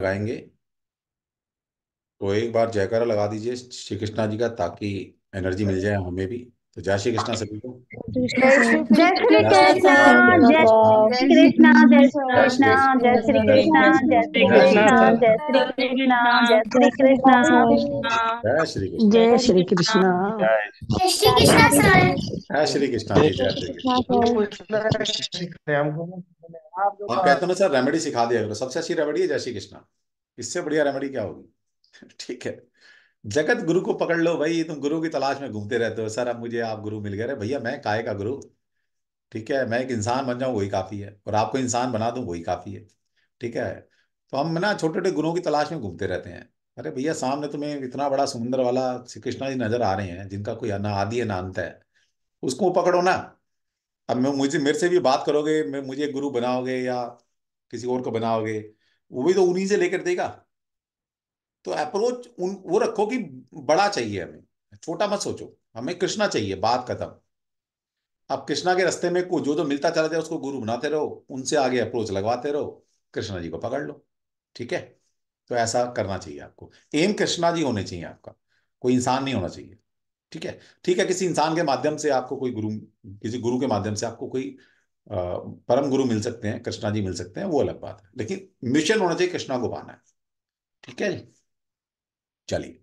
लगाएंगे तो एक बार जयकारा लगा दीजिए श्री कृष्णा जी का ताकि एनर्जी मिल जाए हमें भी तो जय श्री कृष्णा सभी को जय श्री कृष्णा जय श्री कृष्णा जय कृष्णा जय श्री कृष्णा जय श्री कृष्णा जय श्री कृष्णा जय श्री कृष्णा जय श्री कृष्णा जय श्री कृष्णा जय श्री कृष्णा जय श्री कृष्णा जय श्री कृष्णा आप जो आप कहते हैं सर रेमेडी सिखा दिया करो सबसे अच्छी रेमेडी है जय श्री कृष्णा इससे बढ़िया रेमेडी क्या होगी ठीक है जगत गुरु को पकड़ लो भाई तुम गुरु की तलाश में घूमते रहते हो सर अब मुझे आप गुरु मिल गए भैया मैं काय का गुरु ठीक है मैं एक इंसान बन जाऊं वही काफी है और आपको इंसान बना दूं वही काफी है ठीक है तो हम ना छोटे छोटे गुरुओं की तलाश में घूमते रहते हैं अरे भैया सामने तुम्हें इतना बड़ा समुंदर वाला श्री कृष्णा जी नजर आ रहे हैं जिनका कोई ना आदि है ना अंत है उसको पकड़ो ना अब मैं मुझे मेरे से भी बात करोगे मैं मुझे गुरु बनाओगे या किसी और को बनाओगे वो भी तो उन्हीं से लेकर देगा तो अप्रोच उन वो रखो कि बड़ा चाहिए हमें छोटा मत सोचो हमें कृष्णा चाहिए बात खत्म अब कृष्णा के रास्ते में को जो जो तो मिलता चला जाए उसको गुरु बनाते रहो उनसे आगे अप्रोच लगवाते रहो कृष्णा जी को पकड़ लो ठीक है तो ऐसा करना चाहिए आपको एम कृष्णा जी होने चाहिए आपका कोई इंसान नहीं होना चाहिए ठीक है ठीक है किसी इंसान के माध्यम से आपको कोई गुरु किसी गुरु के माध्यम से आपको कोई परम गुरु मिल सकते हैं कृष्णा जी मिल सकते हैं वो अलग बात है लेकिन मिशन होना चाहिए कृष्णा को पाना है ठीक है चलिए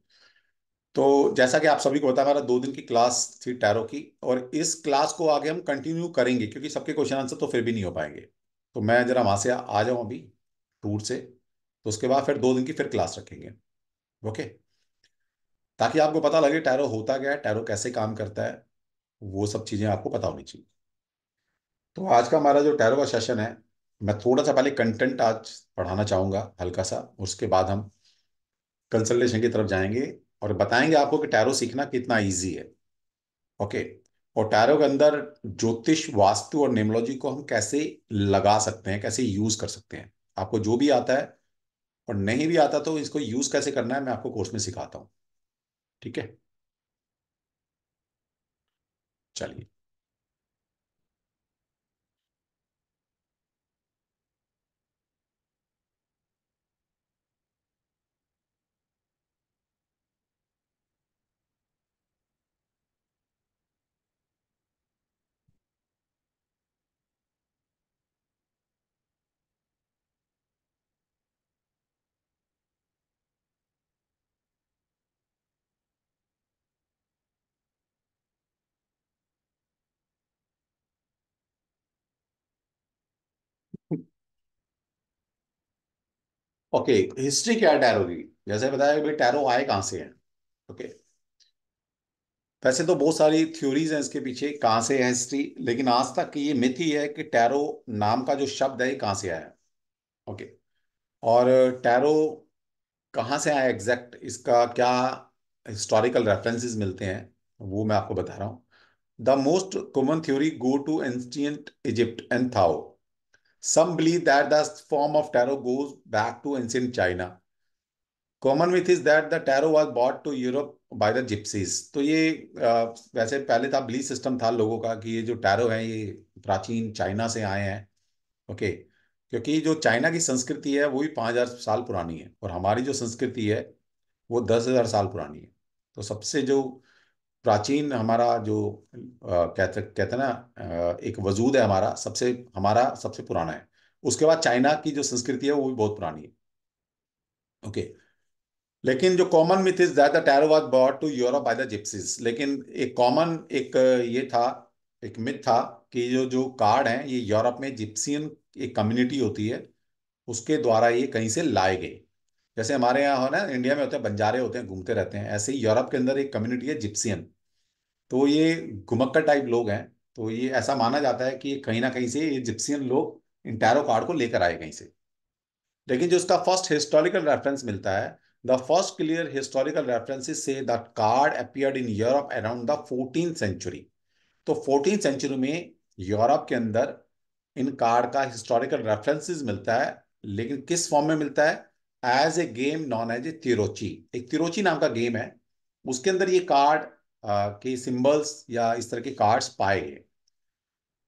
तो जैसा कि आप सभी को बताया हमारा दो दिन की क्लास थी टैरो की और इस क्लास को आगे हम कंटिन्यू करेंगे क्योंकि सबके क्वेश्चन आंसर तो फिर भी नहीं हो पाएंगे तो मैं जरा वहां से आ जाऊं अभी टूर से तो उसके बाद फिर दो दिन की फिर क्लास रखेंगे ओके ताकि आपको पता लगे टैरो होता क्या है टैरो कैसे काम करता है वो सब चीज़ें आपको पता होनी चाहिए तो आज का हमारा जो टैरो का सेशन है मैं थोड़ा सा पहले कंटेंट आज पढ़ाना चाहूँगा हल्का सा उसके बाद हम कंसल्टेशन की तरफ जाएंगे और बताएंगे आपको कि टैरो सीखना कितना ईजी है ओके और टैरो के अंदर ज्योतिष वास्तु और नेमोलॉजी को हम कैसे लगा सकते हैं कैसे यूज कर सकते हैं आपको जो भी आता है और नहीं भी आता तो इसको यूज कैसे करना है मैं आपको कोर्स में सिखाता हूँ ठीक है चलिए ओके हिस्ट्री क्या है टैरो की जैसे बताया भाई टैरो आए कहाँ से हैं ओके वैसे तो बहुत सारी थ्योरीज हैं इसके पीछे कहाँ से है हिस्ट्री लेकिन आज तक ये मिथ ही है कि टैरो नाम का जो शब्द है कहाँ से आया है ओके और टैरो कहाँ से आया एग्जैक्ट इसका क्या हिस्टोरिकल रेफरेंसेस मिलते हैं वो मैं आपको बता रहा हूँ the most common theory go to ancient Egypt and Thoth Some believe that the form of tarot goes back to ancient China. Common myth is that the tarot was bought to Europe by the gypsies तो ये वैसे पहले था belief system था लोगों का कि ये जो टैरो है ये प्राचीन चाइना से आए हैं ओके okay. क्योंकि जो चाइना की संस्कृति है वो भी पाँच हज़ार साल पुरानी है और हमारी जो संस्कृति है वो दस हज़ार साल पुरानी है तो सबसे जो प्राचीन हमारा जो कहते कहते ना एक वजूद है हमारा सबसे हमारा सबसे पुराना है उसके बाद चाइना की जो संस्कृति है वो भी बहुत पुरानी है ओके लेकिन जो common myth is that the tarot was bought to Europe by the gypsies लेकिन एक कॉमन एक ये था एक मिथ था कि जो जो कार्ड हैं ये यूरोप में जिप्सियन एक कम्युनिटी होती है उसके द्वारा ये कहीं से लाए गए जैसे हमारे यहाँ हो ना इंडिया में होते हैं बंजारे होते हैं घूमते रहते हैं ऐसे ही यूरोप के अंदर एक कम्युनिटी है जिप्सियन तो ये घुमक्का टाइप लोग हैं तो ये ऐसा माना जाता है कि कहीं ना कहीं से ये जिप्सियन लोग इन टैरो कार्ड को लेकर आए कहीं से लेकिन जो उसका फर्स्ट हिस्टोरिकल रेफरेंस मिलता है the first clear historical reference से the card appear in Europe around the fourteen century तो फोर्टीन सेंचुरी में यूरोप के अंदर इन कार्ड का हिस्टोरिकल रेफरेंसेज मिलता है लेकिन किस फॉर्म में मिलता है as a game known as a tarocchi एक तिरोची नाम का गेम है उसके अंदर ये कार्ड के सिंबल्स या इस तरह के कार्ड्स पाए गए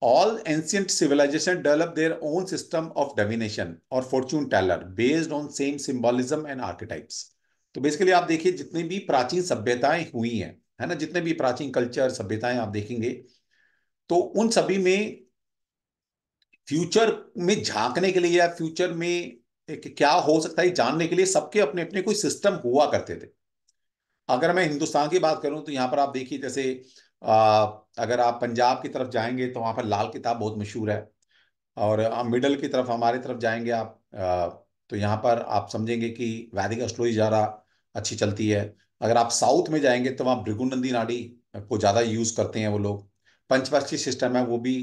all ancient civilisation develop their own system of divination और fortune teller based on same symbolism and architects तो बेसिकली आप देखिए जितनी भी प्राचीन सभ्यताएं हुई हैं है ना जितने भी प्राचीन कल्चर सभ्यताएं आप देखेंगे तो उन सभी में फ्यूचर में झांकने के लिए या फ्यूचर में एक क्या हो सकता है जानने के लिए सबके अपने अपने कोई सिस्टम हुआ करते थे अगर मैं हिंदुस्तान की बात करूं तो यहाँ पर आप देखिए जैसे अगर आप पंजाब की तरफ जाएंगे तो वहाँ पर लाल किताब बहुत मशहूर है और मिडल की तरफ हमारे तरफ जाएंगे आप तो यहाँ पर आप समझेंगे कि वैदिक अस्टोरी ज़्यादा अच्छी चलती है अगर आप साउथ में जाएंगे तो वहाँ भृगुनंदी नाड़ी को ज़्यादा यूज़ करते हैं वो लोग पंचवर्षीय सिस्टम है वो भी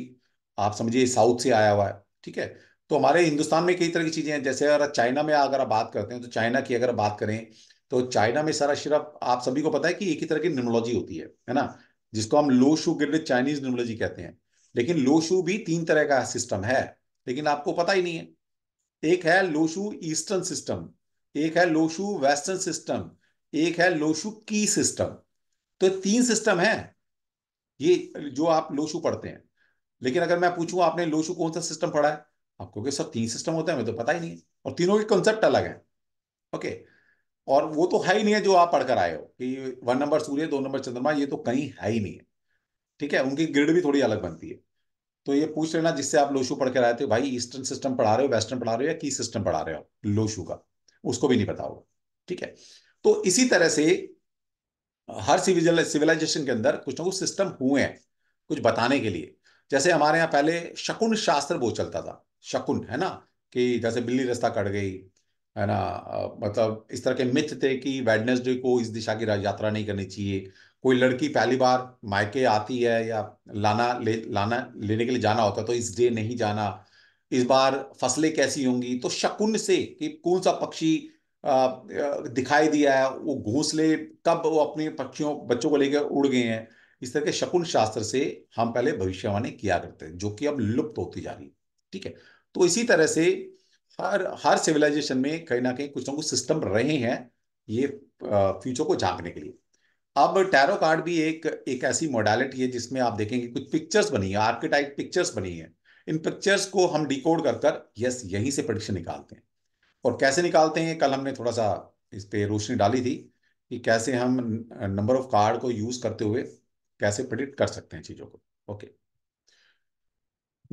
आप समझिए साउथ से आया हुआ है ठीक है तो हमारे हिंदुस्तान में कई तरह की चीज़ें हैं जैसे अगर चाइना में अगर आप बात करते हैं तो चाइना की अगर बात करें तो चाइना में सारा सिर्फ आप सभी को पता है कि एक ही तरह की न्यूमोलॉजी होती है है ना जिसको हम लो शू गिरड चाइनीज न्यूमोलॉजी कहते हैं लेकिन लो शू भी तीन तरह का सिस्टम है लेकिन आपको पता ही नहीं है एक है लोशु ईस्टर्न सिस्टम एक है लोशू वेस्टर्न सिस्टम एक है लोशु की सिस्टम तो तीन सिस्टम है ये जो आप लोशू पढ़ते हैं लेकिन अगर मैं पूछूं आपने लोशू कौन सा सिस्टम पढ़ा है आपको सर तीन सिस्टम होता है मुझे तो पता ही नहीं है और तीनों के कॉन्सेप्ट अलग है ओके okay. और वो तो है ही नहीं है जो आप पढ़कर आए हो कि वन नंबर सूर्य दो नंबर चंद्रमा ये तो कहीं है ही नहीं है ठीक है उनकी ग्रिड भी थोड़ी अलग बनती है तो ये पूछ लेना जिससे आप लोशु पढ़ कर आए थे भाई ईस्टर्न सिस्टम पढ़ा रहे हो वेस्टर्न पढ़ा रहे हो या की सिस्टम पढ़ा रहे हो लोशू का उसको भी नहीं पता होगा ठीक है तो इसी तरह से हर सिविलाइजेशन के अंदर कुछ ना कुछ सिस्टम हुए हैं कुछ बताने के लिए जैसे हमारे यहाँ पहले शकुन शास्त्र बहुत चलता था शकुन है ना कि जैसे बिल्ली रास्ता कट गई है ना मतलब इस तरह के मिथ थे कि वेडनेसडे को इस दिशा की यात्रा नहीं करनी चाहिए कोई लड़की पहली बार मायके आती है या लाना ले लाना लेने के लिए जाना होता है तो इस डे नहीं जाना इस बार फसलें कैसी होंगी तो शकुन से कि कौन सा पक्षी दिखाई दिया है वो घोंसले कब वो अपने पक्षियों बच्चों को लेकर उड़ गए हैं इस तरह के शकुन शास्त्र से हम पहले भविष्यवाणी किया करते हैं जो कि अब लुप्त होती जा रही है ठीक है तो इसी तरह से हर हर सिविलाइजेशन में कहीं ना कहीं कुछ ना कुछ सिस्टम रहे हैं ये फ्यूचर को झांकने के लिए अब टैरो कार्ड भी एक एक ऐसी मॉडलिटी है जिसमें आप देखेंगे कुछ पिक्चर्स बनी है आर्केटाइप पिक्चर्स बनी है इन पिक्चर्स को हम डिकोड कर कर यस यहीं से प्रडिक्शन निकालते हैं और कैसे निकालते हैं कल हमने थोड़ा सा इस पर रोशनी डाली थी कि कैसे हम नंबर ऑफ कार्ड को यूज करते हुए कैसे प्रडिक्ट कर सकते हैं चीजों को ओके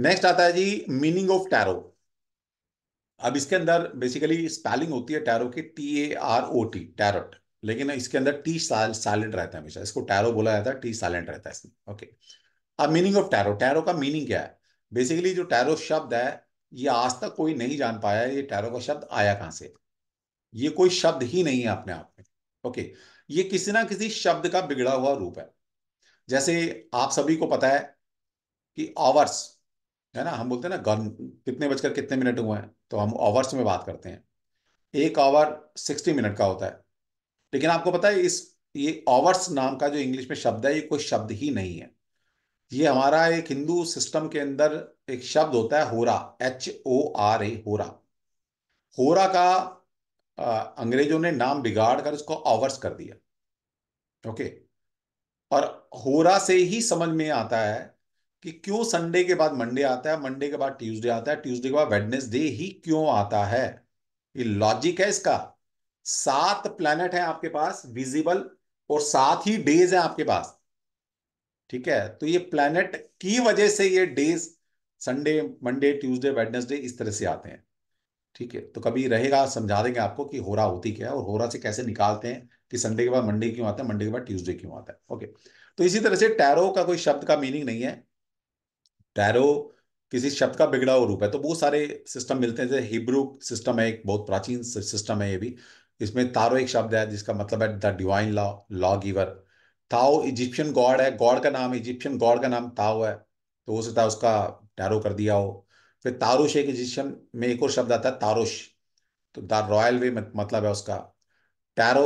नेक्स्ट आता है जी मीनिंग ऑफ टैरो अब इसके अंदर बेसिकली स्पेलिंग होती है टैरो की T A R O T tarot लेकिन इसके अंदर टी साइलेंट रहता है हमेशा इसको टैरो बोला जाता है टी साइलेंट रहता है इसमें ओके अब मीनिंग ऑफ टैरो टैरो का मीनिंग क्या है बेसिकली जो टैरो शब्द है ये आज तक कोई नहीं जान पाया ये टैरो का शब्द आया कहां से ये कोई शब्द ही नहीं है अपने आप में ओके ये किसी ना किसी शब्द का बिगड़ा हुआ रूप है जैसे आप सभी को पता है कि आवर्स है ना हम बोलते हैं ना कितने बजकर कितने मिनट हुए हैं तो हम आवर्स में बात करते हैं एक आवर सिक्सटी मिनट का होता है लेकिन आपको पता है इस ये आवर्स नाम का जो इंग्लिश में शब्द है ये कोई शब्द ही नहीं है ये हमारा एक हिंदू सिस्टम के अंदर एक शब्द होता है होरा एच ओ आर ए होरा होरा का आ, अंग्रेजों ने नाम बिगाड़ कर उसको आवर्स कर दिया ओके और होरा से ही समझ में आता है कि क्यों संडे के बाद मंडे आता है मंडे के बाद ट्यूसडे आता है ट्यूसडे के बाद वेडनेसडे ही क्यों आता है ये लॉजिक है इसका सात प्लैनेट है आपके पास विजिबल और सात ही डेज है आपके पास ठीक है तो ये प्लैनेट की वजह से ये days Sunday Monday Tuesday Wednesday इस तरह से आते हैं ठीक है तो कभी रहेगा समझा देंगे आपको कि होरा होती क्या है और होरा से कैसे निकालते हैं कि संडे के बाद मंडे क्यों आता है मंडे के बाद ट्यूसडे क्यों आता है ओके तो इसी तरह से टैरो का कोई शब्द का मीनिंग नहीं है टैरो किसी शब्द का बिगड़ा हुआ रूप है तो वो सारे सिस्टम मिलते हैं जैसे हिब्रू सिस्टम है एक बहुत प्राचीन सिस्टम है ये भी इसमें तारो एक शब्द है जिसका मतलब है the divine law law giver Thoth Egyptian god है गॉड का नाम इजिप्शियन गॉड का नाम ताओ है तो हो सकता है उसका टैरो कर दिया हो फिर तारुश एक इजिप्शियन में एक और शब्द आता है तारुश तो द रॉयल वे मतलब है उसका टैरो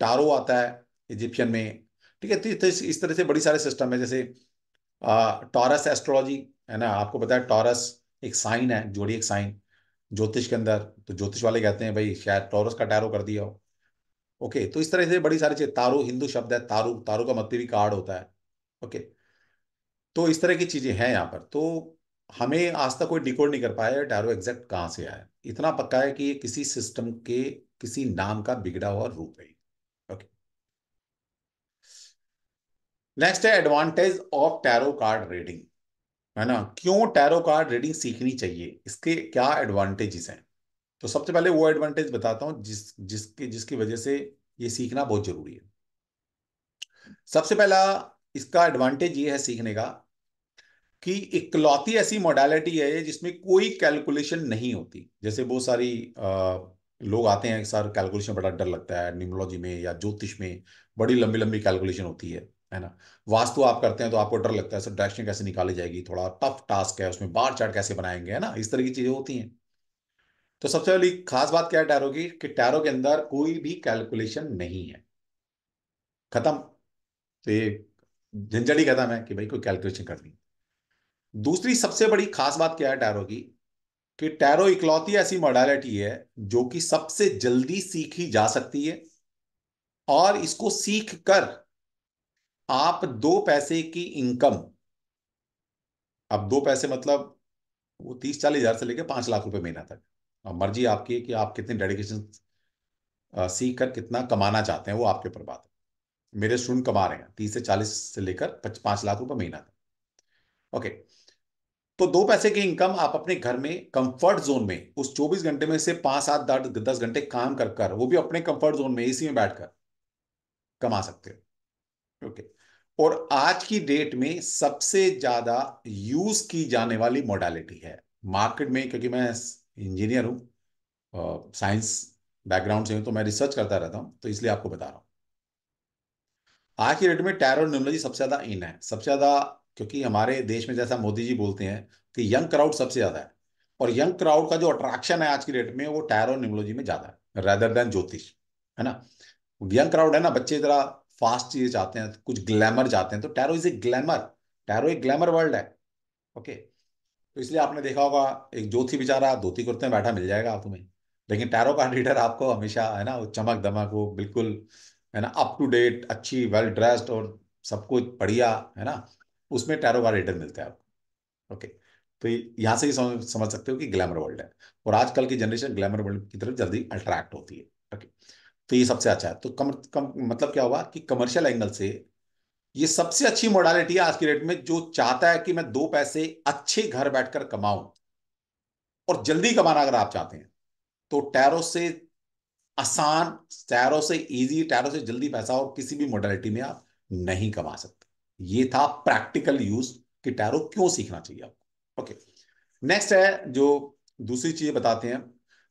टारो आता है इजिप्शियन में ठीक है तो इस तरह से बड़ी सारे सिस्टम है जैसे टॉरस एस्ट्रोलॉजी है ना आपको पता है टॉरस एक साइन है जोड़ी एक साइन ज्योतिष के अंदर तो ज्योतिष वाले कहते हैं भाई शायद टॉरस का टैरो कर दिया हो ओके तो इस तरह से बड़ी सारी चीज़ तारो हिंदू शब्द है तारू तारू का मतलब भी कार्ड होता है ओके तो इस तरह की चीज़ें हैं यहाँ पर तो हमें आज तक कोई डिकोड नहीं कर पाया टैरो एग्जैक्ट कहाँ से आया इतना पक्का है कि ये किसी सिस्टम के किसी नाम का बिगड़ा हुआ रूप है नेक्स्ट है advantage of tarot card reading है ना क्यों टैरो कार्ड रीडिंग सीखनी चाहिए इसके क्या एडवांटेजेस हैं तो सबसे पहले वो एडवांटेज बताता हूं जिस जिसके जिसकी वजह से ये सीखना बहुत जरूरी है सबसे पहला इसका एडवांटेज ये है सीखने का कि इकलौती ऐसी मोडालिटी है जिसमें कोई कैलकुलेशन नहीं होती जैसे बहुत सारी आ, लोग आते हैं सर कैलकुलेशन बड़ा डर लगता है न्यूमोलॉजी में या ज्योतिष में बड़ी लंबी लंबी कैलकुलेशन होती है है ना वास्तु आप करते हैं तो आपको डर लगता है सर डायरेक्शन कैसे निकाली जाएगी थोड़ा टफ टास्क है उसमें बार चार्ट कैसे बनाएंगे है ना इस तरह की चीजें होती हैं तो सबसे पहली खास बात क्या है टैरो की कि टैरो के अंदर कोई भी कैलकुलेशन नहीं है खत्म तो ये झंझट खत्म है कि भाई कोई कैलकुलेशन करनी दूसरी सबसे बड़ी खास बात क्या है टैरो की कि टैरो इकलौती ऐसी मॉडलिटी है जो कि सबसे जल्दी सीखी जा सकती है और इसको सीख कर आप दो पैसे की इनकम अब दो पैसे मतलब वो तीस चालीस हजार से लेकर पांच लाख रुपए महीना तक अब मर्जी आपकी है कि आप कितने डेडिकेशन सीख कर कितना कमाना चाहते हैं वो आपके ऊपर बात है मेरे स्टूडेंट कमा रहे हैं तीस से चालीस से लेकर पांच लाख रुपए महीना तक ओके तो दो पैसे की इनकम आप अपने घर में कंफर्ट जोन में उस 24 घंटे में से पांच सात दस घंटे काम कर कर वो भी अपने कंफर्ट जोन में एसी में बैठकर कमा सकते हो ओके okay. और आज की डेट में सबसे ज्यादा यूज की जाने वाली मोडालिटी है मार्केट में क्योंकि मैं इंजीनियर हूं साइंस बैकग्राउंड से हूं तो मैं रिसर्च करता रहता हूं तो इसलिए आपको बता रहा हूं आज की डेट में टैरो न्यूमोलॉजी सबसे ज्यादा इन है सबसे ज्यादा क्योंकि हमारे देश में जैसा मोदी जी बोलते हैं कि यंग क्राउड सबसे ज्यादा है और यंग क्राउड का जो अट्रैक्शन है आज की डेट में वो टैरो न्यूमोलॉजी में ज्यादा है रेदर देन ज्योतिष है ना यंग क्राउड है ना बच्चे जरा फास्ट चीजें चाहते हैं कुछ ग्लैमर चाहते हैं तो tarot is a glamour tarot एक ग्लैमर वर्ल्ड है ओके तो इसलिए आपने देखा होगा एक ज्योति बेचारा धोती कुर्ते में बैठा मिल जाएगा आप तुम्हें लेकिन टैरो का रीडर आपको हमेशा है ना वो चमक दमक वो बिल्कुल है ना अप टू डेट अच्छी वेल ड्रेस्ड और सब कुछ बढ़िया है ना उसमें टैरो का रीडर मिलता है आपको ओके तो यहाँ से ही समझ, समझ सकते हो कि ग्लैमर वर्ल्ड है और आजकल की जनरेशन ग्लैमर वर्ल्ड की तरफ जल्दी अट्रैक्ट होती है ओके तो ये सबसे अच्छा है तो कम कम मतलब क्या हुआ कि कमर्शियल एंगल से ये सबसे अच्छी मोडालिटी है आज की डेट में जो चाहता है कि मैं दो पैसे अच्छे घर बैठकर कमाऊं और जल्दी कमाना अगर आप चाहते हैं तो टैरो से आसान टैरो से इजी टैरो से जल्दी पैसा और किसी भी मोडालिटी में आप नहीं कमा सकते ये था प्रैक्टिकल यूज कि टैरो क्यों सीखना चाहिए आपको ओके नेक्स्ट है जो दूसरी चीज बताते हैं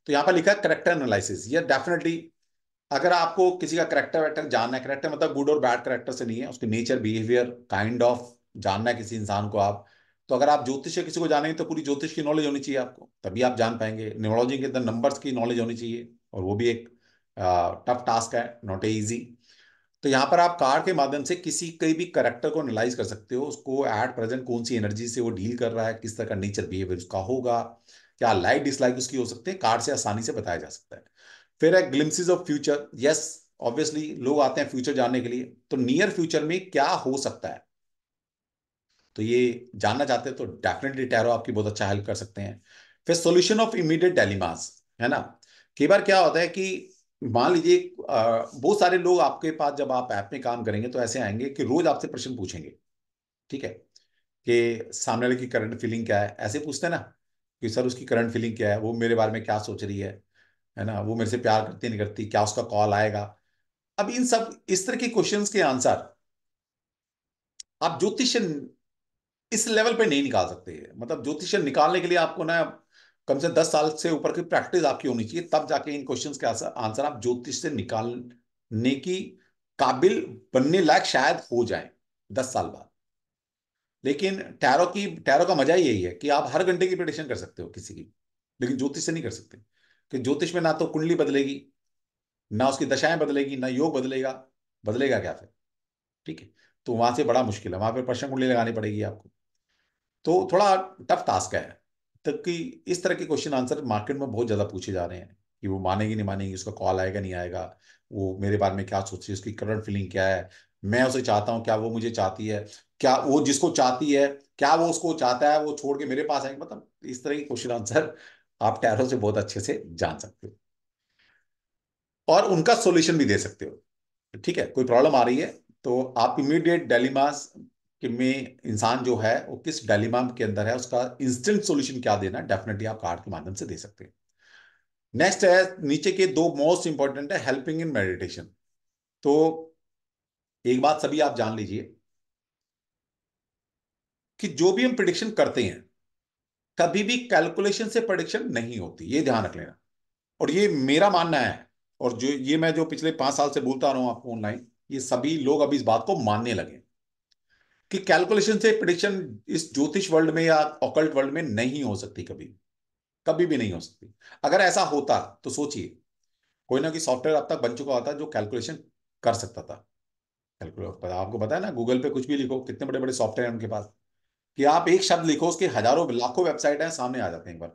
तो यहां पर लिखा है करेक्टर एनालिसिस ये डेफिनेटली अगर आपको किसी का करेक्टर वैक्टर जानना है करेक्टर मतलब गुड और बैड करेक्टर से नहीं है उसके नेचर बिहेवियर काइंड ऑफ जानना है किसी इंसान को आप तो अगर आप ज्योतिष किसी को जानेंगे तो पूरी ज्योतिष की नॉलेज होनी चाहिए आपको तभी आप जान पाएंगे न्यूमोलॉजी के अंदर नंबर्स की नॉलेज होनी चाहिए और वो भी एक टफ टास्क है नॉट ए ईजी तो यहाँ पर आप कार्ड के माध्यम से किसी के भी करेक्टर को एनालाइज कर सकते हो उसको एट प्रेजेंट कौन सी एनर्जी से वो डील कर रहा है किस तरह का नेचर बिहेवियर उसका होगा क्या लाइक डिसलाइक उसकी हो सकते हैं कार्ड से आसानी से बताया जा सकता है फिर है glimpses of future yes obviously लोग आते हैं फ्यूचर जानने के लिए तो नियर फ्यूचर में क्या हो सकता है तो ये जानना चाहते हैं तो डेफिनेटली टैरो आपकी बहुत अच्छा हेल्प कर सकते हैं फिर सॉल्यूशन ऑफ इमीडिएट डेलीमास है ना कई बार क्या होता है कि मान लीजिए बहुत सारे लोग आपके पास जब आप ऐप में काम करेंगे तो ऐसे आएंगे कि रोज आपसे प्रश्न पूछेंगे ठीक है कि सामने वाले की करंट फीलिंग क्या है ऐसे पूछते हैं ना कि सर उसकी करंट फीलिंग क्या है वो मेरे बारे में क्या सोच रही है है ना वो मेरे से प्यार करती नहीं करती क्या उसका कॉल आएगा अब इन सब इस तरह के क्वेश्चंस के आंसर आप ज्योतिष इस लेवल पे नहीं निकाल सकते मतलब ज्योतिष निकालने के लिए आपको ना कम से दस साल से ऊपर की प्रैक्टिस आपकी होनी चाहिए तब जाके इन क्वेश्चंस के आंसर आप ज्योतिष से निकालने की काबिल बनने लायक शायद हो जाए दस साल बाद लेकिन टैरो की टैरो का मजा यही है कि आप हर घंटे की प्रेडिक्शन कर सकते हो किसी की लेकिन ज्योतिष से नहीं कर सकते कि ज्योतिष में ना तो कुंडली बदलेगी ना उसकी दशाएं बदलेगी ना योग बदलेगा बदलेगा क्या फिर ठीक है तो वहां से बड़ा मुश्किल है वहां पर प्रश्न कुंडली लगानी पड़ेगी आपको तो थोड़ा टफ टास्क है तब इस तरह के क्वेश्चन आंसर मार्केट में बहुत ज़्यादा पूछे जा रहे हैं कि वो मानेगी नहीं मानेगी उसका कॉल आएगा नहीं आएगा वो मेरे बारे में क्या सोच रही है उसकी करंट फीलिंग क्या है मैं उसे चाहता हूँ क्या वो मुझे चाहती है क्या वो जिसको चाहती है क्या वो उसको चाहता है वो छोड़ के मेरे पास आएंगे मतलब इस तरह के क्वेश्चन आंसर आप टैरो से बहुत अच्छे से जान सकते हो और उनका सोल्यूशन भी दे सकते हो ठीक है कोई प्रॉब्लम आ रही है तो आप इमीडिएट डेलीमा में इंसान जो है वो किस डेलीमा के अंदर है उसका इंस्टेंट सोल्यूशन क्या देना डेफिनेटली आप कार्ड के माध्यम से दे सकते हैं नेक्स्ट है नीचे के दो मोस्ट इंपॉर्टेंट है हेल्पिंग इन मेडिटेशन तो एक बात सभी आप जान लीजिए कि जो भी हम प्रिडिक्शन करते हैं कभी भी कैलकुलेशन से प्रडिक्शन नहीं होती ये ध्यान रख लेना और ये मेरा मानना है और जो ये मैं जो पिछले पांच साल से बोलता रहा हूं आपको ऑनलाइन ये सभी लोग अभी इस बात को मानने लगे कि कैलकुलेशन से प्रडिक्शन इस ज्योतिष वर्ल्ड में या ऑकल्ट वर्ल्ड में नहीं हो सकती कभी कभी भी नहीं हो सकती अगर ऐसा होता तो सोचिए कोई ना कोई सॉफ्टवेयर अब तक बन चुका होता जो कैलकुलेशन कर सकता था कैलकुलेट आपको पता है ना गूगल पे कुछ भी लिखो कितने बड़े बड़े सॉफ्टवेयर उनके पास कि आप एक शब्द लिखो उसके हजारों लाखों वेबसाइट है सामने आ जाते हैं एक बार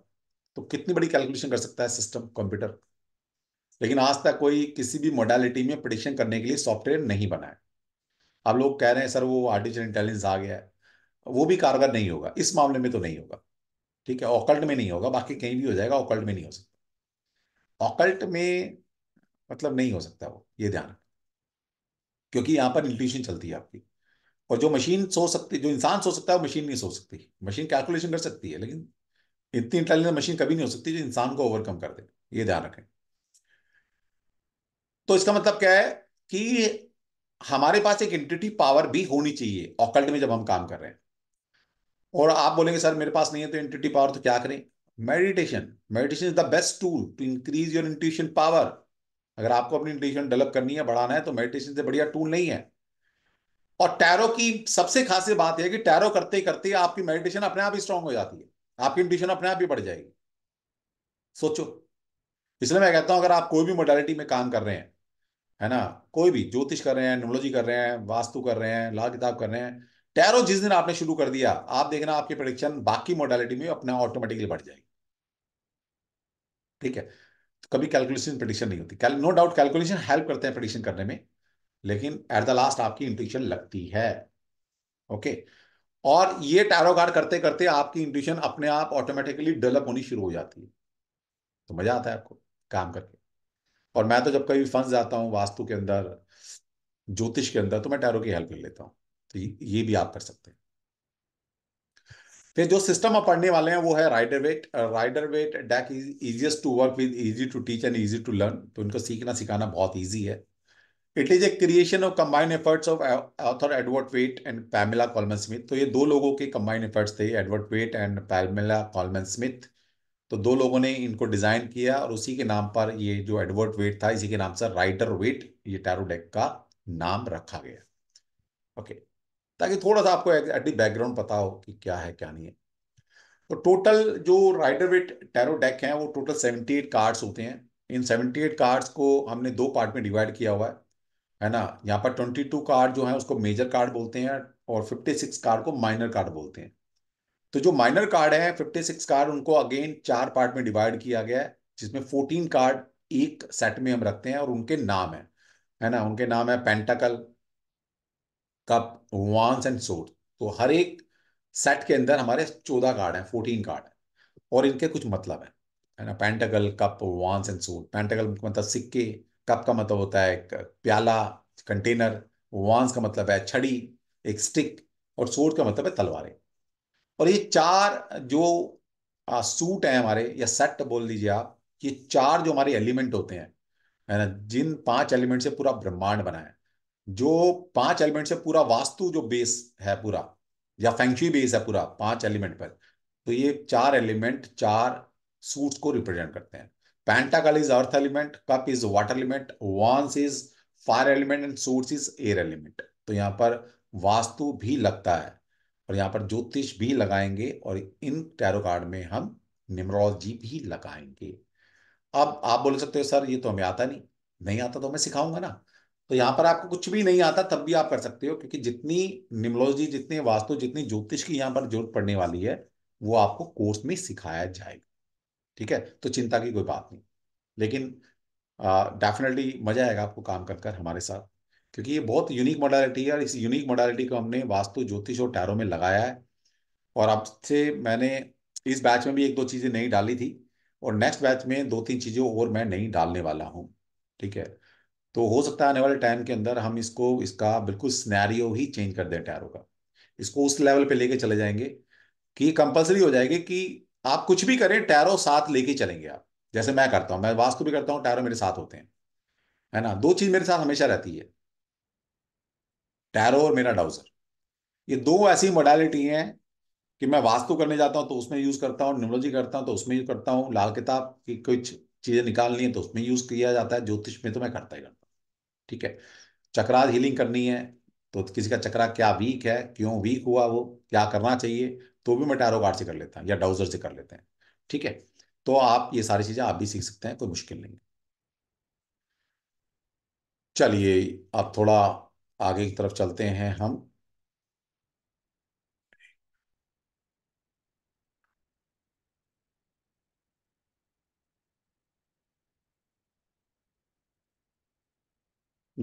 तो कितनी बड़ी कैलकुलेशन कर सकता है सिस्टम कंप्यूटर लेकिन आज तक कोई किसी भी मोडालिटी में प्रडिक्शन करने के लिए सॉफ्टवेयर नहीं बना है आप लोग कह रहे हैं सर वो आर्टिफिशियल इंटेलिजेंस आ गया है वो भी कारगर नहीं होगा इस मामले में तो नहीं होगा ठीक है ऑकल्ट में नहीं होगा बाकी कहीं भी हो जाएगा ऑकल्ट में नहीं हो सकता ऑकल्ट में मतलब नहीं हो सकता वो ये ध्यान क्योंकि यहाँ पर इंट्यूशन चलती है आपकी और जो मशीन सो सकती जो इंसान सो सकता है वो मशीन नहीं सो सकती मशीन कैलकुलेशन कर सकती है लेकिन इतनी इंटेलिजेंट मशीन कभी नहीं हो सकती जो इंसान को ओवरकम कर दे ये ध्यान रखें तो इसका मतलब क्या है कि हमारे पास एक इंटिटी पावर भी होनी चाहिए ऑकल्ट में जब हम काम कर रहे हैं और आप बोलेंगे सर मेरे पास नहीं है तो इंटिटी पावर तो क्या करें meditation meditation is the best tool to increase your intuition power अगर आपको अपनी इंट्यूशन डेवलप करनी है बढ़ाना है तो मेडिटेशन से बढ़िया टूल नहीं है और टैरो की सबसे खास बात यह कि टैरो करते करते आपकी मेडिटेशन अपने आप ही स्ट्रांग हो जाती है आपकी इंडिशन अपने आप ही बढ़ जाएगी सोचो इसलिए मैं कहता हूं अगर आप कोई भी मोडालिटी में काम कर रहे हैं है ना कोई भी ज्योतिष कर रहे हैं न्यूमोलॉजी कर रहे हैं वास्तु कर रहे हैं लाल किताब कर रहे हैं टैरो जिस दिन आपने शुरू कर दिया आप देखना आपकी प्रडिक्शन बाकी मोडालिटी में अपने ऑटोमेटिकली बढ़ जाएगी ठीक है कभी कैलकुलेशन प्रडिक्शन नहीं होती नो डाउट कैलकुलेशन हेल्प करते हैं प्रडिक्शन करने में लेकिन एट द लास्ट आपकी इंट्यूशन लगती है ओके okay? और ये टैरो कार्ड करते करते आपकी इंट्यूशन अपने आप ऑटोमेटिकली डेवलप होनी शुरू हो जाती है तो मजा आता है आपको काम करके और मैं तो जब कभी फंस जाता हूँ वास्तु के अंदर ज्योतिष के अंदर तो मैं टैरो की हेल्प ले लेता हूँ तो ये भी आप कर सकते हैं फिर जो सिस्टम आप पढ़ने वाले हैं वो है rider Waite rider Waite deck is easiest to work with easy to teach and easy to learn तो इनको सीखना सिखाना बहुत ईजी है it is a creation of combined efforts of Arthur Edward Waite and Pamela Colman Smith तो ये दो लोगों के कंबाइंड एफर्ट्स थे Edward Waite and Pamela Colman Smith तो दो लोगों ने इनको डिजाइन किया और उसी के नाम पर ये जो एडवर्ट वेट था इसी के नाम से राइडर वेट ये टैरो डेक का नाम रखा गया ओके ताकि थोड़ा सा आपको एटली बैकग्राउंड पता हो कि क्या है क्या नहीं है तो टोटल जो राइडर विट टैरो डेक है वो टोटल 78 कार्ड्स होते हैं इन 78 कार्ड्स को हमने दो पार्ट में डिवाइड किया हुआ है है ना यहाँ पर ट्वेंटी टू कार्ड जो है उसको मेजर कार्ड बोलते हैं और फिफ्टी सिक्स कार्ड को माइनर कार्ड बोलते हैं तो जो माइनर कार्ड है फिफ्टी सिक्स कार्ड उनको अगेन चार पार्ट में डिवाइड किया गया है जिसमें फोर्टीन कार्ड एक सेट में हम रखते हैं और उनके नाम है है ना उनके नाम है pentacle cup wands and swords तो हर एक सेट के अंदर हमारे चौदह कार्ड है फोर्टीन कार्ड है और इनके कुछ मतलब है ना pentacle cup wands and swords pentacle मतलब सिक्के कप का मतलब होता है प्याला कंटेनर वांस का मतलब है छड़ी एक स्टिक और सोट का मतलब है तलवारें और ये चार जो आ, सूट है हमारे या सेट बोल दीजिए आप ये चार जो हमारे एलिमेंट होते हैं है ना जिन पांच एलिमेंट से पूरा ब्रह्मांड बना है जो पांच एलिमेंट से पूरा वास्तु जो बेस है पूरा या फैंक्शी बेस है पूरा पांच एलिमेंट पर तो ये चार एलिमेंट चार सूट्स को रिप्रेजेंट करते हैं Pentacle is earth element cup is water element wands is fire element and source is air element. तो यहाँ पर वास्तु भी लगता है और यहाँ पर ज्योतिष भी लगाएंगे और इन टैरो कार्ड में हम निमरोलॉजी भी लगाएंगे अब आप बोल सकते हो सर ये तो हमें आता नहीं नहीं आता तो मैं सिखाऊंगा ना तो यहाँ पर आपको कुछ भी नहीं आता तब भी आप कर सकते हो क्योंकि जितनी निमरोलॉजी जितने वास्तु जितनी ज्योतिष की यहाँ पर जरूरत पड़ने वाली है वो आपको कोर्स में सिखाया जाएगा ठीक है तो चिंता की कोई बात नहीं लेकिन डेफिनेटली मजा आएगा आपको काम कर कर हमारे साथ क्योंकि ये बहुत यूनिक मोडालिटी है और इस यूनिक मोडालिटी को हमने वास्तु ज्योतिष और टैरो में लगाया है और आपसे मैंने इस बैच में भी एक दो चीज़ें नहीं डाली थी और नेक्स्ट बैच में दो तीन चीज़ें और मैं नहीं डालने वाला हूँ ठीक है तो हो सकता है आने वाले टाइम के अंदर हम इसको इसका बिल्कुल स्नैरियो ही चेंज कर दें टैरो का इसको उस लेवल पर लेके चले जाएंगे कि कंपलसरी हो जाएगी कि आप कुछ भी करें टैरो साथ लेके चलेंगे आप जैसे मैं करता हूं मैं वास्तु भी करता हूं टैरो मेरे साथ होते हैं है ना दो चीज मेरे साथ हमेशा रहती है टैरो और मेरा डाउजर ये दो ऐसी मोडालिटी हैं कि मैं वास्तु करने जाता हूं तो उसमें यूज करता हूं न्यूमोलॉजी करता हूं तो उसमें यूज करता हूं लाल किताब की कोई चीजें निकालनी है तो उसमें यूज किया जाता है ज्योतिष में तो मैं करता ही करता हूँ ठीक है चक्रात हीलिंग करनी है तो किसी का चक्रा क्या वीक है क्यों वीक हुआ वो क्या करना चाहिए तो भी मैं टैरो कार्ड से कर लेता हूँ या डाउजर से कर लेते हैं ठीक है तो आप ये सारी चीज़ें आप भी सीख सकते हैं कोई मुश्किल नहीं चलिए अब थोड़ा आगे की तरफ चलते हैं हम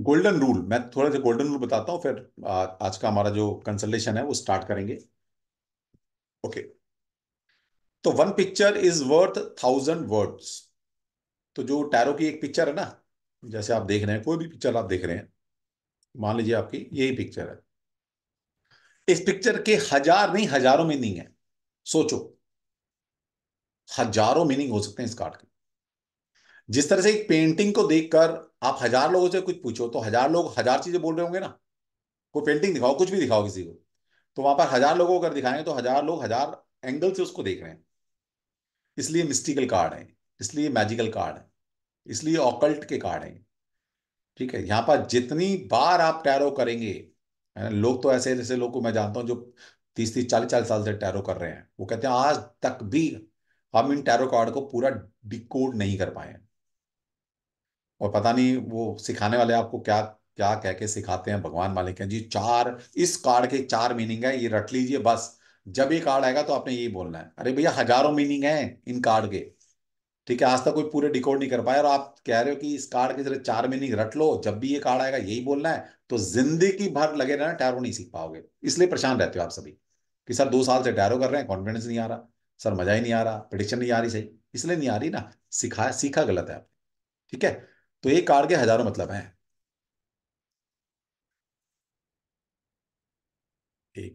गोल्डन रूल मैं थोड़ा सा गोल्डन रूल बताता हूँ फिर आज का हमारा जो कंसल्टेशन है वो स्टार्ट करेंगे ओके तो one picture is worth thousand words तो जो टैरो की एक पिक्चर है ना जैसे आप देख रहे हैं कोई भी पिक्चर आप देख रहे हैं मान लीजिए आपकी यही पिक्चर है इस पिक्चर के हजार नहीं हजारों मीनिंग है सोचो हजारों मीनिंग हो सकते हैं इस कार्ड के जिस तरह से एक पेंटिंग को देखकर आप हजार लोगों से कुछ पूछो तो हजार लोग हजार चीजें बोल रहे होंगे ना कोई पेंटिंग दिखाओ कुछ भी दिखाओ किसी को तो वहां पर हजार लोगों को अगर दिखाएंगे तो हजार लोग हजार एंगल से उसको देख रहे हैं इसलिए मिस्टिकल कार्ड है इसलिए मैजिकल कार्ड है इसलिए ऑकल्ट के कार्ड हैं ठीक है यहाँ पर जितनी बार आप टैरो करेंगे लोग तो ऐसे जैसे लोग को मैं जानता हूँ जो तीस तीस चालीस चालीस साल से टैरो कर रहे हैं वो कहते हैं आज तक भी हम इन टैरो कार्ड को पूरा डिकोड नहीं कर पाए और पता नहीं वो सिखाने वाले आपको क्या क्या कह के सिखाते हैं भगवान मालिक जी चार इस कार्ड के चार मीनिंग है ये रट लीजिए बस जब ये कार्ड आएगा तो आपने यही बोलना है अरे भैया हजारों मीनिंग है इन कार्ड के ठीक है आज तक कोई पूरे डिकोड नहीं कर पाया और आप कह रहे हो कि इस कार्ड के सिर्फ चार मीनिंग रट लो जब भी ये कार्ड आएगा यही बोलना है तो जिंदगी भर लगे रहना टैरो नहीं सीख पाओगे इसलिए परेशान रहते हो आप सभी कि सर दो साल से टैरो कर रहे हैं कॉन्फिडेंस नहीं आ रहा सर मजा ही नहीं आ रहा प्रडिक्शन नहीं आ रही सही इसलिए नहीं आ रही ना सिखाया सीखा गलत है आपने ठीक है तो एक कार्ड के हजारों मतलब हैं a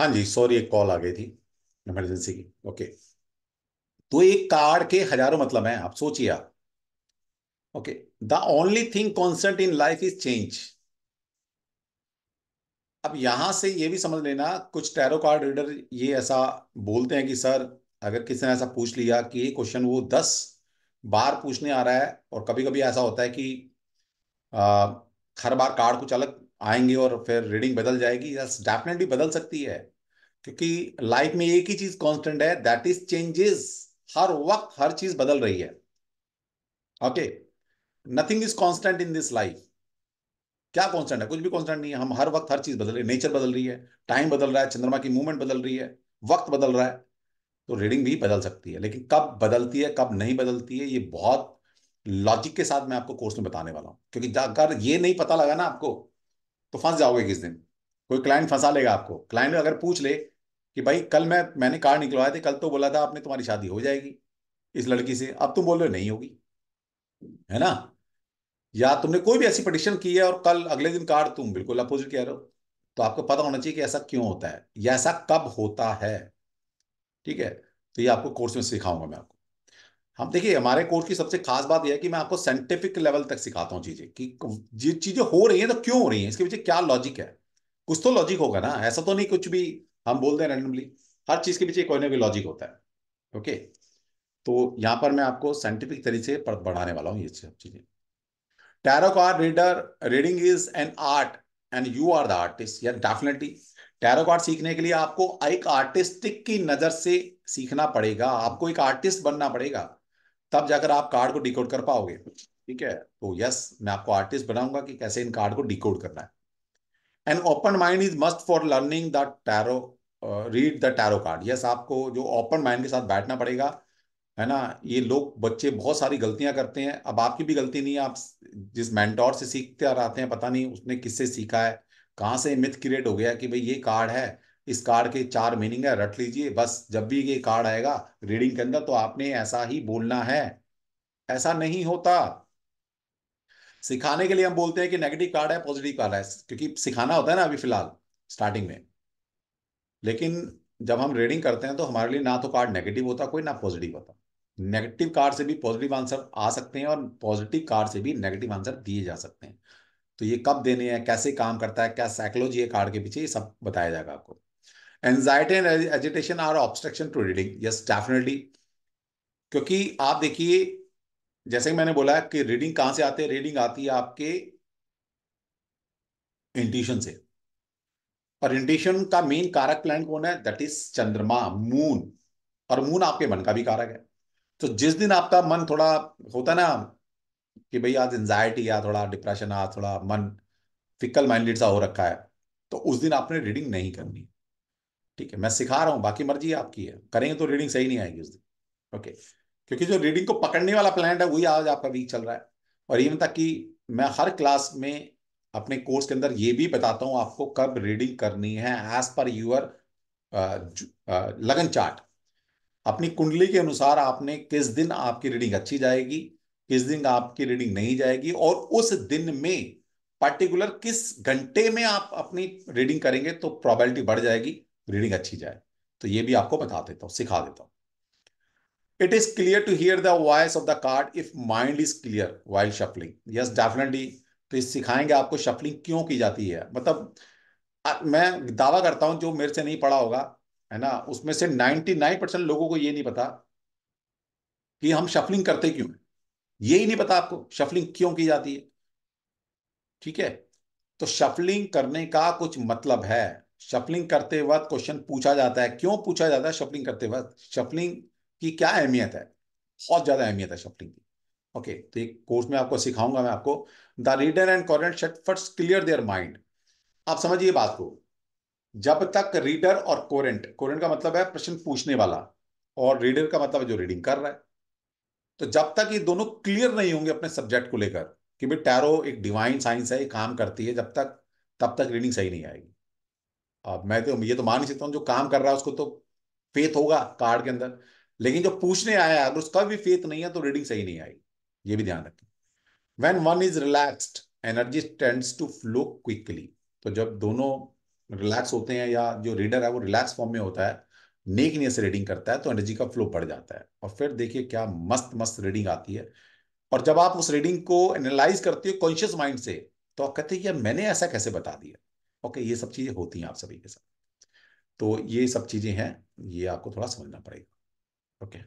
हाँ जी सॉरी एक कॉल आ गई थी इमरजेंसी की ओके तो एक कार्ड के हजारों मतलब हैं आप सोचिए आप okay the only thing constant in life is change अब यहां से ये भी समझ लेना कुछ टैरो कार्ड रीडर ये ऐसा बोलते हैं कि सर अगर किसी ने ऐसा पूछ लिया कि ये क्वेश्चन वो दस बार पूछने आ रहा है और कभी कभी ऐसा होता है कि आ, हर बार कार्ड कुछ अलग आएंगे और फिर रीडिंग बदल जाएगी यस डेफिनेटली बदल सकती है क्योंकि लाइफ में एक ही चीज कांस्टेंट है दैट इज चेंजेस हर वक्त हर चीज बदल रही है okay nothing is constant in this life क्या कांस्टेंट है कुछ भी कांस्टेंट नहीं है हम हर वक्त हर चीज बदल रही है नेचर बदल रही है टाइम बदल रहा है चंद्रमा की मूवमेंट बदल रही है वक्त बदल रहा है तो रीडिंग भी बदल सकती है लेकिन कब बदलती है कब नहीं बदलती है ये बहुत लॉजिक के साथ मैं आपको कोर्स में बताने वाला हूं क्योंकि अगर ये नहीं पता लगा ना आपको तो फंस जाओगे किस दिन कोई क्लाइंट फंसा लेगा आपको क्लाइंट अगर पूछ ले कि भाई कल मैं मैंने कार्ड निकलवाया थे कल तो बोला था आपने तुम्हारी शादी हो जाएगी इस लड़की से अब तुम बोल रहे हो नहीं होगी है ना या तुमने कोई भी ऐसी पटिशन की है और कल अगले दिन कार तुम बिल्कुल अपोजिट कह रहे हो तो आपको पता होना चाहिए कि ऐसा क्यों होता है या ऐसा कब होता है ठीक है तो ये आपको कोर्स में सिखाऊंगा मैं आपको हम देखिए हमारे कोर्स की सबसे खास बात यह है कि मैं आपको साइंटिफिक लेवल तक सिखाता हूँ चीजें कि ये चीजें हो रही हैं तो क्यों हो रही हैं इसके पीछे क्या लॉजिक है कुछ तो लॉजिक होगा ना ऐसा तो नहीं कुछ भी हम बोलते हैं रैंडमली हर चीज के पीछे कोई ना कोई लॉजिक होता है ओके तो यहाँ पर मैं आपको साइंटिफिक तरीके से बढ़ाने वाला हूँ ये सब चीजें tarot card reader reading is an art and you are the artist या डेफिनेटली टैरो कार्ड सीखने के लिए आपको एक आर्टिस्टिक की नजर से सीखना पड़ेगा आपको एक आर्टिस्ट बनना पड़ेगा तब जाकर आप कार्ड को डिकोड कर पाओगे ठीक है तो यस मैं आपको आर्टिस्ट बनाऊंगा कि कैसे इन कार्ड को डिकोड करना है and open mind is must for learning the tarot read the tarot card yes आपको जो ओपन माइंड के साथ बैठना पड़ेगा है ना ये लोग बच्चे बहुत सारी गलतियां करते हैं अब आपकी भी गलती नहीं है आप जिस मैंटोर से सीखते आ रहते हैं पता नहीं उसने किससे सीखा है कहाँ से मिथ क्रिएट हो गया कि भाई ये कार्ड है इस कार्ड के चार मीनिंग है रट लीजिए बस जब भी ये कार्ड आएगा रीडिंग के अंदर तो आपने ऐसा ही बोलना है ऐसा नहीं होता सिखाने के लिए हम बोलते हैं कि नेगेटिव कार्ड है पॉजिटिव कार्ड है क्योंकि सिखाना होता है ना अभी फिलहाल स्टार्टिंग में लेकिन जब हम रीडिंग करते हैं तो हमारे लिए ना तो कार्ड नेगेटिव होता कोई ना पॉजिटिव होता नेगेटिव कार्ड से भी पॉजिटिव आंसर आ सकते हैं और पॉजिटिव कार्ड से भी नेगेटिव आंसर दिए जा सकते हैं तो ये कब देने हैं कैसे काम करता है क्या साइकोलॉजी है कार्ड के पीछे ये सब बताया जाएगा आपको anxiety and agitation are obstruction to reading yes definitely क्योंकि आप देखिए जैसे मैंने बोला कि रीडिंग कहां से आती है रीडिंग आती है आपके इंटीशन से और इंटीशन का मेन कारक प्लान कौन है दैट इज चंद्रमा मून और मून आपके मन का भी कारक है तो जिस दिन आपका मन थोड़ा होता ना कि भाई आज एंजाइटी या थोड़ा डिप्रेशन आ थोड़ा मन फिकल माइंडेड सा हो रखा है तो उस दिन आपने रीडिंग नहीं करनी ठीक है मैं सिखा रहा हूं बाकी मर्जी आपकी है करेंगे तो रीडिंग सही नहीं आएगी उस दिन ओके क्योंकि जो रीडिंग को पकड़ने वाला प्लान है वही आज आपका वीक चल रहा है और इवन तक कि मैं हर क्लास में अपने कोर्स के अंदर ये भी बताता हूं आपको कब रीडिंग करनी है एज पर यूर लगन चार्ट अपनी कुंडली के अनुसार आपने किस दिन आपकी रीडिंग अच्छी जाएगी किस दिन आपकी रीडिंग नहीं जाएगी और उस दिन में पर्टिकुलर किस घंटे में आप अपनी रीडिंग करेंगे तो प्रोबेबिलिटी बढ़ जाएगी रीडिंग अच्छी जाए तो ये भी आपको बता देता हूँ सिखा देता हूँ it is clear to hear the voice of the card if mind is clear while shuffling yes definitely तो इस सिखाएंगे आपको शफलिंग क्यों की जाती है मतलब मैं दावा करता हूं जो मेरे से नहीं पढ़ा होगा है ना उसमें से 99 परसेंट लोगों को ये नहीं पता कि हम शफलिंग करते क्यों है ये ही नहीं पता आपको शफलिंग क्यों की जाती है ठीक है तो शफलिंग करने का कुछ मतलब है शफलिंग करते वक्त क्वेश्चन पूछा जाता है क्यों पूछा जाता है शफलिंग करते वक्त शफलिंग की क्या अहमियत है बहुत ज़्यादा अहमियत है शफलिंग की ओके तो एक कोर्स में आपको सिखाऊंगा मैं आपको the reader and querent should first clear their mind आप समझिए बात को जब तक रीडर और कोरेंट कोरेंट का मतलब है प्रश्न पूछने वाला और रीडर का मतलब है जो रीडिंग कर रहा है तो जब तक ये दोनों क्लियर नहीं होंगे अपने सब्जेक्ट को लेकर कि भाई टैरो एक डिवाइन साइंस है ये काम करती है जब तक तब तक रीडिंग सही नहीं आएगी अब मैं तो ये तो मान ही सकता हूँ जो काम कर रहा है उसको तो फेथ होगा कार्ड के अंदर लेकिन जो पूछने आया है अगर उसका भी फेथ नहीं है तो रीडिंग सही नहीं आई ये भी ध्यान रखें when one is relaxed energy tends to flow quickly तो जब दोनों रिलैक्स होते हैं या जो रीडर है वो रिलैक्स फॉर्म में होता है नियर से रीडिंग करता है तो एनर्जी का फ्लो बढ़ जाता है और फिर देखिए क्या मस्त मस्त रीडिंग आती है और जब आप उस रीडिंग को एनालाइज करते हो कॉन्शियस माइंड से तो आप कहते हैं यार मैंने ऐसा कैसे बता दिया ओके ये सब चीज़ें होती हैं आप सभी के साथ तो ये सब चीज़ें हैं ये आपको थोड़ा समझना पड़ेगा ओके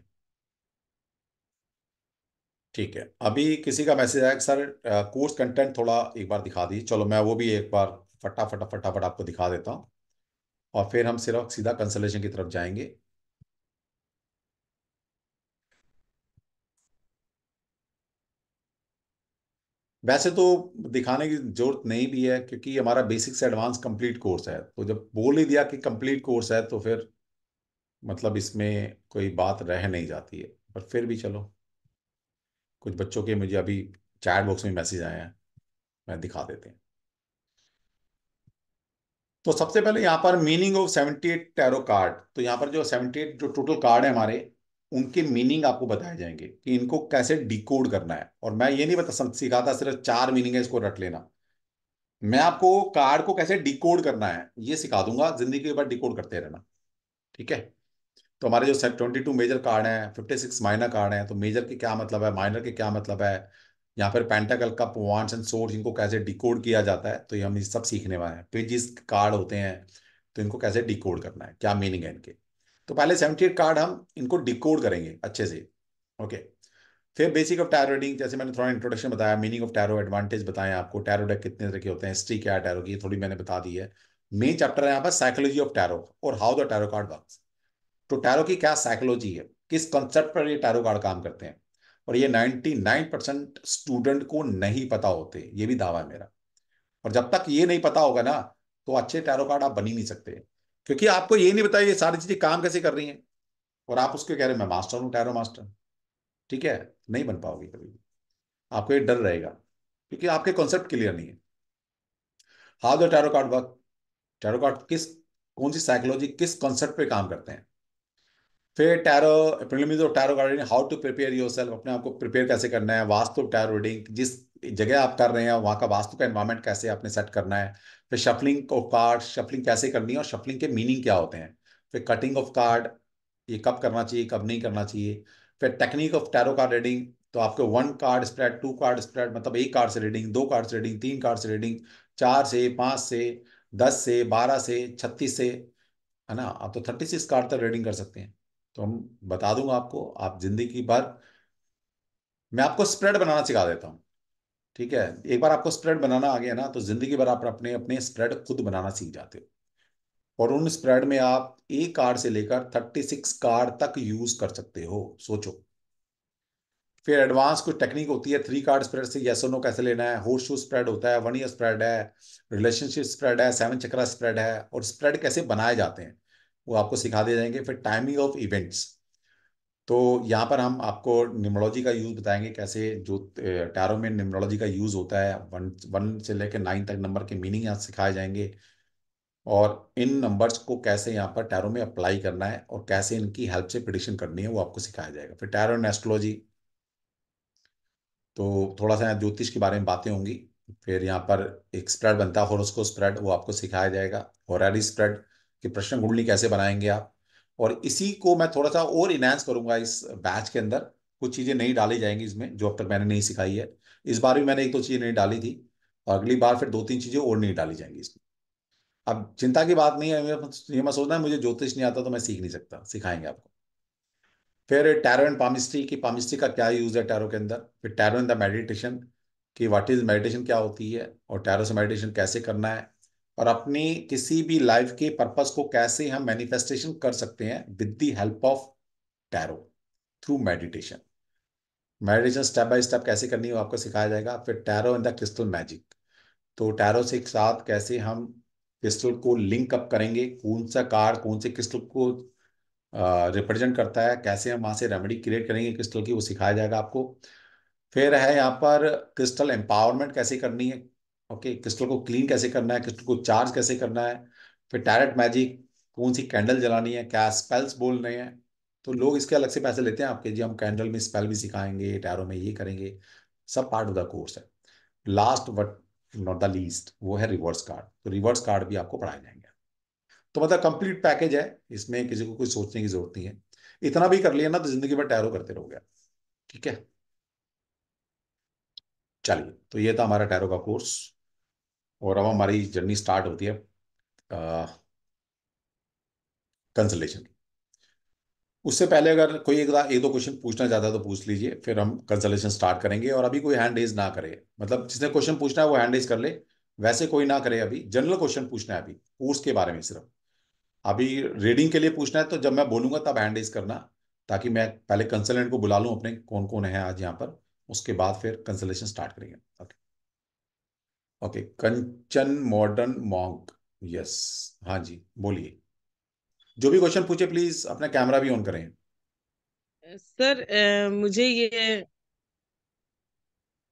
ठीक है अभी किसी का मैसेज आया सर कोर्स कंटेंट थोड़ा एक बार दिखा दीजिए चलो मैं वो भी एक बार फटाफट फटाफट आपको दिखा देता हूँ और फिर हम सिर्फ सीधा कंसल्टेशन की तरफ जाएंगे वैसे तो दिखाने की जरूरत नहीं भी है क्योंकि हमारा बेसिक से एडवांस कंप्लीट कोर्स है तो जब बोल ही दिया कि कंप्लीट कोर्स है तो फिर मतलब इसमें कोई बात रह नहीं जाती है पर फिर भी चलो कुछ बच्चों के मुझे अभी चैट बॉक्स में मैसेज आए हैं मैं दिखा देते हैं तो सबसे पहले यहाँ पर meaning of seventy eight tarot card तो यहाँ पर जो सेवेंटी एट जो टोटल कार्ड है हमारे उनके मीनिंग आपको बताए जाएंगे कि इनको कैसे डिकोड करना है और मैं ये नहीं बता सिखाता सिर्फ चार मीनिंग है इसको रट लेना मैं आपको कार्ड को कैसे डिकोड करना है ये सिखा दूंगा जिंदगी के बाद डिकोड करते रहना ठीक है तो हमारे जो sir twenty two major card है फिफ्टी सिक्स माइनर कार्ड है तो मेजर के क्या मतलब है माइनर के क्या मतलब है या फिर पेंटाकल का पॉइंट्स एंड सोर्स इनको कैसे डिकोड किया जाता है तो ये हम सब सीखने वाले हैं पेजिस तो कार्ड होते हैं तो इनको कैसे डिकोड करना है क्या मीनिंग है इनके तो पहले सेवेंटी एट कार्ड हम इनको डिकोड करेंगे अच्छे से ओके फिर बेसिक ऑफ टैरो रीडिंग जैसे मैंने थोड़ा इंट्रोडक्शन बताया मीनिंग ऑफ टैरो एडवांटेज बताया आपको टैरो डेक कितने तरह के होते हैं हिस्ट्री क्या है टैरो की थोड़ी मैंने बता दी है मेन चैप्टर है यहाँ पर साइकोलॉजी ऑफ टैरो और how the tarot card work तो टैरो की क्या साइकोलॉजी है किस कॉन्सेप्ट पर ये टैरो कार्ड काम करते हैं और ये नाइन परसेंट स्टूडेंट को नहीं पता होते ये भी दावा है मेरा और जब तक ये नहीं पता होगा ना तो अच्छे टैरो कार्ड आप बनी नहीं सकते क्योंकि आपको ये नहीं बताया ये सारी चीजें काम कैसे कर रही हैं और आप उसके कह रहे हैं मैं मास्टर हूँ टैरो मास्टर ठीक है नहीं बन पाओगे कभी भी आपको ये डर रहेगा क्योंकि आपके कॉन्सेप्ट क्लियर नहीं है how the tarot card work tarot card किस कौन सी साइकोलॉजी किस कॉन्सेप्ट पे काम करते हैं फिर tarot preliminary of tarot card how to prepare yourself अपने आप को प्रिपेयर कैसे करना है वास्तु टैरो रीडिंग जिस जगह आप कर रहे हैं वहां का वास्तु का एनवायरमेंट कैसे आपने सेट करना है फिर शफलिंग ऑफ कार्ड शफलिंग कैसे करनी है और शफलिंग के मीनिंग क्या होते हैं फिर कटिंग ऑफ कार्ड ये कब करना चाहिए कब नहीं करना चाहिए फिर technique of tarot card reading तो आपके one card spread two card spread मतलब एक कार्ड से रीडिंग दो कार्ड से रीडिंग तीन कार्ड से रीडिंग चार से पाँच से दस से बारह से छत्तीस से है ना आप तो थर्टी सिक्स कार्ड तक रीडिंग कर सकते हैं तो हम बता दूंगा आपको आप जिंदगी भर मैं आपको स्प्रेड बनाना सिखा देता हूँ ठीक है एक बार आपको स्प्रेड बनाना आ गया ना तो जिंदगी भर आप अपने अपने स्प्रेड खुद बनाना सीख जाते हो और उन स्प्रेड में आप एक कार्ड से लेकर थर्टी सिक्स कार्ड तक यूज कर सकते हो सोचो फिर एडवांस कुछ टेक्निक होती है थ्री कार्ड स्प्रेड से येस नो कैसे लेना है होर्स शू स्प्रेड होता है वन ईयर स्प्रेड है रिलेशनशिप स्प्रेड है सेवन चक्रा स्प्रेड है और स्प्रेड कैसे बनाए जाते हैं वो आपको सिखा दिए जाएंगे फिर टाइमिंग ऑफ इवेंट्स तो यहाँ पर हम आपको निमोलॉजी का यूज़ बताएंगे कैसे जो टैरो में निमोलॉजी का यूज़ होता है वन वन से लेकर नाइन तक नंबर के मीनिंग यहाँ सिखाए जाएंगे और इन नंबर्स को कैसे यहाँ पर टैरो में अप्लाई करना है और कैसे इनकी हेल्प से प्रडिक्शन करनी है वो आपको सिखाया जाएगा फिर टैरो एंड एस्ट्रोलॉजी तो थोड़ा सा यहाँ ज्योतिष के बारे में बातें होंगी फिर यहाँ पर एक स्प्रेड बनता है उसको स्प्रेड वो आपको सिखाया जाएगा और स्प्रेड कि प्रश्न कुंडली कैसे बनाएंगे आप और इसी को मैं थोड़ा सा और इनहेंस करूंगा इस बैच के अंदर कुछ चीज़ें नहीं डाली जाएंगी इसमें जो अब तक मैंने नहीं सिखाई है इस बार भी मैंने एक दो तो चीज़ें नहीं डाली थी और अगली बार फिर दो तीन चीज़ें और नहीं डाली जाएंगी इसमें अब चिंता की बात नहीं है ये मैं सोचना है मुझे ज्योतिष नहीं आता तो मैं सीख नहीं सकता सिखाएंगे आपको फिर टैरो एंड पामिस्ट्री की पामिस्ट्री का क्या यूज़ है टैरो के अंदर फिर टैरो एंड द मेडिटेशन कि व्हाट इज़ मेडिटेशन क्या होती है और टैरो से मेडिटेशन कैसे करना है और अपनी किसी भी लाइफ के पर्पस को कैसे हम मैनिफेस्टेशन कर सकते हैं with the help of tarot through meditation meditation step by step कैसे करनी है आपको सिखाया जाएगा फिर tarot in the crystal magic तो टैरो से साथ कैसे हम क्रिस्टल को लिंक अप करेंगे कौन सा कार्ड कौन से क्रिस्टल को रिप्रेजेंट करता है कैसे हम वहां से रेमेडी क्रिएट करेंगे क्रिस्टल की वो सिखाया जाएगा आपको फिर है यहाँ पर क्रिस्टल एम्पावरमेंट कैसे करनी है ओके क्रिस्टल को क्लीन कैसे करना है क्रिस्टल को चार्ज कैसे करना है फिर टैरेट मैजिक कौन सी कैंडल जलानी है क्या स्पेल्स बोल रहे हैं तो लोग इसके अलग से पैसे लेते हैं आपके जी हम कैंडल में स्पेल भी सिखाएंगे टैरो में ये करेंगे सब पार्ट ऑफ द कोर्स है last but not the least वो है रिवर्स कार्ड तो रिवर्स कार्ड भी आपको पढ़ाए जाएंगे तो मतलब कंप्लीट पैकेज है इसमें किसी को कुछ सोचने की जरूरत नहीं है इतना भी कर लिया ना तो जिंदगी भर टैरो करते रहोगे ठीक है चलिए तो ये था हमारा टैरो का कोर्स और अब हमारी जर्नी स्टार्ट होती है कंसल्टेशन की उससे पहले अगर कोई एक एक दो क्वेश्चन पूछना चाहता है तो पूछ लीजिए फिर हम कंसल्टेशन स्टार्ट करेंगे और अभी कोई हैंड रेज ना करे मतलब जिसने क्वेश्चन पूछना है वो हैंड रेज कर ले वैसे कोई ना करे अभी जनरल क्वेश्चन पूछना है अभी कोर्स के बारे में सिर्फ अभी रीडिंग के लिए पूछना है तो जब मैं बोलूंगा तब हैंड रेज करना ताकि मैं पहले कंसल्टेंट को बुला लूँ अपने कौन कौन है आज यहाँ पर उसके बाद फिर कंसल्टेशन स्टार्ट करेंगे okay okay Kanchan modern monk yes हाँ जी बोलिए जो भी क्वेश्चन पूछे प्लीज अपना कैमरा भी ऑन करें सर uh, मुझे ये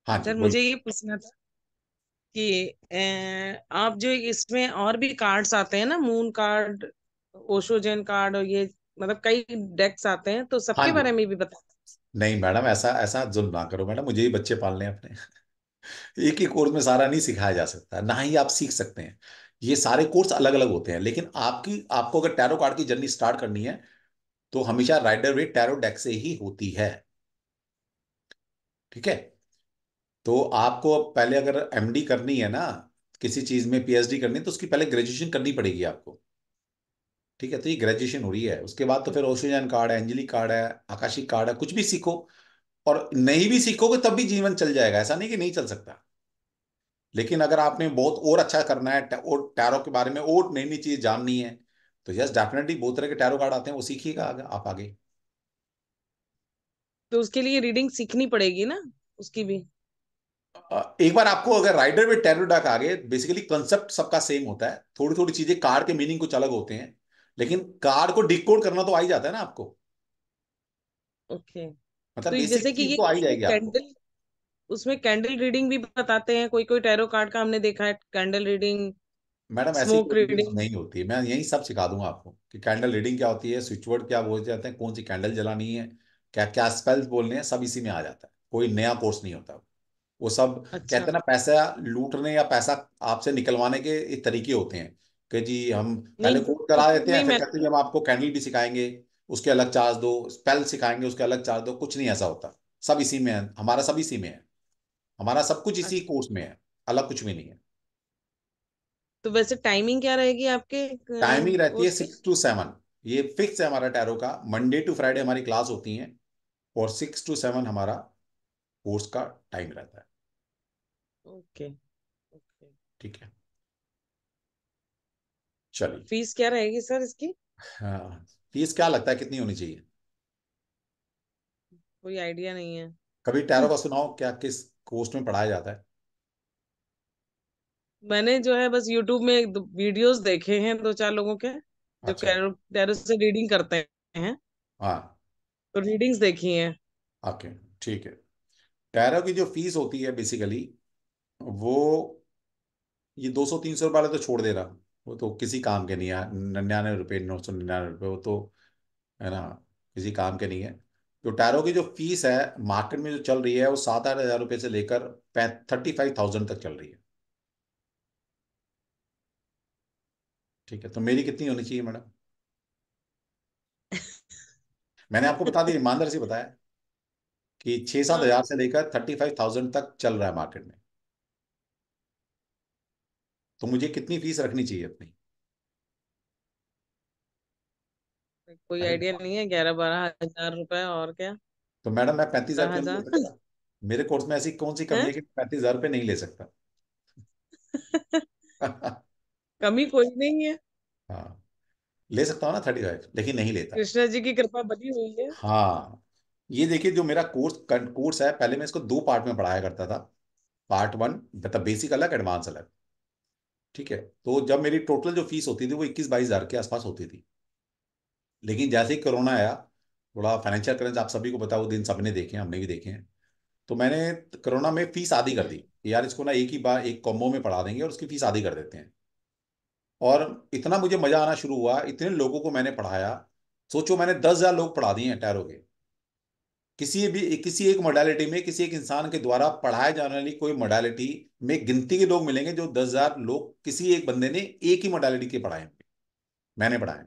हाँ सर मुझे ये पूछना था कि uh, आप जो इसमें और भी कार्ड्स आते हैं ना मून कार्ड ओशोजेन कार्ड और ये मतलब कई डेक्स आते हैं तो सबके हाँ बारे में भी बता नहीं मैडम ऐसा ऐसा जुल्म ना करो मैडम मुझे ही बच्चे पालने अपने एक ही कोर्स में सारा नहीं सिखाया जा सकता ना ही आप सीख सकते हैं ये सारे कोर्स अलग अलग होते हैं लेकिन आपकी आपको अगर टैरो कार्ड की जर्नी स्टार्ट करनी है तो हमेशा राइडर वे टैरो डेक से ही होती है ठीक है तो आपको पहले अगर एमडी करनी है ना किसी चीज में पीएचडी करनी है तो उसकी पहले ग्रेजुएशन करनी पड़ेगी आपको ठीक है तो ये ग्रेजुएशन हो रही है उसके बाद तो फिर ओशोजन कार्ड है अंजलि कार्ड है आकाशी कार्ड है कुछ भी सीखो और नहीं भी सीखोगे तब भी जीवन चल जाएगा ऐसा नहीं कि नहीं चल सकता लेकिन अगर आपने बहुत और अच्छा करना है और टैरो के बारे में और नई नई चीज जाननी है तो यस डेफिनेटली बहुत तरह के टैरो कार्ड आते हैं वो सीखिएगा आप आगे तो उसके लिए रीडिंग सीखनी पड़ेगी ना उसकी भी एक बार आपको अगर राइडर विद टैरो डाक गए बेसिकली कंसेप्ट सबका सेम होता है थोड़ी थोड़ी चीजें कार्ड के मीनिंग कुछ अलग होते हैं लेकिन कार्ड को डिकोड करना तो आ ही जाता है ना आपको ओके okay. मतलब तो जैसे कि ये तो आई जाएगी कैंडल उसमें कैंडल रीडिंग भी बताते हैं कोई कोई टैरो कार्ड का हमने देखा है कैंडल रीडिंग मैडम ऐसी रीडिंग नहीं होती मैं यही सब सिखा दूंगा आपको कि कैंडल रीडिंग क्या होती है स्विच वर्ड क्या बोल जाते हैं कौन सी कैंडल जलानी है क्या क्या स्पेल्स बोलने हैं सब इसी में आ जाता है कोई नया कोर्स नहीं होता वो सब अच्छा। कहते हैं ना पैसा लूटने या पैसा आपसे निकलवाने के तरीके होते हैं कि जी हम पहले कोर्स करा तो देते हैं फिर कहते हैं हम आपको कैंडल भी सिखाएंगे उसके अलग चार्ज दो स्पेल सिखाएंगे उसके अलग चार्ज दो कुछ नहीं ऐसा होता सब इसी में है हमारा सब इसी में है हमारा सब कुछ इसी कोर्स अच्छा। में है अलग कुछ भी नहीं है तो वैसे टाइमिंग क्या रहेगी आपके टाइमिंग रहती है सिक्स टू सेवन ये फिक्स है हमारा टैरो का मंडे टू फ्राइडे हमारी क्लास होती है और सिक्स टू सेवन हमारा कोर्स का टाइम रहता है ओके ओके ठीक है चलिए फीस क्या रहेगी सर इसकी हाँ फीस क्या लगता है कितनी होनी चाहिए कोई आइडिया नहीं है कभी टैरो का सुनाओ क्या किस कोर्स में पढ़ाया जाता है मैंने जो है बस यूट्यूब में वीडियोस देखे हैं दो चार लोगों के जो अच्छा। टैरो से रीडिंग करते हैं हाँ तो रीडिंग्स देखी हैं ओके ठीक है टैरो की जो फीस होती है बेसिकली वो ये दो सौ तीन सौ वाले तो छोड़ दे रहा वो तो किसी काम के नहीं है निन्यानवे रुपये नौ सौ निन्यानवे रुपये वो तो है ना किसी काम के नहीं है तो टायरों की जो फीस है मार्केट में जो चल रही है वो सात आठ हज़ार रुपये से लेकर थर्टी फाइव थाउजेंड तक चल रही है ठीक है तो मेरी कितनी होनी चाहिए मैडम मैंने आपको बता दिया ईमानदार से बताया कि छः सात हाँ। हज़ार से लेकर थर्टी फाइव थाउजेंड तक चल रहा है मार्केट में तो मुझे कितनी फीस रखनी चाहिए अपनी कोई आइडिया नहीं है ग्यारह बारह हजार रुपए और क्या तो मैडम मैं पैंतीस हजार मेरे कोर्स में ऐसी कौन सी कमी है कि पैंतीस हजार रुपए नहीं ले सकता कमी कोई नहीं है हाँ ले सकता हूँ ना थर्टी फाइव लेकिन नहीं लेता कृष्णा जी की कृपा बनी हुई है हाँ ये देखिए जो मेरा कोर्स कोर्स है पहले मैं इसको दो पार्ट में पढ़ाया करता था पार्ट वन मतलब बेसिक अलग एडवांस अलग ठीक है तो जब मेरी टोटल जो फीस होती थी वो इक्कीस बाईस हजार के आसपास होती थी लेकिन जैसे ही कोरोना आया थोड़ा फाइनेंशियल करेंस आप सभी को बताओ दिन सबने देखे हैं हमने भी देखे हैं तो मैंने कोरोना में फीस आधी कर दी यार इसको ना एक ही बार एक कॉम्बो में पढ़ा देंगे और उसकी फीस आधी कर देते हैं और इतना मुझे मजा आना शुरू हुआ इतने लोगों को मैंने पढ़ाया सोचो मैंने दस हजार लोग पढ़ा दिए हैं टैरो के किसी भी किसी एक मोडालिटी में किसी एक इंसान के द्वारा पढ़ाए जाने वाली कोई मोडालिटी में गिनती के लोग मिलेंगे जो दस हजार लोग किसी एक बंदे ने एक ही मोडालिटी के पढ़ाए होंगे मैंने पढ़ाए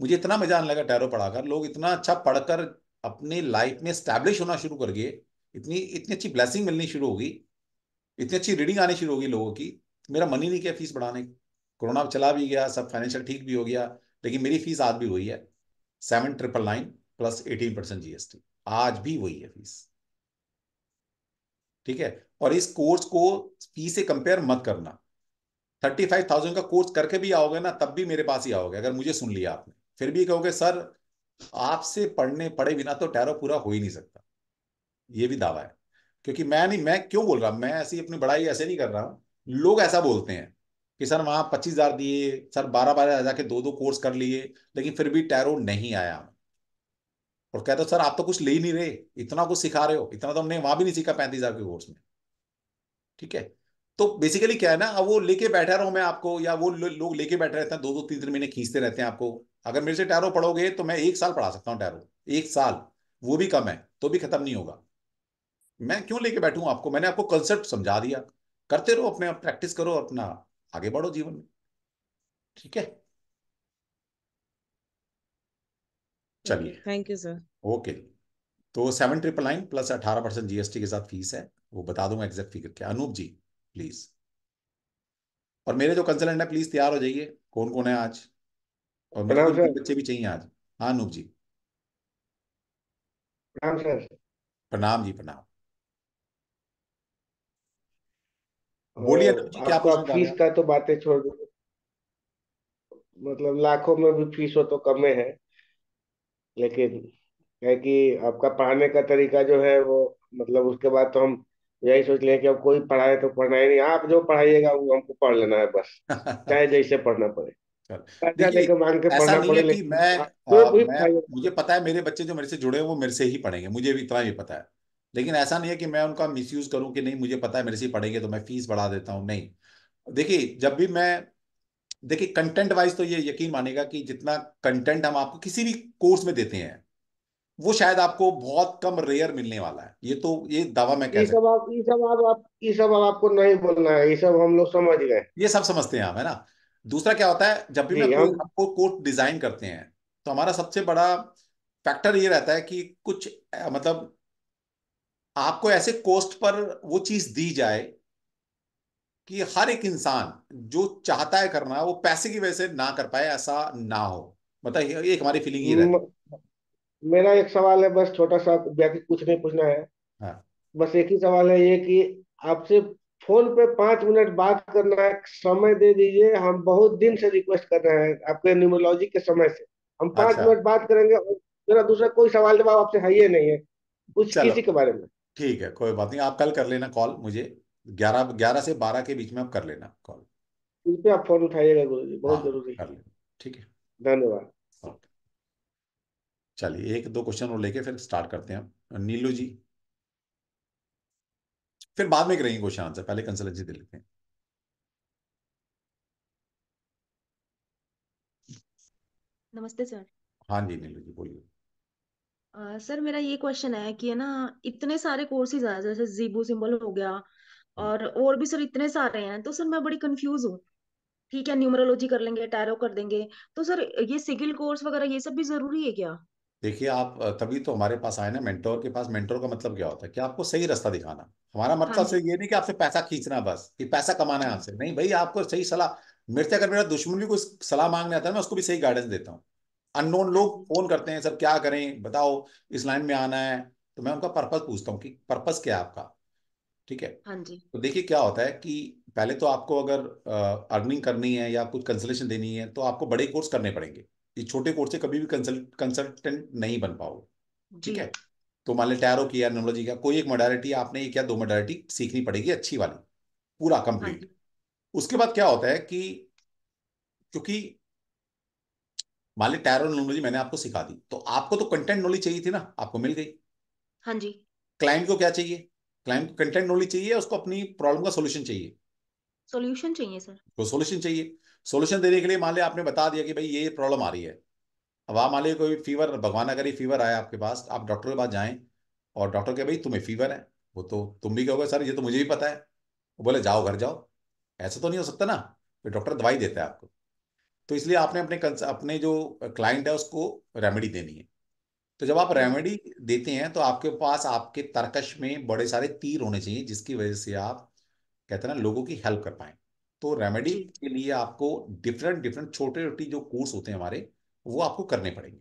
मुझे इतना मजा आने लगा टैरो पढ़ाकर लोग इतना अच्छा पढ़कर अपने लाइफ में स्टैब्लिश होना शुरू कर गए इतनी इतनी अच्छी ब्लैसिंग मिलनी शुरू होगी इतनी अच्छी रीडिंग आनी शुरू होगी लोगों की मेरा मन ही नहीं किया फीस बढ़ाने की कोरोना चला भी गया सब फाइनेंशियल ठीक भी हो गया लेकिन मेरी फीस आज भी हुई है seven triple nine plus eighteen percent GST आज भी वही है फीस ठीक है और इस कोर्स को फीस से कंपेयर मत करना थर्टी फाइव थाउजेंड का कोर्स करके भी आओगे ना तब भी मेरे पास ही आओगे अगर मुझे सुन लिया आपने फिर भी कहोगे सर आपसे पढ़ने पढ़े बिना तो टैरो पूरा हो ही नहीं सकता ये भी दावा है क्योंकि मैं नहीं मैं क्यों बोल रहा मैं ऐसी अपनी बड़ाई ऐसे नहीं कर रहा हूं लोग ऐसा बोलते हैं कि सर वहां पच्चीस हजार दिए सर बारह बारह हजार के दो दो कोर्स कर लिए लेकिन फिर भी टैरो नहीं आया और कहते हो सर आप तो कुछ ले ही नहीं रहे इतना कुछ सिखा रहे हो इतना तो हमने वहां भी नहीं सीखा पैंतीस हजार के कोर्स में ठीक है तो बेसिकली क्या है ना वो लेके बैठा रहा हूं मैं आपको या वो लोग लेके बैठे रहते हैं दो दो तीन तीन महीने खींचते रहते हैं आपको अगर मेरे से टैरो पढ़ोगे तो मैं एक साल पढ़ा सकता हूँ टैरो एक साल वो भी कम है तो भी खत्म नहीं होगा मैं क्यों लेके बैठू आपको मैंने आपको कंसेप्ट समझा दिया करते रहो अपने आप प्रैक्टिस करो अपना आगे बढ़ो जीवन में ठीक है चलिए थैंक यू सर ओके तो सेवन ट्रिपल नाइन प्लस अठारह परसेंट जीएसटी के साथ फीस है वो बता दूंगा एग्जैक्ट फिगर क्या अनूप जी प्लीज और मेरे जो कंसल्टेंट है प्लीज तैयार हो जाइए कौन कौन है आज और मेरे तो बच्चे भी चाहिए आज हाँ अनूप जी प्रणाम सर प्रणाम जी प्रणाम बोलिए क्या फीस का तो बातें छोड़ दो मतलब लाखों में भी फीस हो तो कमे है लेकिन है कि आपका पढ़ाने का तरीका जो है वो मतलब उसके बाद तो हम यही सोच लिया कि अब कोई पढ़ाए तो पढ़ना ही नहीं आप जो पढ़ाइएगा वो हमको पढ़ लेना है बस चाहे जैसे पढ़ना पड़े ऐसा नहीं है कि मैं, तो आ, हाँ, मैं मुझे पता है मेरे बच्चे जो मेरे से जुड़े हैं वो मेरे से ही पढ़ेंगे मुझे भी इतना ही पता है लेकिन ऐसा नहीं है कि मैं उनका मिस यूज करूं कि नहीं मुझे पता है मेरे से ही पढ़ेंगे तो मैं फीस बढ़ा देता हूं नहीं देखिए जब भी मैं देखिए कंटेंट वाइज तो ये यकीन मानेगा कि जितना कंटेंट हम आपको किसी भी कोर्स में देते हैं वो शायद आपको बहुत कम रेयर मिलने वाला है ये तो ये दावा मैं कह हूँ ये सब आप आप ये सब आप आपको नहीं बोलना है ये सब हम लोग समझ गए ये सब समझते हैं आप है ना दूसरा क्या होता है जब भी मैं आपको कोर्स डिजाइन करते हैं तो हमारा सबसे बड़ा फैक्टर ये रहता है कि कुछ मतलब आपको ऐसे कोस्ट पर वो चीज दी जाए कि हर एक इंसान जो चाहता है करना वो पैसे की वजह से ना कर पाए ऐसा ना हो मतलब ये हमारी फीलिंग ही रहे मेरा एक सवाल है बस छोटा सा व्यक्ति कुछ नहीं पूछना है हाँ। बस एक ही सवाल है ये कि आपसे फोन पे पांच मिनट बात करना है समय दे दीजिए हम बहुत दिन से रिक्वेस्ट कर रहे हैं आपके न्यूमोलॉजी के समय से हम पांच अच्छा। मिनट बात करेंगे और मेरा दूसरा कोई सवाल जवाब आपसे है ही नहीं है कुछ किसी के बारे में ठीक है कोई बात नहीं आप कल कर लेना कॉल मुझे ग्यारह ग्यारह से बारह के बीच में आप कर लेना कॉल बिल्कुल आप फोन उठाइएगा गुरु जी बहुत हाँ, जरूरी कर लेना ठीक है धन्यवाद चलिए एक दो क्वेश्चन और लेके फिर स्टार्ट करते हैं नीलू जी फिर बाद में करेंगे क्वेश्चन आंसर पहले कंसल्ट जी दे लेते हैं नमस्ते सर हाँ जी नीलू जी बोलिए सर मेरा ये क्वेश्चन है कि है ना इतने सारे कोर्सेज आए जैसे जीबू सिंबल हो गया हाँ। और और भी सर इतने सारे हैं तो सर मैं बड़ी कंफ्यूज हूँ ठीक है न्यूमरोलॉजी कर लेंगे टैरो कर देंगे तो सर ये सिगिल कोर्स वगैरह ये सब भी जरूरी है क्या देखिए आप तभी तो हमारे पास आए ना मेंटोर के पास मेंटोर का मतलब क्या होता है कि आपको सही रास्ता दिखाना हमारा हाँ मतलब हाँ। से ये नहीं कि आपसे पैसा खींचना बस कि पैसा कमाना है हाँ। आपसे नहीं भाई आपको सही सलाह मेरे से अगर मेरा दुश्मन भी कोई सलाह मांगने आता है मैं उसको भी सही गाइडेंस देता हूँ अननोन लोग फोन करते हैं सर क्या करें बताओ इस लाइन में आना है तो मैं उनका पर्पज पूछता हूँ कि पर्पज क्या है आपका ठीक है हाँ जी तो देखिए क्या होता है कि पहले तो आपको अगर अर्निंग करनी है या कुछ कंसल्टेशन देनी है तो आपको बड़े कोर्स करने पड़ेंगे ये छोटे कोर्स से कभी भी कंसल्टेंट नहीं बन पाओगे ठीक है तो मान लें टैरो की या न्यूमोलॉजी का कोई एक मोडालिटी आपने एक या दो मोडालिटी सीखनी पड़ेगी अच्छी वाली पूरा कंप्लीट हाँ उसके बाद क्या होता है कि क्योंकि मान लें टैरो न्यूमोलॉजी मैंने आपको सिखा दी तो आपको तो कंटेंट नॉलेज चाहिए थी ना आपको मिल गई हाँ जी क्लाइंट को क्या चाहिए क्लाइंट को कंटेंट नॉलेज चाहिए उसको अपनी प्रॉब्लम का सोल्यूशन चाहिए सोल्यूशन चाहिए सर तो सोल्यूशन चाहिए सोल्यूशन देने के लिए मान लिया आपने बता दिया कि भाई ये प्रॉब्लम आ रही है अब आप मान लिया कोई फीवर भगवान अगर ये फीवर आया आपके पास आप डॉक्टर के पास जाएं और डॉक्टर के भाई तुम्हें फीवर है वो तो तुम भी कहोगे सर ये तो मुझे भी पता है वो बोले जाओ घर जाओ ऐसा तो नहीं हो सकता ना कि डॉक्टर दवाई देता है आपको तो इसलिए आपने अपने अपने जो क्लाइंट है उसको रेमेडी देनी है तो जब आप रेमेडी देते हैं तो आपके पास आपके तर्कश में बड़े सारे तीर होने चाहिए जिसकी वजह से आप कहते हैं ना लोगों की हेल्प कर पाए तो रेमेडी के लिए आपको डिफरेंट डिफरेंट छोटे छोटे जो कोर्स होते हैं हमारे वो आपको करने पड़ेंगे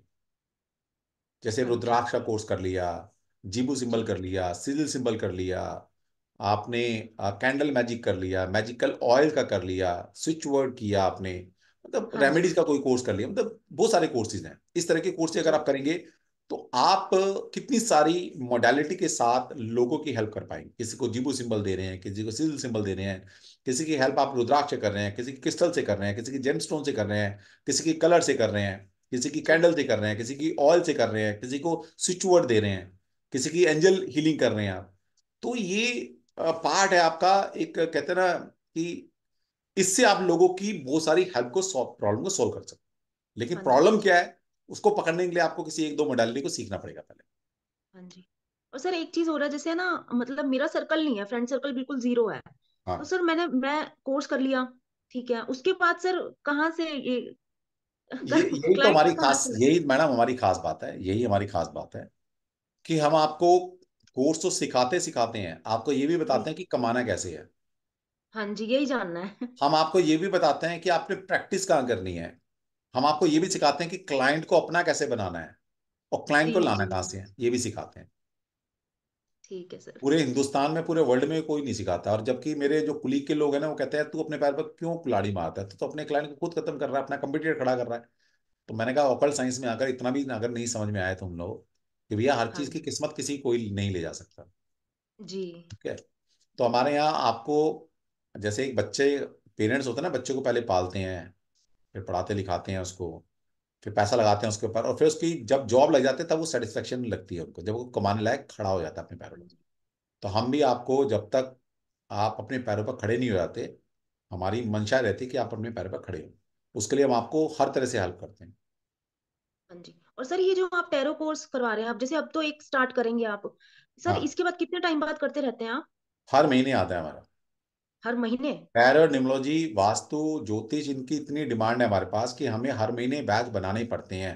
जैसे अच्छा। रुद्राक्ष का कोर्स कर लिया जीबू सिंबल कर लिया सिजिल सिंबल कर लिया आपने कैंडल मैजिक कर लिया मैजिकल ऑयल का कर लिया स्विच वर्ड किया आपने मतलब रेमेडीज हाँ। का कोई कोर्स कर लिया मतलब बहुत सारे कोर्सेज हैं इस तरह के कोर्स अगर आप करेंगे तो आप कितनी सारी मोडालिटी के साथ लोगों की हेल्प कर पाएंगे किसी को जीबू सिंबल दे रहे हैं किसी को सिजल सिंबल दे रहे हैं किसी की हेल्प आप रुद्राक्ष से कर रहे हैं किसी की क्रिस्टल से कर रहे हैं किसी की जेम स्टोन से कर रहे हैं किसी की कलर से कर रहे हैं किसी की कैंडल से कर रहे हैं किसी की ऑयल से कर रहे हैं किसी को स्विचवर्ड दे रहे हैं किसी की एंजल हीलिंग कर रहे हैं आप तो ये पार्ट है आपका एक कहते हैं ना कि इससे आप लोगों की बहुत सारी हेल्प को प्रॉब्लम को सॉल्व कर सकते लेकिन प्रॉब्लम हाँ क्या है उसको पकड़ने के लिए आपको किसी एक दो मोडालिटी को सीखना पड़ेगा पहले हाँ जी और सर एक चीज हो रहा है जैसे ना मतलब मेरा सर्कल नहीं है फ्रेंड सर्कल बिल्कुल जीरो है हाँ। तो सर मैंने मैं कोर्स कर लिया ठीक है उसके बाद सर कहाँ से ये यही तो हमारी खास यही मैडम हमारी खास बात है यही हमारी खास बात है कि हम आपको कोर्स तो सिखाते सिखाते हैं आपको ये भी बताते हैं कि कमाना कैसे है हाँ जी यही जानना है हम आपको ये भी बताते हैं कि आपने प्रैक्टिस कहाँ करनी है हम आपको ये भी सिखाते हैं कि क्लाइंट को अपना कैसे बनाना है और क्लाइंट को लाना कहां से है ये भी सिखाते हैं ठीक है सर पूरे हिंदुस्तान में पूरे वर्ल्ड में कोई नहीं सिखाता और जबकि मेरे जो कुलीग के लोग हैं ना वो कहते हैं तू अपने पैर पर क्यों कुलाड़ी मारता है तू तो अपने क्लाइंट को खुद खत्म कर रहा है अपना कंप्यूटर खड़ा कर रहा है तो मैंने कहा ओकल साइंस में आकर इतना भी अगर नहीं समझ में आया तुम लोग कि भैया हर चीज हाँ। की किस्मत किसी कोई नहीं ले जा सकता जी ठीक है तो हमारे यहाँ आपको जैसे एक बच्चे पेरेंट्स होते हैं ना बच्चों को पहले पालते हैं फिर पढ़ाते लिखाते हैं उसको फिर पैसा लगाते हैं उसके ऊपर और फिर उसकी जब जॉब लग जाते हैं तब वो सेटिस्फेक्शन लगती है उनको जब वो कमाने लायक खड़ा हो जाता है अपने पैरों पर तो हम भी आपको जब तक आप अपने पैरों पर खड़े नहीं हो जाते हमारी मंशा रहती है कि आप अपने पैरों पर खड़े हो उसके लिए हम आपको हर तरह से हेल्प करते हैं हाँ जी और सर ये जो आप टैरो कोर्स करवा रहे हैं आप जैसे अब तो एक स्टार्ट करेंगे आप सर हाँ। इसके बाद कितने टाइम बाद करते रहते हैं आप हर महीने आता है हमारा हर महीने खैर निमोलॉजी वास्तु ज्योतिष इनकी इतनी डिमांड है हमारे पास कि हमें हर महीने बैच बनाने ही पड़ते हैं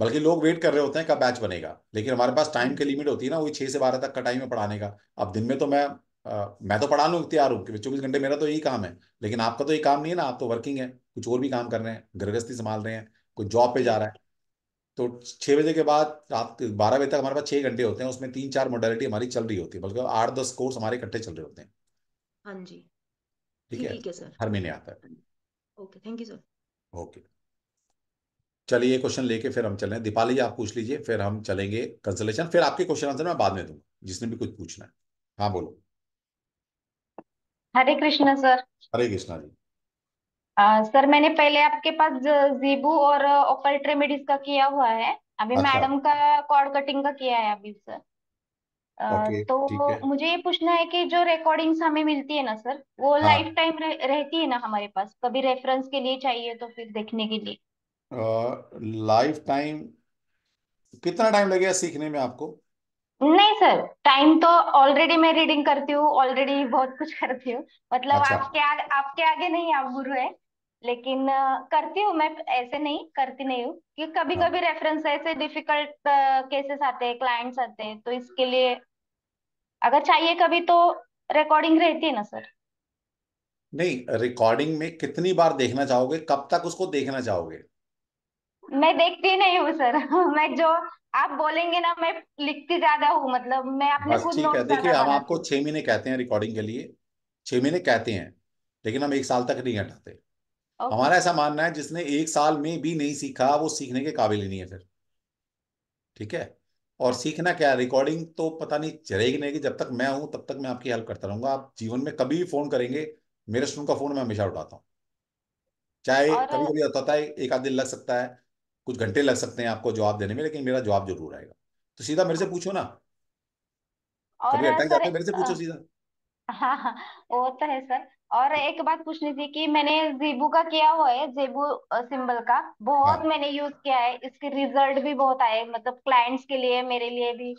बल्कि लोग वेट कर रहे होते हैं कब बैच बनेगा लेकिन हमारे पास टाइम की लिमिट होती है ना वही छह से बारह तक का टाइम है पढ़ाने का अब दिन में तो मैं आ, मैं तो पढ़ा लूँ तैयार हूँ क्योंकि चौबीस घंटे मेरा तो यही काम है लेकिन आपका तो ये काम नहीं है ना आप तो वर्किंग है कुछ और भी काम कर रहे हैं गृहस्थी संभाल रहे हैं कुछ जॉब पे जा रहा है तो छः बजे के बाद रात बारह बजे तक हमारे पास छः घंटे होते हैं उसमें तीन चार मोडालिटी हमारी चल रही होती है बल्कि आठ दस कोर्स हमारे इकट्ठे चल रहे होते हैं हाँ जी ठीक है ठीक है सर हर महीने आता है हाँ okay thank you sir okay चलिए ये क्वेश्चन लेके फिर हम चल रहे हैं दीपाली आप पूछ लीजिए फिर हम चलेंगे कंसल्टेशन फिर आपके क्वेश्चन आंसर मैं बाद में दूंगा जिसने भी कुछ पूछना है हाँ बोलो हरे कृष्णा सर हरे कृष्णा जी आ, सर मैंने पहले आपके पास जीबू और ओकल्ट ट्रेमेडिस का किया हुआ है अभी अच्छा मैडम का कॉर्ड कटिंग का किया है अभी सर तो मुझे ये पूछना है कि जो रिकॉर्डिंग्स हमें मिलती है ना सर वो हाँ लाइफ टाइम रहती है ना हमारे पास कभी रेफरेंस के लिए चाहिए तो फिर देखने के लिए लाइफ टाइम कितना टाइम लगेगा सीखने में आपको नहीं सर टाइम तो ऑलरेडी मैं रीडिंग करती हूँ ऑलरेडी बहुत कुछ करती हूँ मतलब अच्छा आपके आगे आपके आगे नहीं आप गुरु है लेकिन करती हूँ मैं ऐसे नहीं करती नहीं हूँ कि कभी कभी रेफरेंस ऐसे डिफिकल्ट केसेस आते हैं क्लाइंट्स आते हैं तो इसके लिए अगर चाहिए कभी तो रिकॉर्डिंग रहती है ना सर नहीं रिकॉर्डिंग में कितनी बार देखना चाहोगे कब तक उसको देखना चाहोगे मैं देखती नहीं हूँ सर मैं जो आप बोलेंगे ना मैं लिखती ज्यादा हूँ मतलब मैं अपने खुद ठीक है देखिए हम आपको छह महीने कहते हैं रिकॉर्डिंग के लिए छह महीने कहते हैं लेकिन हम एक साल तक नहीं हटाते हमारा ऐसा मानना है जिसने एक साल में भी नहीं सीखा वो सीखने के काबिल ही नहीं है फिर ठीक है और सीखना क्या रिकॉर्डिंग तो पता नहीं चलेगी नहीं कि जब तक मैं हूं तब तक मैं आपकी हेल्प करता रहूंगा आप जीवन में कभी भी फोन करेंगे मेरे स्टूडेंट का फोन मैं हमेशा उठाता हूँ चाहे कभी कभी होता है एक आध दिन लग सकता है कुछ घंटे लग सकते हैं आपको जवाब देने में लेकिन मेरा जवाब जरूर आएगा तो सीधा मेरे से पूछो ना कभी अटक जाते मेरे से पूछो सीधा हाँ हाँ वो तो है सर और एक बात पूछनी थी कि मैंने जेबू का किया हुआ है जेबू सिंबल का बहुत हाँ मैंने यूज किया है इसके रिजल्ट भी बहुत आए मतलब क्लाइंट्स के लिए मेरे लिए भी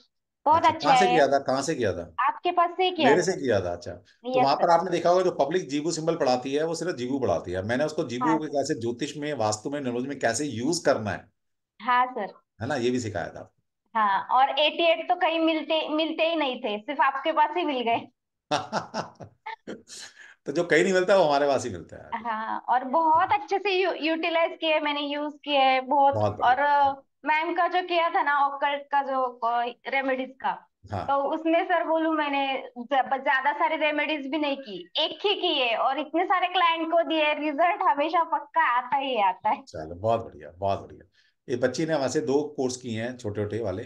बहुत अच्छा अच्छा से किया था कहाँ से किया था आपके पास से किया मेरे से किया था अच्छा तो यस वहां पर सर आपने देखा होगा जो पब्लिक जीबू सिंबल पढ़ाती है वो सिर्फ जीबू पढ़ाती है मैंने उसको जीबू हाँ को कैसे ज्योतिष में वास्तु में न्यूमरोलॉजी में कैसे यूज करना है हाँ सर है ना ये भी सिखाया था हाँ और एटी एट तो कहीं मिलते मिलते ही नहीं थे सिर्फ आपके पास ही मिल गए तो जो कहीं नहीं मिलता वो हमारे पास ही मिलता है हाँ और बहुत अच्छे से यू, यूटिलाइज किए मैंने यूज किए बहुत, बहुत और मैम का जो किया था ना ऑकल्ट का जो रेमेडीज का हाँ. तो उसमें सर बोलू मैंने ज्यादा सारे रेमेडीज भी नहीं की एक ही किए और इतने सारे क्लाइंट को दिए रिजल्ट हमेशा पक्का आता ही आता है चलो बहुत बढ़िया बहुत बढ़िया ये बच्ची ने हमारे दो कोर्स किए हैं छोटे छोटे वाले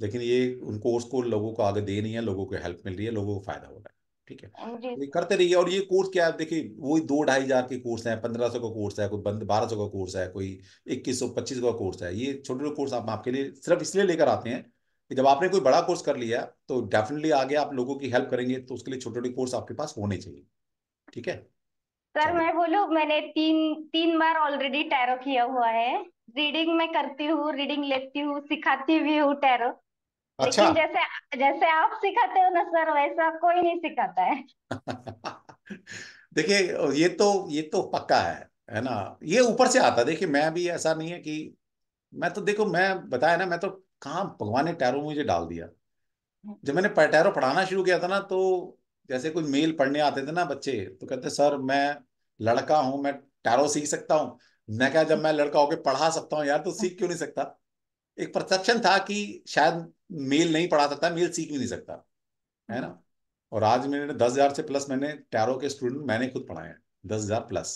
लेकिन ये उन कोर्स को लोगों को आगे दे नहीं है लोगों को हेल्प मिल रही है लोगों को फायदा हो रहा है ठीक है हाँ ये करते रहिए और ये कोर्स क्या है देखिए वही दो ढाई हजार के कोर्स हैं पंद्रह सौ का कोर्स है कोई बारह सौ का कोर्स है कोई इक्कीस सौ पच्चीस का कोर्स है ये छोटे छोटे कोर्स आप आपके लिए सिर्फ इसलिए लेकर आते हैं कि जब आपने कोई बड़ा कोर्स कर लिया तो डेफिनेटली आगे आप लोगों की हेल्प करेंगे तो उसके लिए छोटे छोटे कोर्स आपके पास होने चाहिए ठीक है सर मैं बोलू मैंने तीन तीन बार ऑलरेडी टैरो किया हुआ है रीडिंग मैं करती हूँ रीडिंग लेती हूँ सिखाती भी हूँ टैरो अच्छा जैसे जैसे आप सिखाते हो ना सर वैसा कोई नहीं सिखाता है देखिए ये तो ये तो पक्का है है ना ये ऊपर से आता है देखिए मैं भी ऐसा नहीं है कि मैं तो देखो मैं बताया ना मैं तो काम भगवान ने टैरो मुझे डाल दिया जब मैंने टैरो पढ़ाना शुरू किया था ना तो जैसे कोई मेल पढ़ने आते थे ना बच्चे तो कहते सर मैं लड़का हूँ मैं टैरो सीख सकता हूँ मैं क्या जब मैं लड़का होके पढ़ा सकता हूँ यार तो सीख क्यों नहीं सकता एक परसेप्शन था कि शायद मेल नहीं पढ़ा सकता मेल सीख भी नहीं सकता है ना और आज मैंने दस हजार से प्लस मैंने टैरो के स्टूडेंट मैंने खुद पढ़ाए हैं दस हजार प्लस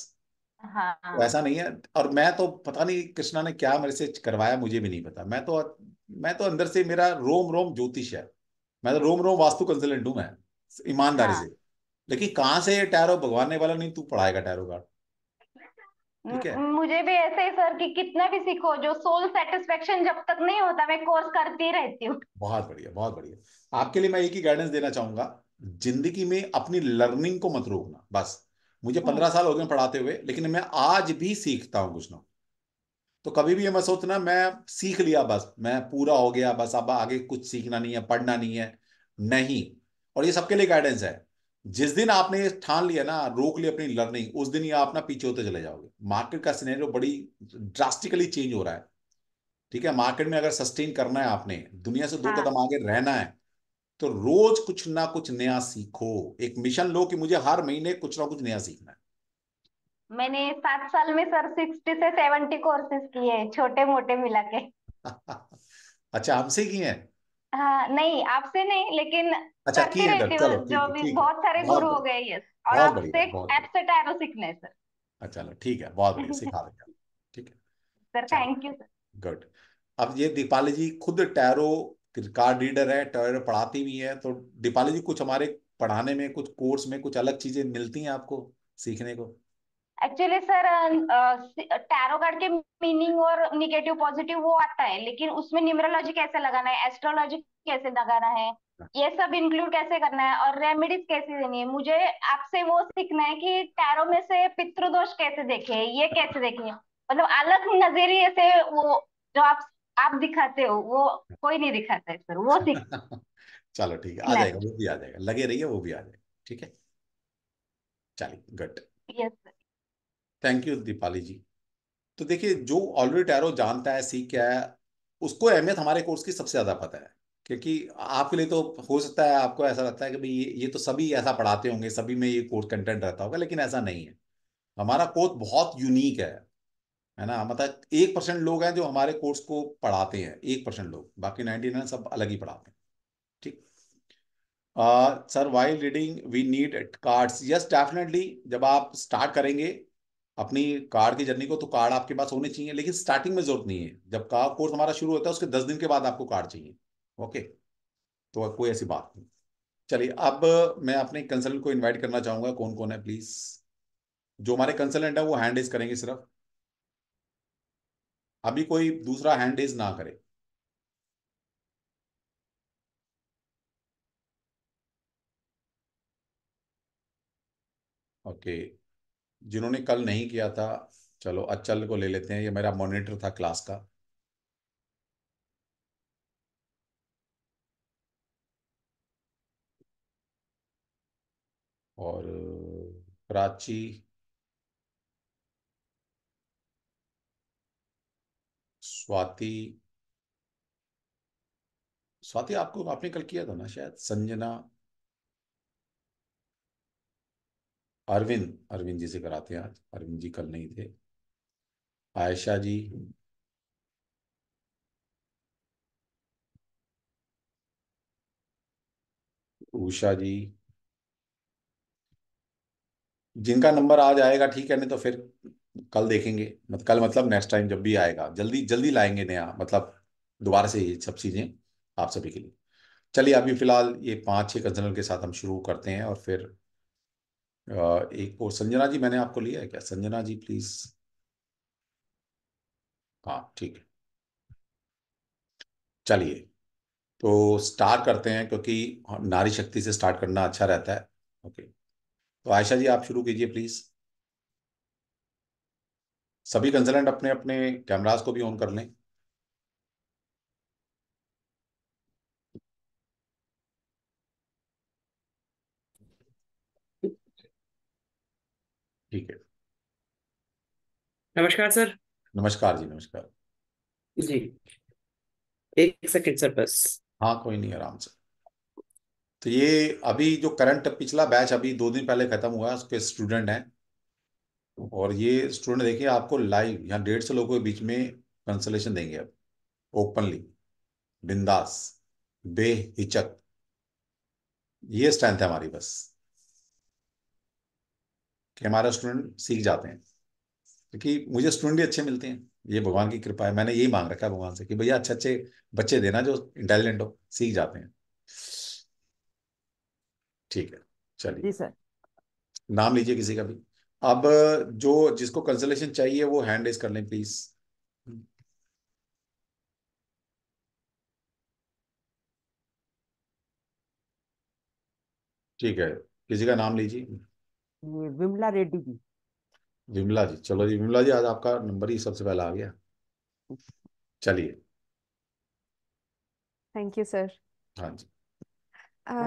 हाँ। तो ऐसा नहीं है और मैं तो पता नहीं कृष्णा ने क्या मेरे से करवाया मुझे भी नहीं पता मैं तो मैं तो अंदर से मेरा रोम रोम ज्योतिष है मैं तो रोम रोम वास्तु कंसल्टेंट हूँ मैं ईमानदारी हाँ। से लेकिन कहाँ से टैरो भगवान वाला नहीं तू पढ़ाएगा टैरो कार्ड ठीक है मुझे भी ऐसे ही सर कि कितना भी सीखो जो सोल सेटिस्फेक्शन जब तक नहीं होता मैं कोर्स करती रहती हूँ बहुत बढ़िया बहुत बढ़िया आपके लिए मैं एक ही गाइडेंस देना चाहूंगा जिंदगी में अपनी लर्निंग को मत रोकना बस मुझे हम्म। पंद्रह साल हो गए पढ़ाते हुए लेकिन मैं आज भी सीखता हूँ कुछ ना तो कभी भी ये मैं सोचना मैं सीख लिया बस मैं पूरा हो गया बस अब आगे कुछ सीखना नहीं है पढ़ना नहीं है नहीं और ये सबके लिए गाइडेंस है जिस दिन आपने ठान लिया ना रोक लिया अपनी लर्निंग उस दिन ही आप ना पीछे होते चले जाओगे मार्केट का सिनेरियो बड़ी ड्रास्टिकली चेंज हो रहा है ठीक है मार्केट में अगर सस्टेन करना है आपने दुनिया से दो हाँ। कदम आगे रहना है तो रोज कुछ ना कुछ नया सीखो एक मिशन लो कि मुझे हर महीने कुछ ना कुछ नया सीखना है मैंने सात साल में सर सिक्सटी से सेवेंटी कोर्सेज किए छोटे मोटे मिला के अच्छा हमसे किए हैं हाँ नहीं आपसे नहीं लेकिन अच्छा करते किए रहते हो चलो ठीक जो है भी ठीक है बहुत सारे बहुत गुरु हो बढ़िया गए यस और बहुत आपसे बढ़िया बहुत बढ़िया एप्सटेट एरो सीखने सर अच्छा, चलो ठीक है बहुत बढ़िया सिखा देंगे ठीक है sir thank you sir good अब ये दीपाली जी खुद टैरो कार्ड रीडर है टैरो पढ़ाती भी है तो दीपाली जी कुछ हमारे पढ़ाने में कुछ कोर्स में कुछ अलग चीजें मिलती हैं आपको सीखने को एक्चुअली सर टैरो कार्ड के मीनिंग और निगेटिव पॉजिटिव वो आता है लेकिन उसमें न्यूमरोलॉजी कैसे लगाना है एस्ट्रोलॉजी कैसे लगाना है ये सब इंक्लूड कैसे करना है और रेमेडीज कैसे देनी है मुझे आपसे वो सीखना है कि टैरो में से पितृदोष कैसे देखे ये कैसे देखे मतलब अलग नजरिए से वो जो आप आप दिखाते हो वो कोई नहीं दिखाता है सर वो सीख चलो ठीक है आ जाएगा वो भी आ जाएगा लगे रहिए वो भी आ जाएगा ठीक है चलिए good yes thank you Deepali ji तो देखिए जो ऑलरेडी टैरो जानता है सीख क्या है उसको अहमियत हमारे कोर्स की सबसे ज़्यादा पता है क्योंकि आपके लिए तो हो सकता है आपको ऐसा लगता है कि भाई ये ये तो सभी ऐसा पढ़ाते होंगे सभी में ये कोर्स कंटेंट रहता होगा लेकिन ऐसा नहीं है हमारा कोर्स बहुत यूनिक है है ना मतलब एक परसेंट लोग हैं जो हमारे कोर्स को पढ़ाते हैं एक परसेंट लोग बाकी नाइनटी नाइन सब अलग ही पढ़ाते हैं ठीक sir while reading we need cards yes definitely जब आप स्टार्ट करेंगे अपनी कार्ड की जर्नी को तो कार्ड आपके पास होने चाहिए लेकिन स्टार्टिंग में जरूरत नहीं है जब का कोर्स हमारा शुरू होता है उसके दस दिन के बाद आपको कार्ड चाहिए ओके तो कोई ऐसी बात नहीं चलिए अब मैं अपने कंसल्टेंट को इनवाइट करना चाहूंगा कौन कौन है प्लीज जो हमारे कंसल्टेंट है वो हैंड एज करेंगे सिर्फ अभी कोई दूसरा हैंड एज ना करे ओके okay. जिन्होंने कल नहीं किया था चलो अचल को ले लेते हैं ये मेरा मॉनिटर था क्लास का और प्राची स्वाति स्वाति आपको आपने कल किया था ना शायद संजना अरविंद अरविंद जी से कराते हैं आज अरविंद जी कल नहीं थे आयशा जी उषा जी जिनका नंबर आज आएगा ठीक है नहीं तो फिर कल देखेंगे मत कल मतलब नेक्स्ट टाइम जब भी आएगा जल्दी जल्दी लाएंगे नया मतलब दोबारा से ये सब चीज़ें आप सभी के लिए चलिए अभी फिलहाल ये पांच छह कजनल के साथ हम शुरू करते हैं और फिर एक और संजना जी मैंने आपको लिया है क्या संजना जी प्लीज हाँ ठीक है चलिए तो स्टार्ट करते हैं क्योंकि नारी शक्ति से स्टार्ट करना अच्छा रहता है ओके तो आयशा जी आप शुरू कीजिए प्लीज सभी कंसल्टेंट अपने अपने कैमरास को भी ऑन कर लें ठीक है नमस्कार सर नमस्कार जी नमस्कार जी एक सेकंड सर बस हाँ कोई नहीं आराम से तो ये अभी जो करंट पिछला बैच अभी दो दिन पहले खत्म हुआ उसके स्टूडेंट हैं और ये स्टूडेंट देखिए आपको लाइव यहाँ डेढ़ सौ लोगों के बीच में कंसलेशन देंगे अब ओपनली बिंदास बेहिचक ये स्ट्रेंथ है हमारी बस कि हमारा स्टूडेंट सीख जाते हैं क्योंकि तो मुझे स्टूडेंट भी अच्छे मिलते हैं ये भगवान की कृपा है मैंने यही मांग रखा है भगवान से कि भैया अच्छे अच्छे बच्चे देना जो इंटेलिजेंट हो सीख जाते हैं ठीक है चलिए नाम लीजिए किसी का भी अब जो जिसको कंसल्टेशन चाहिए वो हैंड रेस कर लें प्लीज ठीक है किसी का नाम लीजिए ये विमला रेड्डी जी विमला जी चलो जी विमला जी आज आपका नंबर ही सबसे पहला आ गया चलिए थैंक यू सर हाँ जी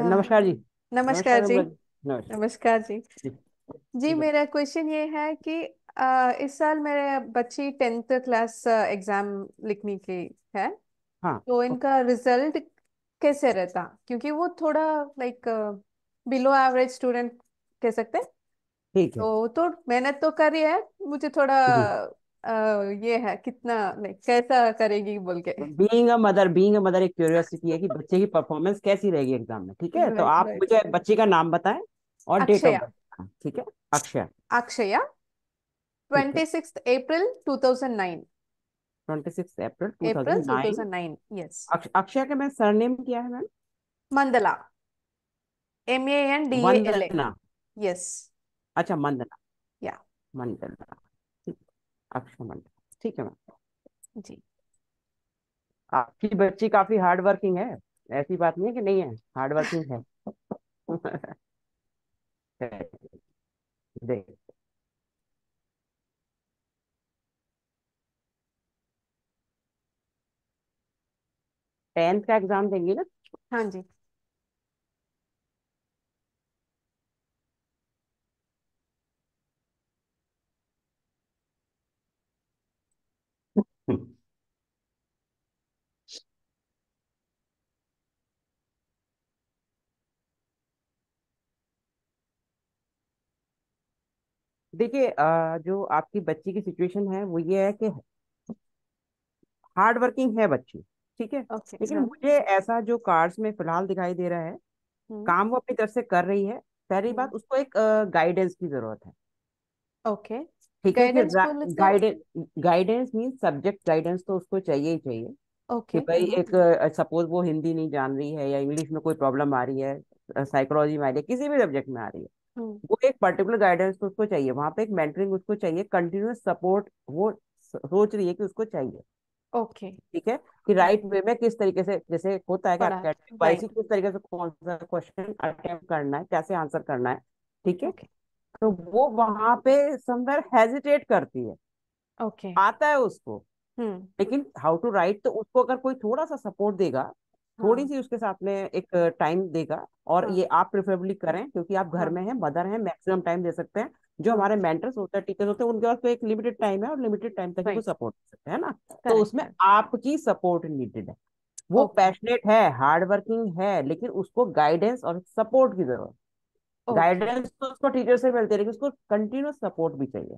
नमस्कार जी नमस्कार जी नमस्कार जी जी मेरा क्वेश्चन ये है कि आ, इस साल मेरे बच्ची टेंथ क्लास एग्जाम लिखने के है हाँ तो इनका रिजल्ट कैसे रहता क्योंकि वो थोड़ा लाइक बिलो एवरेज स्टूडेंट कह सकते हैं ठीक है तो तो मेहनत तो कर रही है मुझे थोड़ा जी अ, ये है कितना नहीं कैसा करेगी बोल के being a mother being a mother एक क्यूरियोसिटी है कि बच्चे की परफॉर्मेंस कैसी रहेगी एग्जाम में ठीक है तो राइट आप राइट मुझे बच्चे का नाम बताएं और डेट ऑफ अक्षया बर्थ ठीक है अक्षय अक्षया ठीक है twenty six April two thousand nine twenty six April two April thousand two nine thousand nine yes Akshay का मैं सरनेम क्या है ma'am Mandala M A N D A L A Vandana yes अच्छा मंदना या मंदना ठीक अक्षय मंदना ठीक है मैम जी आपकी बच्ची काफी हार्ड वर्किंग है ऐसी बात नहीं है कि नहीं है हार्ड वर्किंग है देख टेंथ का एग्जाम देंगी ना हाँ जी देखिए जो आपकी बच्ची की सिचुएशन है वो ये है कि हार्ड वर्किंग है बच्ची ठीक है okay, लेकिन हाँ. मुझे ऐसा जो कार्ड्स में फिलहाल दिखाई दे रहा है हुँ. Hmm. काम वो अपनी तरफ से कर रही है पहली hmm. बात उसको एक गाइडेंस की जरूरत है ओके ठीक है guidance guidance mean subject guidance तो उसको चाहिए ही चाहिए ओके okay. भाई hmm. एक सपोज वो हिंदी नहीं जान रही है या इंग्लिश में कोई प्रॉब्लम आ रही है साइकोलॉजी में आ रही है किसी भी सब्जेक्ट में आ रही है हम्म। वो एक पर्टिकुलर गाइडेंस तो उसको चाहिए वहां पे एक मेंटरिंग उसको चाहिए कंटिन्यूस सपोर्ट वो सोच रही है कि उसको चाहिए ओके ठीक है कि राइट वे हम्म। में किस तरीके से जैसे होता है कि वाइसी किस तरीके से कौन सा क्वेश्चन अटेम्प्ट करना है कैसे आंसर करना है ठीक है तो वो वहां पे समवेयर हेजिटेट करती है ओके आता है उसको हम्म। लेकिन हाउ टू राइट तो उसको अगर कोई थोड़ा सा सपोर्ट देगा थोड़ी हाँ। सी उसके साथ में एक टाइम देगा और ये हाँ। आप प्रिफरेबली करें क्योंकि आप घर हाँ। में हैं मदर हैं मैक्सिमम टाइम दे सकते हैं जो हमारे मेंटर्स होते हैं टीचर्स होते हैं उनके पास तो एक लिमिटेड टाइम है और लिमिटेड टाइम तक वो सपोर्ट कर सकते हैं ना तो उसमें आपकी सपोर्ट नीडेड है वो पैशनेट है हार्ड वर्किंग है लेकिन उसको गाइडेंस और सपोर्ट की जरूरत गाइडेंस तो उसको टीचर से मिलती है लेकिन उसको कंटिन्यूस सपोर्ट भी चाहिए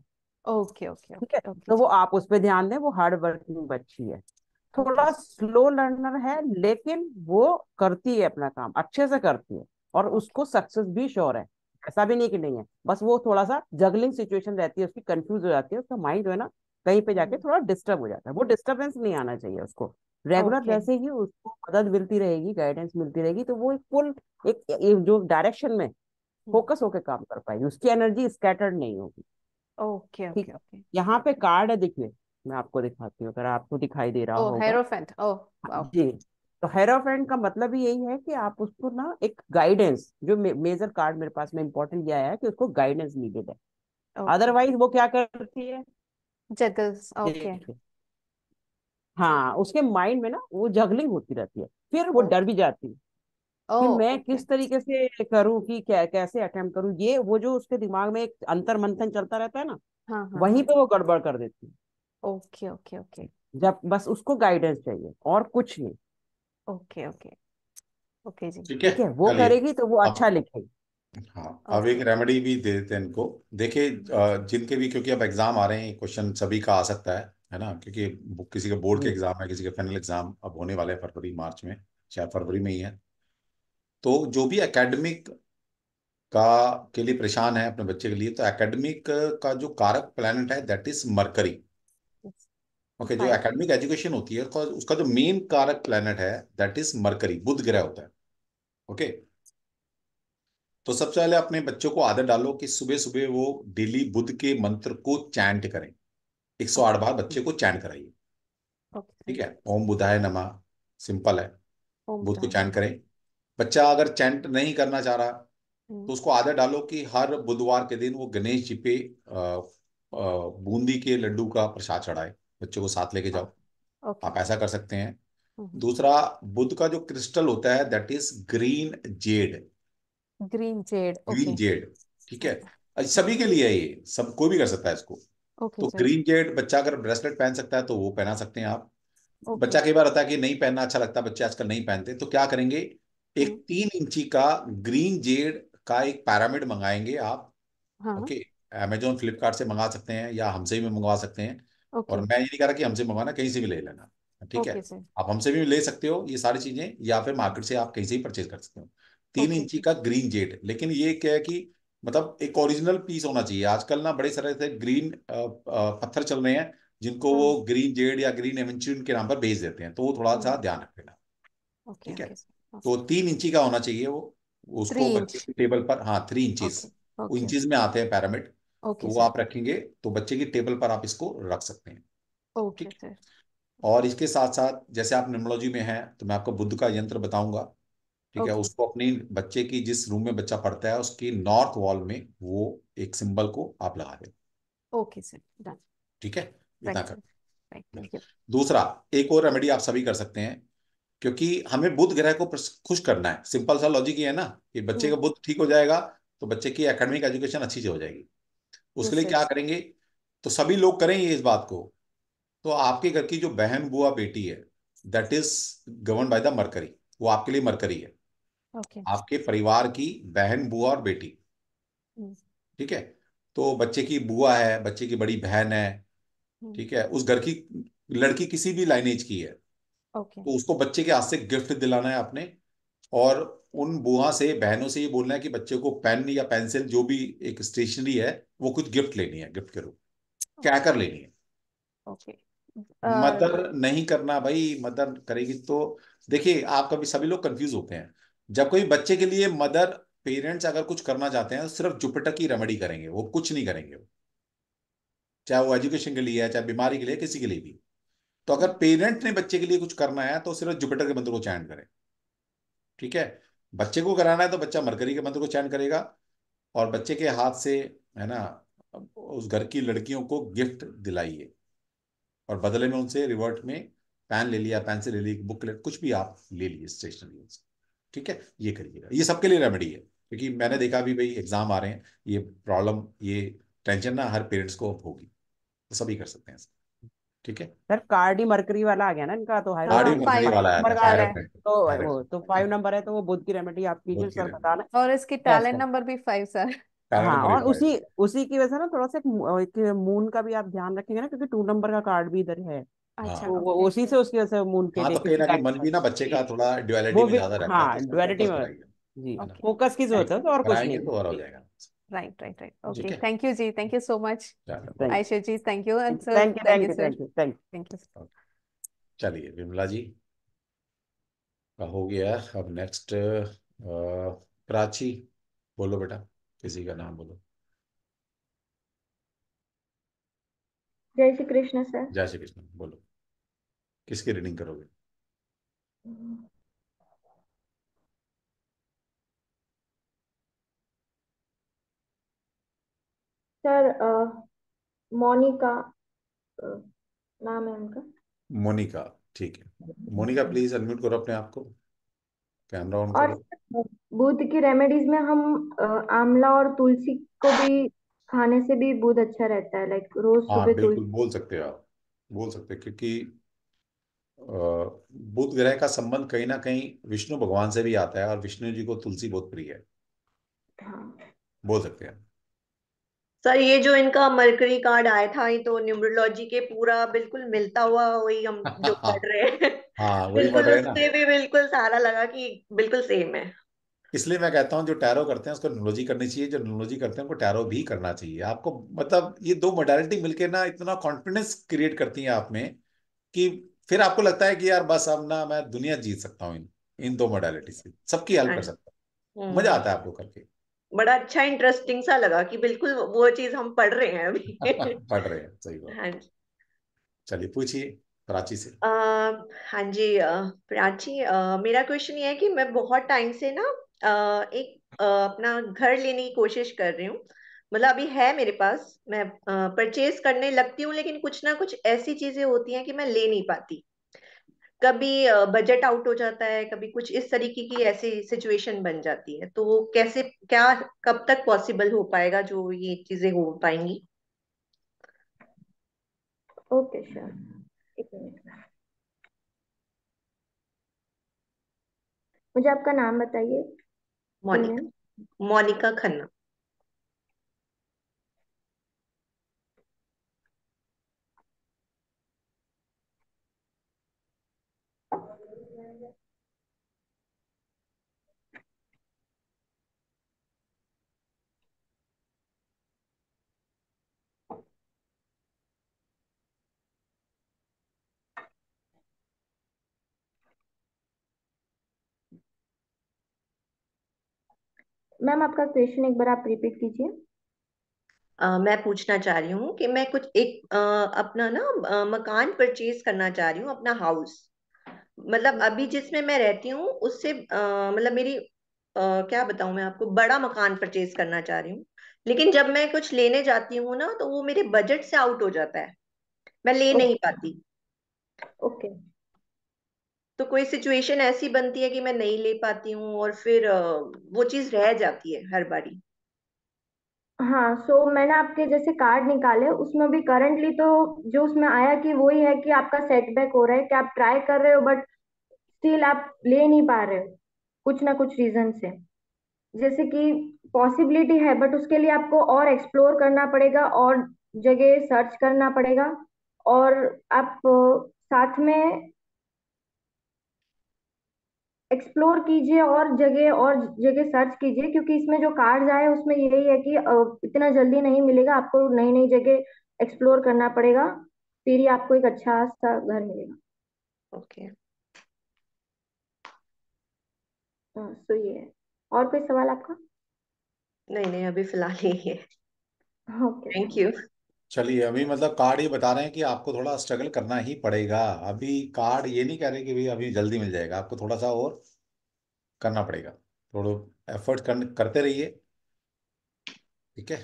ओके ओके ठीक है तो वो आप उस पर ध्यान दें वो हार्ड वर्किंग बच्ची है थोड़ा स्लो लर्नर है लेकिन वो करती है अपना काम अच्छे से करती है और उसको सक्सेस भी श्योर है ऐसा भी नहीं कि नहीं है बस वो थोड़ा सा जगलिंग सिचुएशन रहती है उसकी कंफ्यूज हो जाती है उसका माइंड जो है ना कहीं पे जाके हम्म। थोड़ा डिस्टर्ब हो जाता है वो डिस्टर्बेंस नहीं आना चाहिए उसको रेगुलर जैसे ही उसको मदद मिलती रहेगी गाइडेंस मिलती रहेगी तो वो एक फुल एक, एक जो डायरेक्शन में फोकस हम्म। होकर काम कर पाएगी उसकी एनर्जी स्कैटर्ड नहीं होगी ओके ठीक ओके यहाँ पे कार्ड है देखिए मैं आपको दिखाती हूँ अगर आपको दिखाई दे रहा ओ होगा हेरोफेंट ओ वाओ जी तो हेरोफेंट का मतलब ही यही है कि आप उसको ना एक गाइडेंस जो मे, मेजर कार्ड मेरे पास में इम्पोर्टेंट यह है कि उसको गाइडेंस नीडेड है ओके अदरवाइज वो क्या करती है जगल्स ओके देखिए हाँ उसके माइंड में ना वो जगलिंग होती रहती है फिर वो डर भी जाती है ओ कि मैं ओके किस तरीके से करूं कि क्या कैसे अटेम्प्ट करूं ये वो जो उसके दिमाग में एक अंतर मंथन चलता रहता है ना हाँ हाँ वहीं हाँ। पे वो गड़बड़ कर देती है ओके ओके ओके जब बस उसको गाइडेंस चाहिए और कुछ नहीं ओके ओके ओके जी ठीक है ठीक है वो करेगी तो वो अच्छा हाँ अच्छा लिखेगी हाँ, हाँ अब एक रेमेडी भी दे देते हैं इनको देखिए जिनके भी क्योंकि अब एग्जाम आ रहे हैं क्वेश्चन सभी का आ सकता है है ना क्योंकि किसी के बोर्ड के एग्जाम हम्म। है किसी के फाइनल एग्जाम अब होने वाले हैं फरवरी मार्च में शायद फरवरी में ही है तो जो भी एकेडमिक का के लिए परेशान है अपने बच्चे के लिए तो एकेडमिक का जो कारक प्लानट है दैट इज मरकरी ओके जो एकेडमिक हाँ। एजुकेशन होती है उसका जो मेन कारक प्लेनेट है दैट इज मरकरी बुध ग्रह होता है ओके तो सबसे पहले अपने बच्चों को आदत डालो कि सुबह सुबह वो डेली बुध के मंत्र को चैंट करें 108 बार बच्चे को चैंट कराइए ठीक है ओम बुधाय नमा सिंपल है बुध को चैंट करें बच्चा अगर चैंट नहीं करना चाह रहा हम्म। तो उसको आदत डालो कि हर बुधवार के दिन वो गणेश जी पे बूंदी के लड्डू का प्रसाद चढ़ाए बच्चों को साथ लेके जाओ okay. आप ऐसा कर सकते हैं हम्म। दूसरा बुद्ध का जो क्रिस्टल होता है that is green jade green jade green jade ठीक है सभी के लिए है ये सब कोई भी कर सकता है इसको okay, तो ग्रीन जेड बच्चा अगर ब्रेसलेट पहन सकता है तो वो पहना सकते हैं आप okay. बच्चा कई बार होता है कि नहीं पहनना अच्छा लगता है बच्चे आजकल नहीं पहनते तो क्या करेंगे एक हम्म। तीन इंची का ग्रीन जेड का एक पैरामिड मंगाएंगे आप ओके अमेजोन फ्लिपकार्ट से मंगा सकते हैं या हमसे भी मंगवा सकते हैं okay. और मैं ये नहीं कह रहा कि हमसे मंगवाना कहीं से भी ले लेना ठीक okay, है sir. आप हमसे भी ले सकते हो ये सारी चीजें या फिर मार्केट से आप कहीं से भी परचेज कर सकते हो तीन okay. इंची का ग्रीन जेट लेकिन ये क्या है कि मतलब एक ओरिजिनल पीस होना चाहिए आजकल ना बड़े सारे से ग्रीन पत्थर चल रहे हैं जिनको वो ग्रीन हाँ। जेड या ग्रीन एवं के नाम पर भेज देते हैं तो वो थोड़ा सा हाँ। ध्यान रखेगा ठीक है तो तीन इंची का होना चाहिए वो उसको टेबल पर हाँ थ्री इंचीज इंचीज में आते हैं पैरामिड तो वो आप रखेंगे तो बच्चे की टेबल पर आप इसको रख सकते हैं ठीक है और इसके साथ साथ जैसे आप न्यूमोलॉजी में हैं तो मैं आपको बुद्ध का यंत्र बताऊंगा ठीक है उसको अपनी बच्चे की जिस रूम में बच्चा पढ़ता है उसकी नॉर्थ वॉल में वो एक सिंबल को आप लगा दें ओके सर ठीक है इतना कर दूसरा एक और रेमेडी आप सभी कर सकते हैं क्योंकि हमें बुद्ध ग्रह को खुश करना है सिंपल सा लॉजिक ये है ना कि बच्चे hmm. का बुद्ध ठीक हो जाएगा तो बच्चे की एकेडमिक एजुकेशन अच्छी से हो जाएगी उसके लिए क्या करेंगे तो सभी लोग करें ये इस बात को तो आपके घर की जो बहन बुआ बेटी है that is govern by the Mercury वो आपके लिए मरकरी है okay. आपके परिवार की बहन बुआ और बेटी hmm. ठीक है तो बच्चे की बुआ है बच्चे की बड़ी बहन है hmm. ठीक है उस घर की लड़की किसी भी लाइनेज की है okay. तो उसको बच्चे के हाथ से गिफ्ट दिलाना है आपने और उन बुआ से बहनों से ये बोलना है कि बच्चे को पेन या पेंसिल जो भी एक स्टेशनरी है वो कुछ गिफ्ट लेनी है गिफ्ट के रूप क्या कर लेनी है मदर नहीं करना भाई मदर करेगी तो देखिए आप कभी सभी लोग कंफ्यूज होते हैं जब कोई बच्चे के लिए मदर पेरेंट्स अगर कुछ करना चाहते हैं तो सिर्फ जुपिटर की रेमेडी करेंगे वो कुछ नहीं करेंगे वो चाहे वो एजुकेशन के लिए है चाहे बीमारी के लिए किसी के लिए भी तो अगर पेरेंट ने बच्चे के लिए कुछ करना है तो सिर्फ जुपिटर के मंत्र को चैन करें ठीक है बच्चे को कराना है तो बच्चा मरकरी के मंत्र को चैन करेगा और बच्चे के हाथ से है ना उस घर की लड़कियों को गिफ्ट दिलाइए और बदले में उनसे रिवर्ट में पैन ले लिया पेंसिल ले ली ले कुछ भी आप ले लिए स्टेशनरी उनसे ठीक है ये करिएगा ये सबके लिए रेमेडी है क्योंकि मैंने देखा भी भाई एग्जाम आ रहे हैं ये प्रॉब्लम ये टेंशन ना हर पेरेंट्स को होगी तो सभी कर सकते हैं ठीक है सर कार्डी मर्करी वाला आ गया ना इनका तो कार्डी मर्करी वाला है तो वो तो फाइव नंबर है तो वो बुद्ध की रेमेडी आप जो सर बताना और इसकी टैलेंट नंबर भी फाइव सर हाँ और उसी उसी की वजह से ना थोड़ा सा एक मून का भी आप ध्यान रखेंगे ना क्योंकि टू नंबर का कार्ड भी इधर है अच्छा हाँ। तो वो उसी से उसकी वजह से मून के हाँ तो कहीं ना कहीं मन भी ना बच्चे का थोड़ा ड्युअलिटी भी ज्यादा रहता है हाँ ड्युअलिटी तो में जी फोकस की जरूरत है तो और कुछ नहीं तो और हो जाएगा right right right okay thank you जी thank you so much Ayesha ji thank you and sir thank you thank you thank you thank you चलिए विमला जी हो गया अब नेक्स्ट प्राची बोलो बेटा किसी का नाम बोलो जय श्री कृष्ण सर जय श्री कृष्ण बोलो किसकी रीडिंग करोगे हम्म। सर मोनिका नाम है उनका मोनिका ठीक है मोनिका प्लीज अनम्यूट करो अपने आप को कैमरा ऑन करो बुध की रेमेडीज में हम आमला और तुलसी को भी खाने से भी बुध अच्छा रहता है लाइक रोज हाँ सुबह बिल्कुल तुलसी बोल सकते हो आप बोल सकते हो क्योंकि बुध ग्रह का संबंध कहीं ना कहीं विष्णु भगवान से भी आता है और विष्णु जी को तुलसी बहुत प्रिय है हाँ बोल सकते हैं सर ये जो इनका मरकरी कार्ड आया था ये तो न्यूमरोलॉजी के पूरा बिल्कुल मिलता हुआ वही हम जो पढ़ रहे हैं हाँ बिल्कुल पढ़ उससे भी बिल्कुल सारा लगा कि बिल्कुल सेम है इसलिए मैं कहता हूँ जो टैरो करते हैं उसको न्यूमरोलॉजी करनी चाहिए जो न्यूमरोलॉजी करते हैं उनको टैरो भी करना चाहिए आपको मतलब ये दो मोडालिटी मिलकर ना इतना कॉन्फिडेंस क्रिएट करती है आप में कि फिर आपको लगता है कि यार बस अब ना मैं दुनिया जीत सकता हूँ इन इन दो मोडालिटी से सबकी हेल्प कर हाँ सकता हूँ हम्म। मजा आता है आपको करके बड़ा अच्छा इंटरेस्टिंग सा लगा कि बिल्कुल वो चीज हम पढ़ रहे हैं अभी पढ़ रहे हैं सही बात हाँ जी चलिए पूछिए प्राची से हाँ जी प्राची आ, मेरा क्वेश्चन ये है कि मैं बहुत टाइम से ना एक आ, अपना घर लेने की कोशिश कर रही हूँ मतलब अभी है मेरे पास मैं परचेज करने लगती हूँ लेकिन कुछ ना कुछ ऐसी चीजें होती हैं कि मैं ले नहीं पाती कभी बजट आउट हो जाता है कभी कुछ इस तरीके की ऐसी सिचुएशन बन जाती है तो वो कैसे क्या कब तक पॉसिबल हो पाएगा जो ये चीजें हो पाएंगी ओके सर एक मिनट मुझे आपका नाम बताइए मोनिका मोनिका खन्ना मैम आपका क्वेश्चन एक बार आप रिपीट कीजिए Uh, मैं पूछना चाह रही हूँ कि मैं कुछ एक uh, अपना ना uh, मकान परचेज करना चाह रही हूँ अपना हाउस मतलब अभी जिसमें मैं रहती हूँ उससे uh, मतलब मेरी uh, क्या बताऊ मैं आपको बड़ा मकान परचेज करना चाह रही हूँ लेकिन जब मैं कुछ लेने जाती हूँ ना तो वो मेरे बजट से आउट हो जाता है मैं ले okay. नहीं पाती ओके okay. तो कोई सिचुएशन ऐसी बनती है कि मैं नहीं ले पाती हूँ और फिर वो चीज रह जाती है हर बारी हाँ सो so, मैंने आपके जैसे कार्ड निकाले उसमें भी करंटली तो जो उसमें आया कि वो ही है कि आपका सेटबैक हो रहा है कि आप ट्राई कर रहे हो बट स्टिल आप ले नहीं पा रहे हो कुछ ना कुछ रीजन से जैसे कि पॉसिबिलिटी है बट उसके लिए आपको और एक्सप्लोर करना पड़ेगा और जगह सर्च करना पड़ेगा और आप साथ में एक्सप्लोर कीजिए और जगह और जगह सर्च कीजिए क्योंकि इसमें जो कार्ड आए उसमें यही है कि इतना जल्दी नहीं मिलेगा आपको नई नई जगह एक्सप्लोर करना पड़ेगा फिर ही आपको एक अच्छा सा घर मिलेगा ओके तो ये है और कोई सवाल आपका नहीं नहीं अभी फिलहाल यही है ओके थैंक यू चलिए अभी मतलब कार्ड ये बता रहे हैं कि आपको थोड़ा स्ट्रगल करना ही पड़ेगा अभी कार्ड ये नहीं कह रहे कि भाई अभी जल्दी मिल जाएगा आपको थोड़ा सा और करना पड़ेगा थोड़ा एफर्ट कर, करते रहिए ठीक है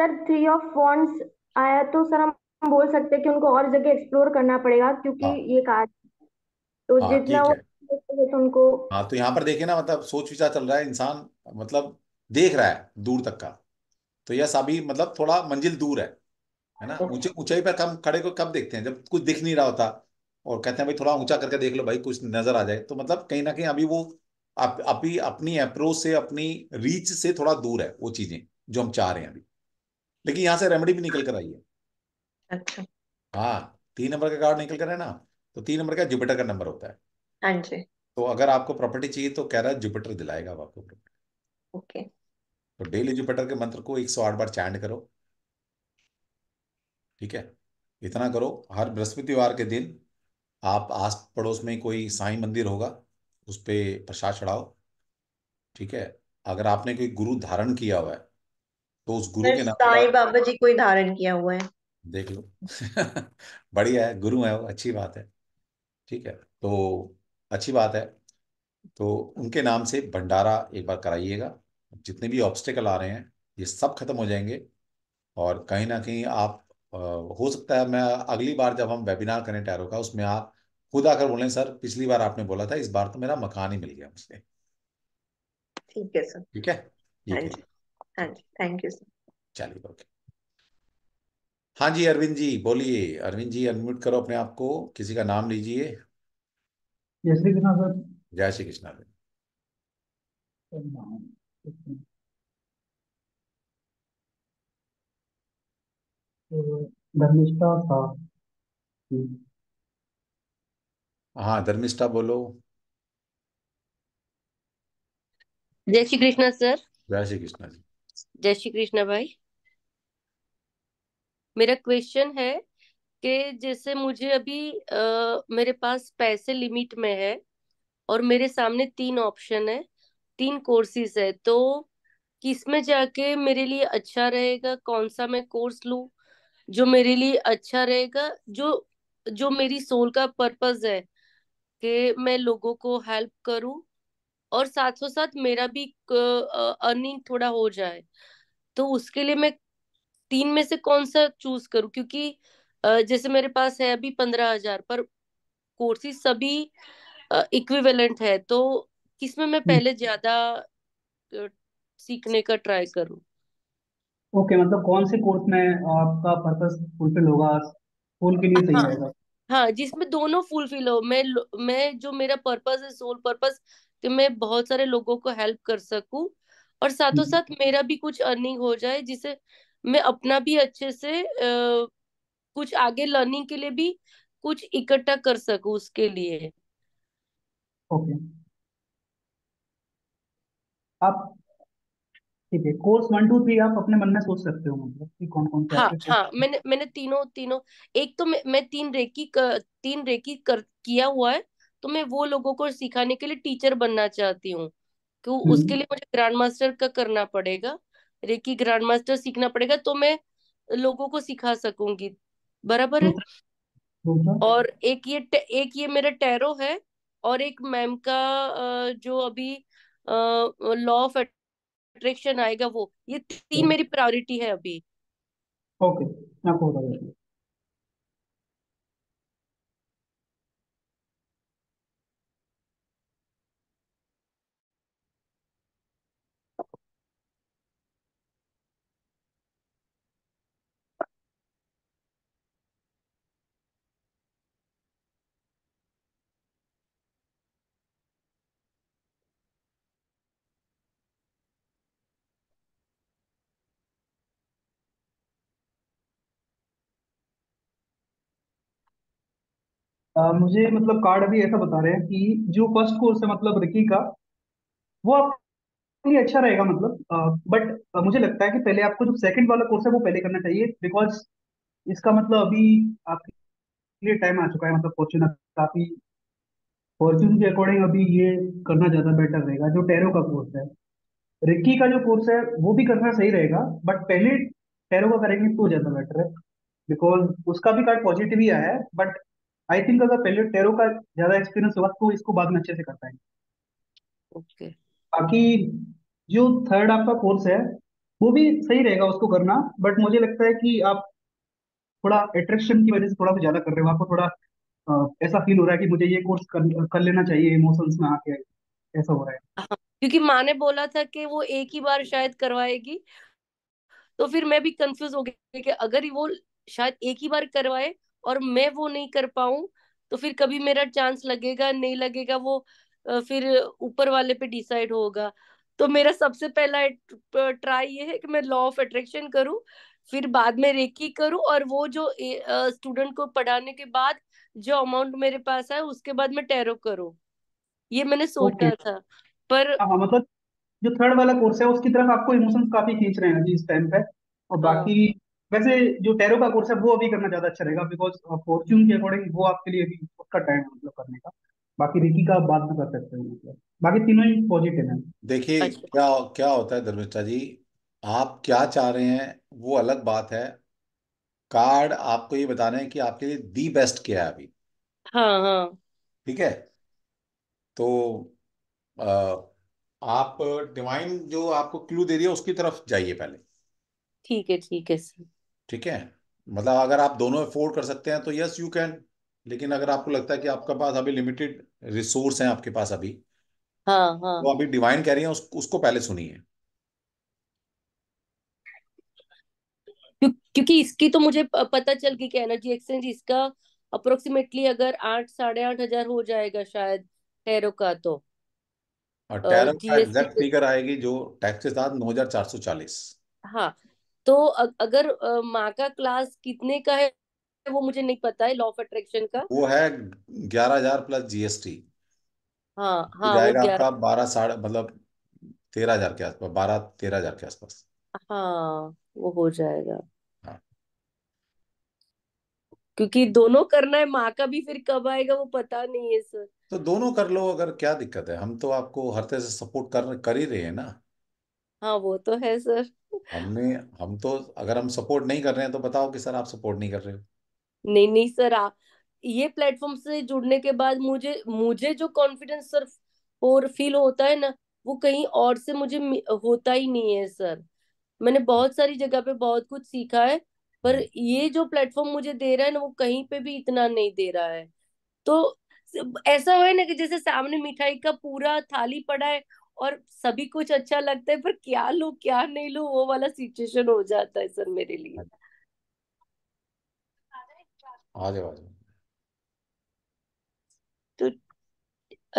सर थ्री ऑफ वॉन्ट्स आया तो सर हम बोल सकते हैं कि उनको और जगह एक्सप्लोर करना पड़ेगा क्योंकि हाँ, ये कार्ड तो हाँ, जितना तो उनको हाँ तो यहाँ पर देखिए ना मतलब सोच विचार चल रहा है इंसान मतलब देख रहा है दूर तक का तो यह सभी मतलब थोड़ा मंजिल दूर है है ना हाँ। ऊंचे ऊंचाई पर कम खड़े को कब देखते हैं जब कुछ दिख नहीं रहा होता और कहते हैं भाई थोड़ा ऊंचा करके देख लो भाई कुछ नजर आ जाए तो मतलब कहीं ना कहीं अभी वो आप अभी अपनी अप्रोच से अपनी रीच से थोड़ा दूर है वो चीजें जो हम चाह रहे हैं अभी लेकिन यहाँ से रेमेडी भी निकल कर आई है अच्छा हाँ तीन नंबर का कार्ड निकल कर है ना तो तीन नंबर का जुपिटर का नंबर होता है हाँ तो अगर आपको प्रॉपर्टी चाहिए तो कह रहा है जुपिटर दिलाएगा आपको प्रॉपर्टी ओके तो डेली जुपिटर के मंत्र को एक सौ आठ बार चैंड करो ठीक है इतना करो हर बृहस्पतिवार के दिन आप आस पड़ोस में कोई साई मंदिर होगा उस पर प्रसाद चढ़ाओ ठीक है अगर आपने कोई गुरु धारण किया हुआ है तो उस गुरु के नाम साई बाबा जी कोई धारण किया हुआ है देख लो बढ़िया है गुरु है वो अच्छी बात है ठीक है तो अच्छी बात है तो उनके नाम से भंडारा एक बार कराइएगा जितने भी ऑब्स्टेकल आ रहे हैं ये सब खत्म हो जाएंगे और कहीं ना कहीं आप हो सकता है मैं अगली बार जब हम वेबिनार करें टैरो का उसमें आप खुद आकर बोले सर पिछली बार आपने बोला था इस बार तो मेरा मकान ही मिल गया मुझे ठीक है सर ठीक है थैंक यू सर चलिए ओके हाँ जी अरविंद जी बोलिए अरविंद जी अनम्यूट करो अपने आप को किसी का नाम लीजिए जय श्री कृष्णा सर जय श्री कृष्णा धर्मिष्ठा था हाँ धर्मिष्ठा बोलो जय श्री कृष्णा सर जय श्री कृष्णा जी जय श्री कृष्णा भाई मेरा क्वेश्चन है कि जैसे मुझे अभी आ, मेरे पास पैसे लिमिट में है और मेरे सामने तीन ऑप्शन है तीन कोर्सेज है तो किस में जाके मेरे लिए अच्छा रहेगा कौन सा मैं कोर्स लूँ जो मेरे लिए अच्छा रहेगा जो जो मेरी सोल का पर्पस है कि मैं लोगों को हेल्प करूं और साथ साथ मेरा भी अर्निंग थोड़ा हो जाए तो उसके लिए मैं तीन में से कौन सा चूज करूं क्योंकि जैसे मेरे पास है अभी पंद्रह हजार पर कोर्सेज सभी इक्विवेलेंट है तो किसमें मैं हम्म। पहले ज्यादा सीखने का ट्राई करूं ओके okay, मतलब कौन से कोर्स में आपका पर्पस फुलफिल होगा स्कूल के लिए सही हाँ रहेगा हाँ जिसमें दोनों फुलफिल हो मैं मैं जो मेरा पर्पस है सोल पर्पस कि मैं बहुत सारे लोगों को हेल्प कर सकूं और साथों हम्म। साथ मेरा भी कुछ अर्निंग हो जाए जिसे मैं अपना भी अच्छे से आ, कुछ आगे लर्निंग के लिए भी कुछ इकट्ठा कर सकूं उसके लिए ओके okay. आप ठीक है कोर्स वन टू थ्री आप अपने मन में सोच सकते हो मतलब कि कौन कौन से हाँ हाँ मैंने मैंने तीनों तीनों एक तो मैं, मैं तीन रेकी कर, तीन रेकी कर किया हुआ है तो मैं वो लोगों को सिखाने के लिए टीचर बनना चाहती हूँ तो उसके लिए मुझे ग्रांड मास्टर का करना पड़ेगा रेकी ग्रांड मास्टर सीखना पड़ेगा तो मैं लोगों को सिखा सकूंगी बराबर है और एक ये एक ये मेरा टैरो है और एक मैम का जो अभी लॉ ऑफ अट्रैक्शन आएगा वो ये तीन हम्म। मेरी प्रायोरिटी है अभी ओके okay, मुझे मतलब कार्ड अभी ऐसा बता रहे हैं कि जो फर्स्ट कोर्स है मतलब रिकी का वो आपके लिए अच्छा रहेगा मतलब बट मुझे लगता है कि पहले आपको जो सेकंड वाला कोर्स है वो पहले करना चाहिए बिकॉज इसका मतलब अभी आपके लिए टाइम आ चुका है मतलब फॉर्चून काफी फॉर्चून के अकॉर्डिंग अभी ये करना ज्यादा बेटर रहेगा जो टैरो का कोर्स है रिक्की का जो कोर्स है वो भी करना सही रहेगा बट पहले टैरो का करेंगे तो ज्यादा बेटर है बिकॉज उसका भी कार्ड पॉजिटिव ही आया है बट आई थिंक अगर पहले टेरो का ज्यादा एक्सपीरियंस होगा तो इसको बाद में अच्छे से कर पाएंगे ओके बाकी जो थर्ड आपका कोर्स है वो भी सही रहेगा उसको करना बट मुझे लगता है कि आप थोड़ा अट्रैक्शन की वजह से थोड़ा सा ज्यादा कर रहे हो आपको थोड़ा ऐसा फील हो रहा है कि मुझे ये कोर्स कर, कर लेना चाहिए इमोशंस में आके ऐसा हो रहा है हाँ, क्योंकि माँ ने बोला था कि वो एक ही बार शायद करवाएगी तो फिर मैं भी कंफ्यूज हो गई कि अगर वो शायद एक ही बार करवाए और मैं वो नहीं कर पाऊं तो फिर कभी मेरा चांस लगेगा नहीं लगेगा वो फिर ऊपर वाले पे डिसाइड होगा तो मेरा सबसे पहला ट्राई ये है कि मैं लॉ ऑफ अट्रैक्शन करूं फिर बाद में रेकी करूं और वो जो स्टूडेंट को पढ़ाने के बाद जो अमाउंट मेरे पास है उसके बाद मैं टेरो करूं ये मैंने सोचा okay. था पर हाँ, हाँ मतलब जो थर्ड वाला कोर्स है उसकी तरफ आपको इमोशंस काफी खींच रहे हैं अभी इस टाइम पे और हाँ। बाकी वैसे जो टैरो का कोर्स है वो अभी करना ज्यादा अच्छा रहेगा बिकॉज फॉर्च्यून uh, के अकॉर्डिंग वो आपके लिए अभी उसका टाइम मतलब करने का बाकी रिकी का बात में कर सकते हैं मतलब बाकी तीनों ही पॉजिटिव है देखिए अच्छा। क्या क्या होता है धर्मिष्ठा जी आप क्या चाह रहे हैं वो अलग बात है कार्ड आपको ये बताना है कि आपके लिए दी बेस्ट क्या है अभी हाँ हाँ ठीक है तो आ, आप डिवाइन जो आपको क्लू दे रही है उसकी तरफ जाइए पहले ठीक है ठीक है सर ठीक है मतलब अगर आप दोनों अफोर्ड कर सकते हैं तो यस यू कैन लेकिन अगर आपको लगता है कि आपके पास अभी लिमिटेड रिसोर्स हैं आपके पास अभी हाँ हाँ तो अभी डिवाइन कह रही है उस, उसको पहले सुनिए क्योंकि इसकी तो मुझे पता चल गई कि एनर्जी एक्सचेंज इसका अप्रोक्सीमेटली अगर आठ साढ़े आठ हजार हो जाएगा शायद टेरो का तो और टैरो का एग्जैक्ट फिगर आएगी जो टैक्स के साथ नौ हजार चार सौ चालीस हाँ तो अगर माँ का क्लास कितने का है वो मुझे नहीं पता है लॉ ऑफ अट्रैक्शन का वो है ग्यारह हजार प्लस जीएसटी हाँ हाँ जाएगा आपका बारह साढ़े मतलब तेरह हजार के आसपास बारह तेरह हजार के आसपास हाँ वो हो जाएगा हाँ। क्योंकि दोनों करना है माँ का भी फिर कब आएगा वो पता नहीं है सर तो दोनों कर लो अगर क्या दिक्कत है हम तो आपको हर तरह से सपोर्ट कर कर ही रहे हैं ना हाँ वो तो है सर हमने हम तो अगर हम सपोर्ट नहीं कर रहे हैं तो बताओ कि सर आप सपोर्ट नहीं कर रहे हो नहीं नहीं सर आप ये प्लेटफॉर्म से जुड़ने के बाद मुझे मुझे जो कॉन्फिडेंस सर और फील होता है ना वो कहीं और से मुझे होता ही नहीं है सर मैंने बहुत सारी जगह पे बहुत कुछ सीखा है पर हम्म। ये जो प्लेटफॉर्म मुझे दे रहा है ना वो कहीं पे भी इतना नहीं दे रहा है तो ऐसा हो ना कि जैसे सामने मिठाई का पूरा थाली पड़ा है और सभी कुछ अच्छा लगता है पर क्या लू क्या नहीं लू वो वाला सिचुएशन हो जाता है सर मेरे लिए हाँ तो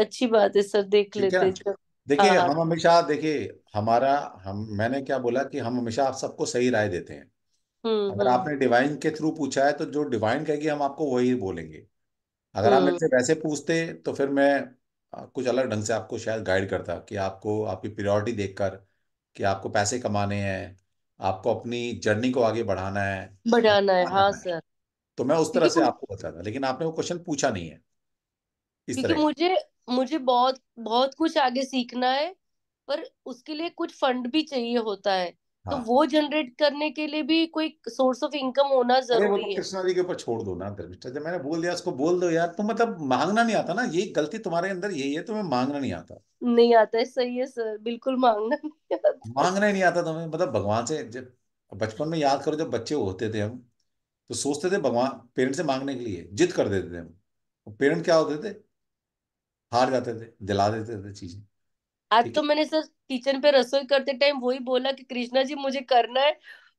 अच्छी बात है सर देख ठीक लेते हैं देखिए हाँ हम हमेशा देखिए हमारा हम मैंने क्या बोला कि हम हमेशा आप सबको सही राय देते हैं हम्म, अगर हम्म। आपने डिवाइन के थ्रू पूछा है तो जो डिवाइन कहेगी हम आपको वही बोलेंगे अगर आप मेरे हम्म। से वैसे पूछते तो फिर मैं कुछ अलग ढंग से आपको शायद गाइड करता कि आपको आपकी प्रियोरिटी देखकर कि आपको पैसे कमाने हैं आपको अपनी जर्नी को आगे बढ़ाना है बढ़ाना है हाँ सर तो मैं उस तरह से आपको बताता लेकिन आपने वो क्वेश्चन पूछा नहीं है इस तरह मुझे मुझे बहुत बहुत कुछ आगे सीखना है पर उसके लिए कुछ फंड भी चाहिए होता है तो हाँ। वो जनरेट करने के लिए भी कोई सोर्स ऑफ इनकम होना तो जरूरी है कृष्णा जी के ऊपर छोड़ दो ना धर्मिष्ठा जब मैंने बोल दिया उसको बोल दो यार तो मतलब मांगना नहीं आता ना ये गलती तुम्हारे अंदर यही है तुम्हें मांगना नहीं आता नहीं आता है सही है सर बिल्कुल मांगना नहीं आता मांगना ही नहीं आता तुम्हें मतलब भगवान से जब बचपन में याद करो जब बच्चे होते थे हम तो सोचते थे भगवान पेरेंट से मांगने के लिए जिद कर देते थे हम पेरेंट क्या होते थे हार जाते थे दिला देते थे चीजें आज तो मैंने सर किचन पे रसोई करते टाइम वही बोला कि कृष्णा जी मुझे करना है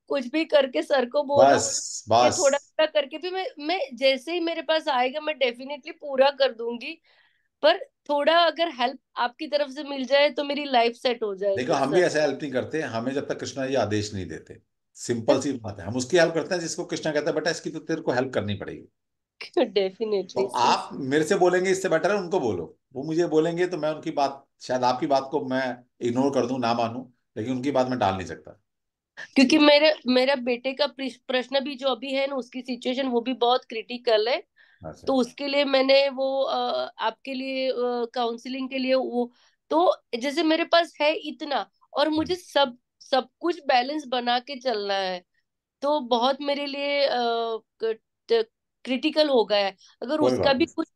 कुछ भी करके सर को बोला बस बस थोड़ा थोड़ा करके भी मैं मैं जैसे ही मेरे पास आएगा मैं डेफिनेटली पूरा कर दूंगी पर थोड़ा अगर हेल्प आपकी तरफ से मिल जाए तो मेरी लाइफ सेट हो जाए देखो हम भी ऐसा हेल्प नहीं करते हमें जब तक कृष्णा जी आदेश नहीं देते सिंपल हम्म। सी बात है हम उसकी हेल्प करते हैं जिसको कृष्णा कहता है बेटा इसकी तो तेरे को हेल्प करनी पड़ेगी डेफिनेटली तो आप मेरे से बोलेंगे इससे बेटर है उनको बोलो वो मुझे बोलेंगे तो मैं उनकी बात शायद आपकी बात को मैं इग्नोर कर दूं ना मानूं लेकिन उनकी बात मैं डाल नहीं सकता क्योंकि मेरे मेरा बेटे का प्रश्न भी जो अभी है ना उसकी सिचुएशन वो भी बहुत क्रिटिकल है अच्छा। तो उसके लिए मैंने वो आपके लिए काउंसलिंग के लिए वो तो जैसे मेरे पास है इतना और हम्म। मुझे सब सब कुछ बैलेंस बना के चलना है तो बहुत मेरे लिए क्रिटिकल हो गया है अगर उसका भी कुछ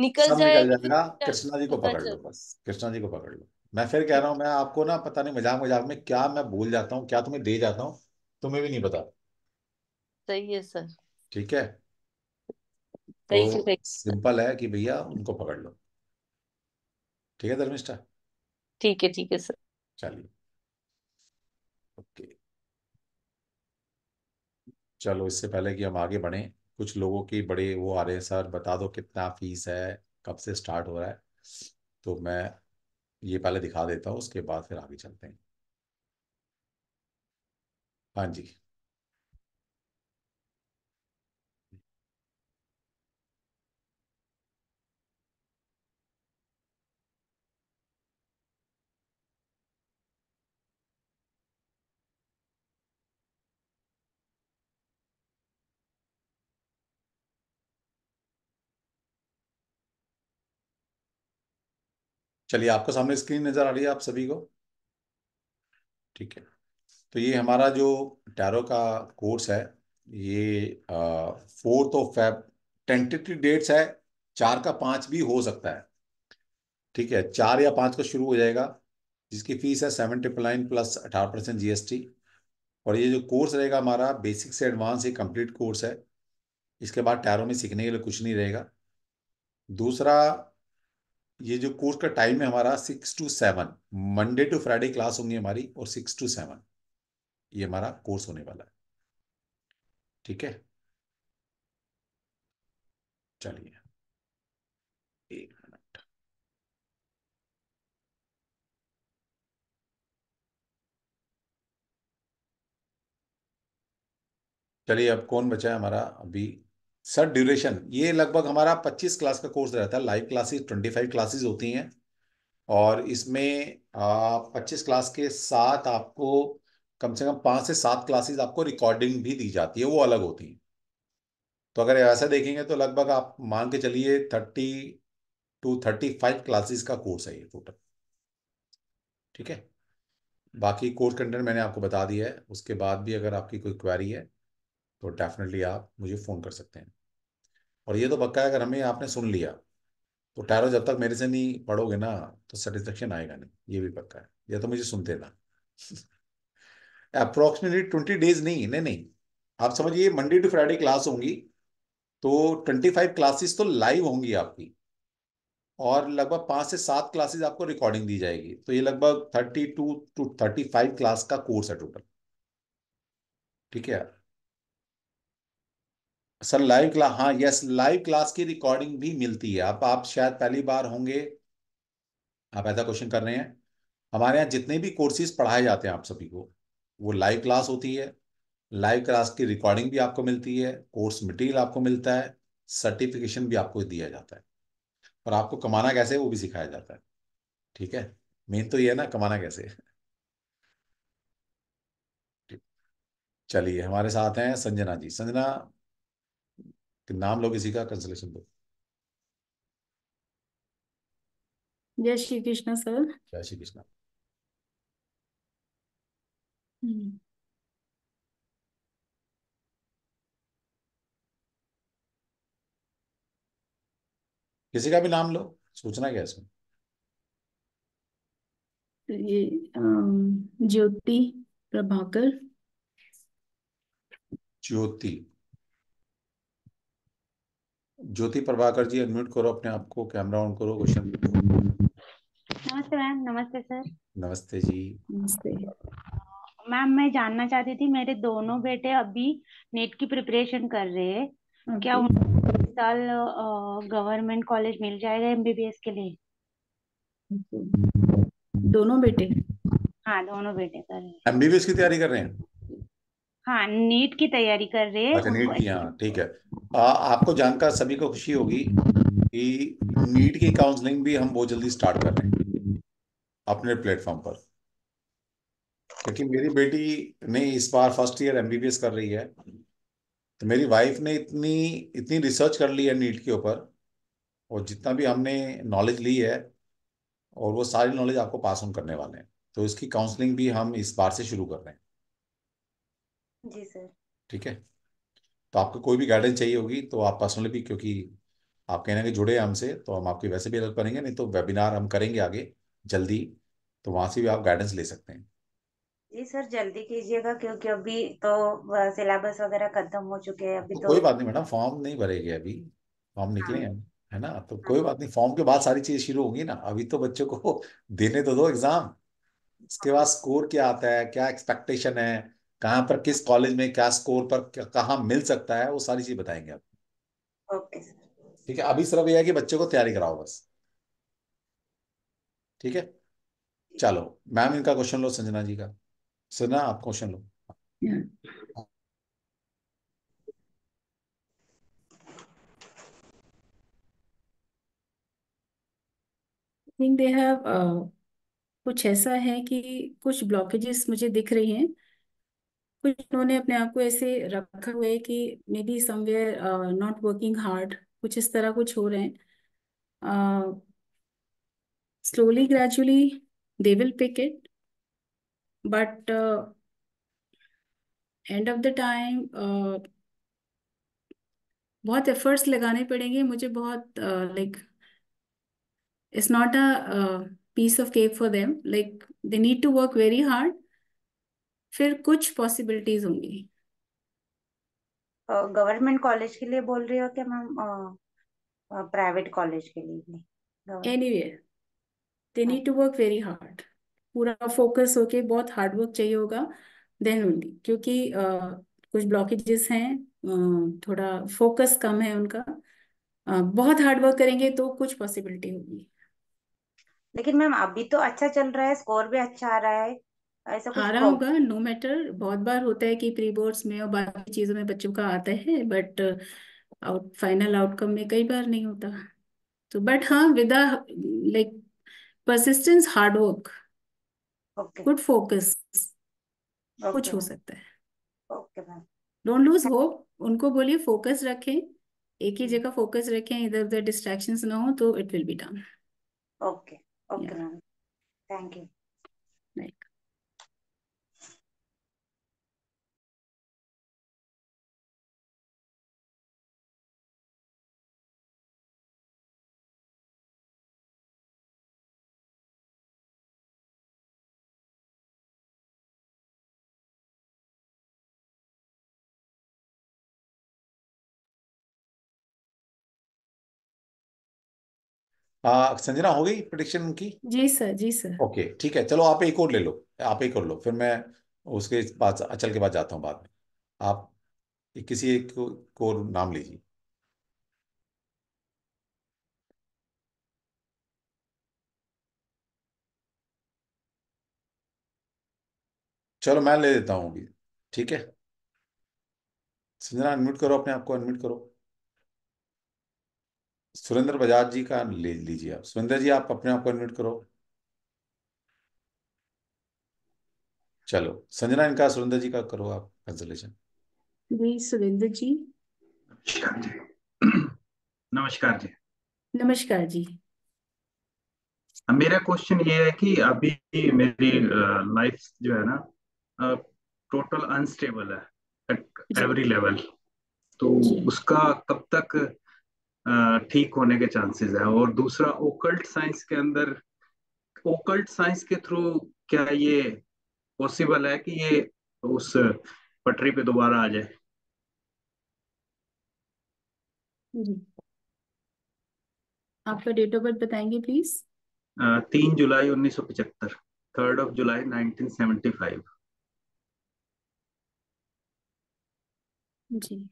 निकल जाए तो कृष्णा जी को तो पकड़ लो बस कृष्णा जी को पकड़ लो मैं फिर कह रहा हूँ मैं आपको ना पता नहीं मजाक मजाक में क्या मैं भूल जाता हूँ क्या तुम्हें दे जाता हूँ तुम्हें भी नहीं पता सही है सर ठीक है तो सिंपल है कि भैया उनको पकड़ लो ठीक है धर्मिष्ठा ठीक है ठीक है सर चलिए ओके चलो इससे पहले कि हम आगे बढ़े कुछ लोगों की बड़े वो आ रहे हैं सर बता दो कितना फीस है कब से स्टार्ट हो रहा है तो मैं ये पहले दिखा देता हूँ उसके बाद फिर आगे चलते हैं हाँ जी चलिए आपको सामने स्क्रीन नजर आ रही है आप सभी को ठीक है तो ये हमारा जो टैरो का कोर्स है ये fourth of Feb tentative dates है चार का पाँच भी हो सकता है ठीक है चार या पाँच को शुरू हो जाएगा जिसकी फीस है सेवन ट्रिपल नाइन प्लस अठारह परसेंट जीएसटी और ये जो कोर्स रहेगा हमारा बेसिक से एडवांस ये कंप्लीट कोर्स है इसके बाद टैरो में सीखने के लिए कुछ नहीं रहेगा दूसरा ये जो कोर्स का टाइम है हमारा six to seven Monday to Friday class होंगी हमारी और सिक्स टू सेवन ये हमारा कोर्स होने वाला है ठीक है चलिए एक मिनट चलिए अब कौन बचा है हमारा अभी सर ड्यूरेशन ये लगभग हमारा 25 क्लास का कोर्स रहता है लाइव क्लासेस 25 क्लासेस होती हैं और इसमें आ, 25 क्लास के साथ आपको कम से कम पाँच से सात क्लासेस आपको रिकॉर्डिंग भी दी जाती है वो अलग होती हैं तो अगर ऐसा देखेंगे तो लगभग आप मान के चलिए thirty to thirty five classes का कोर्स है ये टोटल ठीक है बाकी कोर्स कंटेंट मैंने आपको बता दिया है उसके बाद भी अगर आपकी कोई क्वेरी है तो डेफिनेटली आप मुझे फ़ोन कर सकते हैं और ये तो पक्का है अगर हमें आपने सुन लिया तो टैरो जब तक मेरे से नहीं पढ़ोगे ना तो सेटिस्फेक्शन आएगा नहीं ये भी पक्का है ये तो मुझे सुनते ना अप्रोक्सीमेटली ट्वेंटी डेज नहीं नहीं नहीं आप समझिए मंडे टू फ्राइडे क्लास होंगी तो ट्वेंटी फाइव क्लासेस तो लाइव होंगी आपकी और लगभग पांच से सात क्लासेस आपको रिकॉर्डिंग दी जाएगी तो ये लगभग thirty two to thirty five class का कोर्स है टोटल ठीक है सर लाइव क्लास हाँ यस लाइव क्लास की रिकॉर्डिंग भी मिलती है आप आप शायद पहली बार होंगे आप ऐसा क्वेश्चन कर रहे हैं हमारे यहाँ जितने भी कोर्सेज पढ़ाए जाते हैं आप सभी को वो लाइव क्लास होती है लाइव क्लास की रिकॉर्डिंग भी आपको मिलती है कोर्स मटेरियल आपको मिलता है सर्टिफिकेशन भी आपको दिया जाता है और आपको कमाना कैसे वो भी सिखाया जाता है ठीक है मेन तो ये है ना कमाना कैसे चलिए हमारे साथ हैं संजना जी संजना कि नाम लो किसी का कंसलेशन दो जय श्री कृष्णा सर जय श्री कृष्णा हम्म। किसी का भी नाम लो सोचना क्या इसमें ज्योति प्रभाकर ज्योति ज्योति प्रभाकर जी अनम्यूट करो अपने आप को कैमरा ऑन करो क्वेश्चन नमस्ते मैम नमस्ते सर नमस्ते जी नमस्ते मैम मैं जानना चाहती थी मेरे दोनों बेटे अभी नेट की प्रिपरेशन कर रहे हैं क्या साल गवर्नमेंट कॉलेज मिल जाएगा एमबीबीएस के लिए दोनों बेटे हाँ दोनों बेटे कर रहे हैं एमबीबीएस की तैयारी कर रहे हैं हाँ नीट की तैयारी कर रहे हैं अच्छा नीट की हाँ ठीक है आ, आपको जानकर सभी को खुशी होगी कि नीट की काउंसलिंग भी हम बहुत जल्दी स्टार्ट कर रहे हैं अपने प्लेटफॉर्म पर क्योंकि मेरी बेटी ने इस बार फर्स्ट ईयर एमबीबीएस कर रही है तो मेरी वाइफ ने इतनी इतनी रिसर्च कर ली है नीट के ऊपर और जितना भी हमने नॉलेज ली है और वो सारी नॉलेज आपको पास ऑन करने वाले हैं तो इसकी काउंसलिंग भी हम इस बार से शुरू कर रहे हैं जी सर ठीक है तो आपको कोई भी गाइडेंस चाहिए होगी तो आप पर्सनली भी क्योंकि आप कहने के जुड़े हमसे तो हम आपकी वैसे भी हेल्प करेंगे नहीं तो वेबिनार हम करेंगे आगे जल्दी तो वहां से भी आप गाइडेंस ले सकते हैं जी सर जल्दी कीजिएगा क्योंकि अभी तो सिलेबस वगैरह खत्म हो चुके हैं अभी तो, तो कोई बात नहीं मैडम फॉर्म नहीं गए अभी फॉर्म निकले हाँ। हैं है ना तो हाँ। कोई बात नहीं फॉर्म के बाद सारी चीजें शुरू होंगी ना अभी तो बच्चों को देने तो दो एग्जाम हाँ। इसके बाद स्कोर क्या आता है क्या एक्सपेक्टेशन है कहाँ पर किस कॉलेज में क्या स्कोर पर कहाँ मिल सकता है वो सारी चीज बताएंगे आप ठीक है अभी सिर्फ यह है कि बच्चे को तैयारी कराओ बस ठीक है चलो मैम इनका क्वेश्चन लो संजना जी का संजना आप क्वेश्चन लो थिंक दे हैव कुछ ऐसा है कि कुछ ब्लॉकेजेस मुझे दिख रही हैं कुछ उन्होंने अपने आप को ऐसे रखा हुआ है कि maybe somewhere not working hard कुछ इस तरह कुछ हो रहे हैं slowly gradually they will pick it but end of the time बहुत एफर्ट्स लगाने पड़ेंगे मुझे बहुत like it's not a piece of cake for them like they need to work very hard फिर कुछ पॉसिबिलिटीज होंगी गवर्नमेंट कॉलेज के लिए बोल रही हो क्या मैम प्राइवेट कॉलेज के लिए anyway they need to work very hard पूरा फोकस होके बहुत हार्ड वर्क चाहिए होगा देन ओनली क्योंकि uh, कुछ ब्लॉकेजेस हैं uh, थोड़ा फोकस कम है उनका uh, बहुत हार्ड वर्क करेंगे तो कुछ पॉसिबिलिटी होगी लेकिन मैम अभी तो अच्छा चल रहा है स्कोर भी अच्छा आ रहा है ऐसा कुछ आ रहा होगा नो मैटर बहुत बार होता है कि प्री बोर्ड्स में और बाकी चीजों में बच्चों का आता है बट आउट फाइनल आउटकम में कई बार नहीं होता तो बट हाँ with like persistence hard work good focus कुछ हो सकता है okay ma'am don't lose hope उनको बोलिए फोकस रखें एक ही जगह फोकस रखें इधर उधर डिस्ट्रैक्शंस ना हो तो it will be done okay okay ma'am thank you आ, संजना हो गई प्रोडिक्शन की जी सर जी सर ओके ठीक है चलो आप एक और ले लो आप एक और लो फिर मैं उसके पास अचल के पास जाता हूँ बाद में आप किसी एक को, को नाम लीजिए चलो मैं ले देता हूँ अभी ठीक है संजना अनम्यूट करो अपने आप को अनम्यूट करो सुरेंद्र बजाज जी का ले लीजिए आप सुरेंद्र जी आप अपने आप को इन्वाइट करो चलो संजना इनका सुरेंद्र जी का करो आप कंसल्टेशन जी सुरेंद्र जी नमस्कार जी नमस्कार जी नमस्कार जी मेरा क्वेश्चन ये है कि अभी मेरी लाइफ जो है ना टोटल अनस्टेबल है एट एवरी लेवल तो उसका कब तक ठीक होने के चांसेस है और दूसरा ओकल्ट साइंस के अंदर ओकल्ट साइंस के थ्रू क्या ये पॉसिबल है कि ये उस पटरी पे दोबारा आ जाए आपका डेट ऑफ बर्थ बताएंगे प्लीज तीन जुलाई उन्नीस सौ पचहत्तर third of July nineteen seventy five जी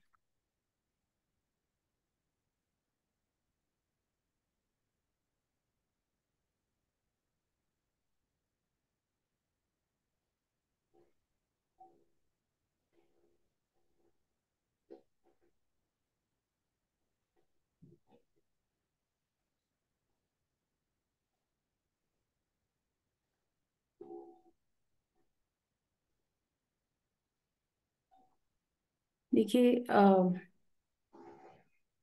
देखिए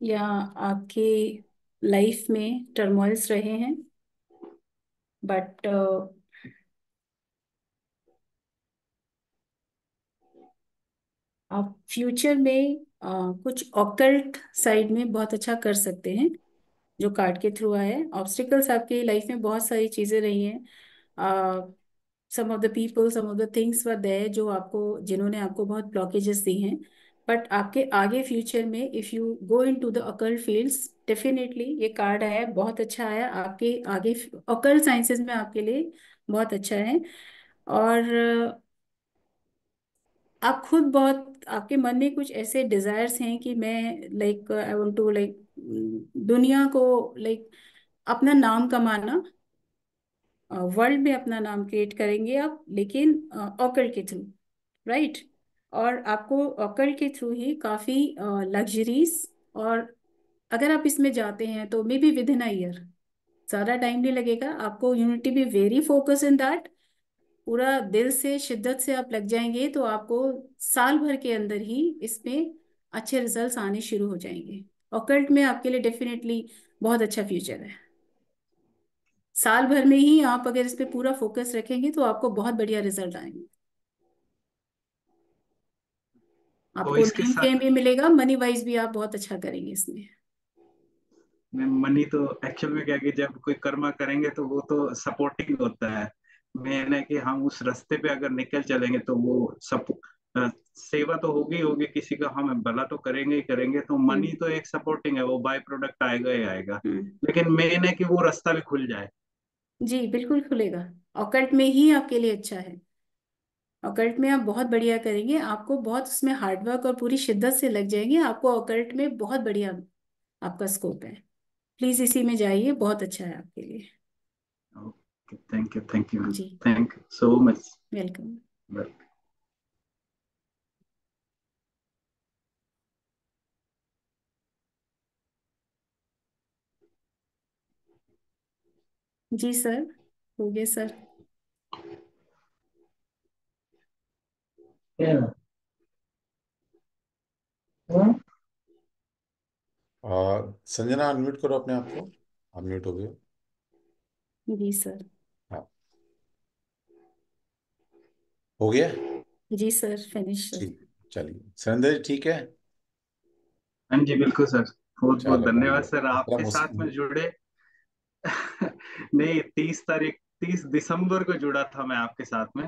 या आपके लाइफ में टर्मोइल्स रहे हैं बट आप फ्यूचर में आ, कुछ ऑकल्ट साइड में बहुत अच्छा कर सकते हैं जो कार्ड के थ्रू आया है ऑब्स्टिकल्स आपके लाइफ में बहुत सारी चीज़ें रही हैं some of the people some of the things were they जो आपको जिन्होंने आपको बहुत ब्लॉकेजेस दी हैं बट आपके आगे फ्यूचर में if you go into the occult fields definitely ये कार्ड आया बहुत अच्छा आया आपके आगे अकल साइंसेस में आपके लिए बहुत अच्छा है और आप खुद बहुत आपके मन में कुछ ऐसे डिज़ायर्स हैं कि मैं like I want to like दुनिया को लाइक अपना नाम कमाना वर्ल्ड uh, में अपना नाम क्रिएट करेंगे आप लेकिन ऑकल uh, के थ्रू राइट और आपको ऑकल के थ्रू ही काफ़ी लग्जरीज और अगर आप इसमें जाते हैं तो maybe within a year ज़्यादा टाइम नहीं लगेगा आपको you need to be very focus in that पूरा दिल से शिद्दत से आप लग जाएंगे तो आपको साल भर के अंदर ही इसमें अच्छे रिजल्ट्स आने शुरू हो जाएंगे ऑकल्ट में आपके लिए डेफिनेटली बहुत अच्छा फ्यूचर है साल भर में ही आप अगर इस पर पूरा फोकस रखेंगे तो आपको बहुत बढ़िया रिजल्ट आएंगे तो आपको नेम फेम भी मिलेगा मनी वाइज भी आप बहुत अच्छा करेंगे इसमें मैं मनी तो एक्चुअल में क्या कि जब कोई कर्मा करेंगे तो वो तो सपोर्टिंग होता है मेन है कि हम उस रास्ते पे अगर निकल चलेंगे तो वो सब सेवा तो होगी होगी किसी का हम भला तो करेंगे ही करेंगे तो मनी हम्म। तो एक सपोर्टिंग है वो बाय प्रोडक्ट आएगा ही आएगा हम्म। लेकिन मेन है कि वो रास्ता भी खुल जाए जी बिल्कुल खुलेगा ऑकल्ट में ही आपके लिए अच्छा है ऑकल्ट में आप बहुत बढ़िया करेंगे आपको बहुत उसमें हार्डवर्क और पूरी शिद्दत से लग जाएंगे आपको ऑकल्ट में बहुत बढ़िया आपका स्कोप है प्लीज इसी में जाइए बहुत अच्छा है आपके लिए थैंक यू थैंक यू जी thank you so much welcome welcome जी सर हो गया सर Uh, संजना अनम्यूट करो अपने आप को अनम्यूट हो गए जी सर हाँ हो गया जी सर फिनिश चलिए सरेंद्र जी ठीक है हाँ जी बिल्कुल सर बहुत बहुत धन्यवाद सर आपके साथ में जुड़े नहीं तीस तारीख तीस दिसंबर को जुड़ा था मैं आपके साथ में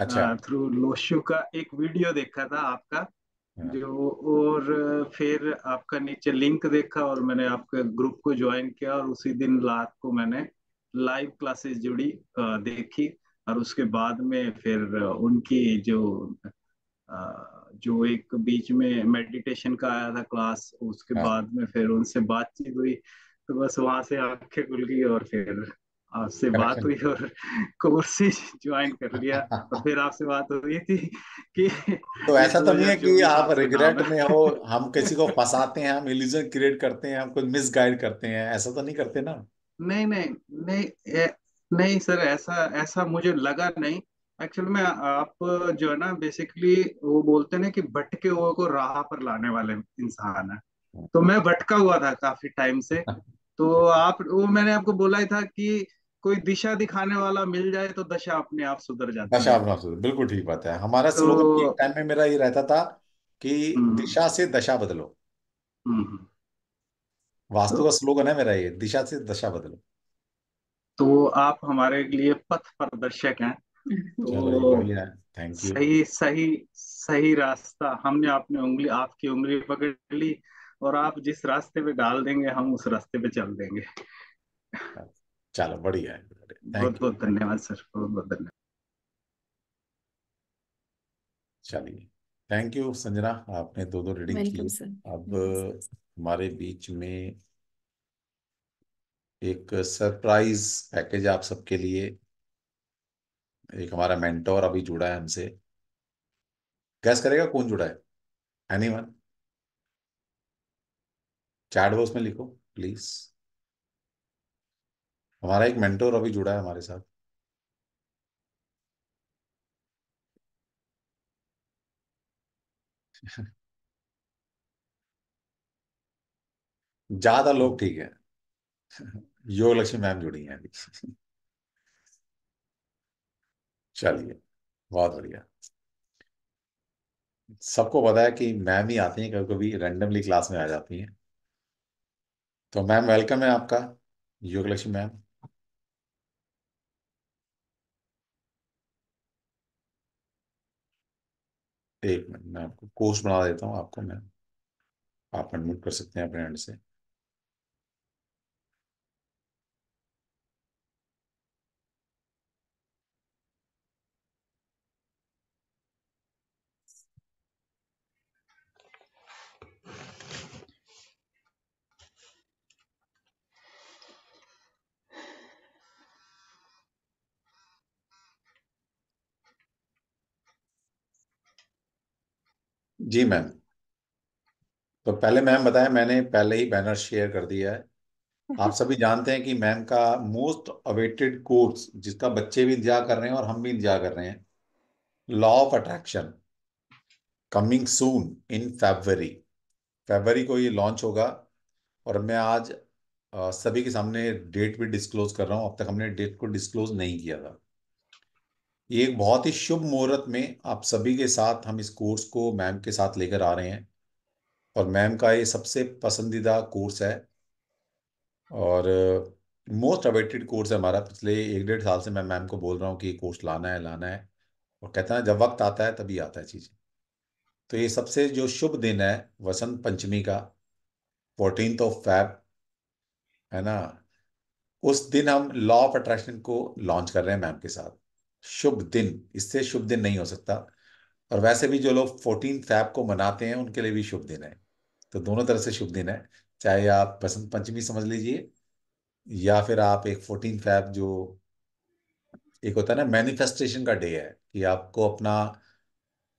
अच्छा थ्रू हाँ, लोशो का एक वीडियो देखा था आपका हाँ। जो और फिर आपका नीचे लिंक देखा और मैंने आपके ग्रुप को ज्वाइन किया और उसी दिन रात को मैंने लाइव क्लासेस जुड़ी देखी और उसके बाद में फिर उनकी जो जो एक बीच में मेडिटेशन का आया था क्लास उसके हाँ। बाद में फिर उनसे बातचीत हुई तो बस वहां से आंखें खुल गई और फिर आपसे बात हुई और कोर्स से ज्वाइन कर लिया और फिर आपसे बात हुई थी कि तो ऐसा तो नहीं है कि आप रिग्रेट में हो हम किसी को फंसाते हैं हम इल्यूजन क्रिएट करते हैं हम कुछ मिसगाइड करते हैं ऐसा तो नहीं करते ना नहीं नहीं नहीं नहीं सर ऐसा ऐसा मुझे लगा नहीं एक्चुअल में आप जो है ना बेसिकली वो बोलते ना कि भटके हुए को राह पर लाने वाले इंसान है तो मैं भटका हुआ था काफी टाइम से तो आप वो मैंने आपको बोला ही था कि कोई दिशा दिखाने वाला मिल जाए तो दशा अपने आप सुधर जाती दशा अपने आप सुधर बिल्कुल ठीक बात है हमारा स्लोगन तो टाइम में मेरा ये रहता था कि हम्म। दिशा से दशा बदलो हम्म, हम्म। वास्तु तो का स्लोगन है मेरा ये दिशा से दशा बदलो तो आप हमारे लिए पथ प्रदर्शक हैं तो थैंक यू सही सही सही रास्ता हमने आपने उंगली आपकी उंगली पकड़ ली और आप जिस रास्ते पे डाल देंगे हम उस रास्ते पे चल देंगे अच्छा। चलो बढ़िया है बहुत बहुत धन्यवाद सर बहुत बहुत धन्यवाद चलिए थैंक यू संजना आपने दो दो रीडिंग की अब हमारे बीच में एक सरप्राइज पैकेज आप सबके लिए एक हमारा मेंटोर अभी जुड़ा है हमसे कैस करेगा कौन जुड़ा है एनीवन चैट बॉक्स में लिखो प्लीज हमारा एक मेंटोर अभी जुड़ा है हमारे साथ ज्यादा लोग ठीक है योग लक्ष्मी मैम जुड़ी हैं अभी चलिए बहुत बढ़िया सबको पता है कि मैम ही आती हैं कभी कभी रैंडमली क्लास में आ जाती हैं तो मैम वेलकम है आपका योग लक्ष्मी मैम एक मिनट मैं आपको कोर्स बना देता हूँ आपको मैं आप एडमिट कर सकते हैं अपने एंड से जी मैम तो पहले मैम बताया मैंने पहले ही बैनर शेयर कर दिया है आप सभी जानते हैं कि मैम का मोस्ट अवेटेड कोर्स जिसका बच्चे भी इंतजार कर रहे हैं और हम भी इंतजार कर रहे हैं law of attraction coming soon in February February को ये लॉन्च होगा और मैं आज सभी के सामने डेट भी डिस्क्लोज कर रहा हूँ अब तक हमने डेट को डिस्क्लोज नहीं किया था एक बहुत ही शुभ मुहूर्त में आप सभी के साथ हम इस कोर्स को मैम के साथ लेकर आ रहे हैं और मैम का ये सबसे पसंदीदा कोर्स है और मोस्ट अवेटेड कोर्स है हमारा पिछले एक डेढ़ साल से मैं मैम को बोल रहा हूँ कि ये कोर्स लाना है लाना है और कहता है जब वक्त आता है तभी आता है चीज़ें तो ये सबसे जो शुभ दिन है वसंत पंचमी का फोर्टीन ऑफ फैब है ना उस दिन हम लॉ ऑफ अट्रैक्शन को लॉन्च कर रहे हैं मैम के साथ शुभ दिन इससे शुभ दिन नहीं हो सकता और वैसे भी जो लोग फोर्टीन फैब को मनाते हैं उनके लिए भी शुभ दिन है तो दोनों तरह से शुभ दिन है चाहे आप बसंत पंचमी समझ लीजिए या फिर आप एक फोर्टीन फैब जो एक होता है ना मैनिफेस्टेशन का डे है कि आपको अपना आ,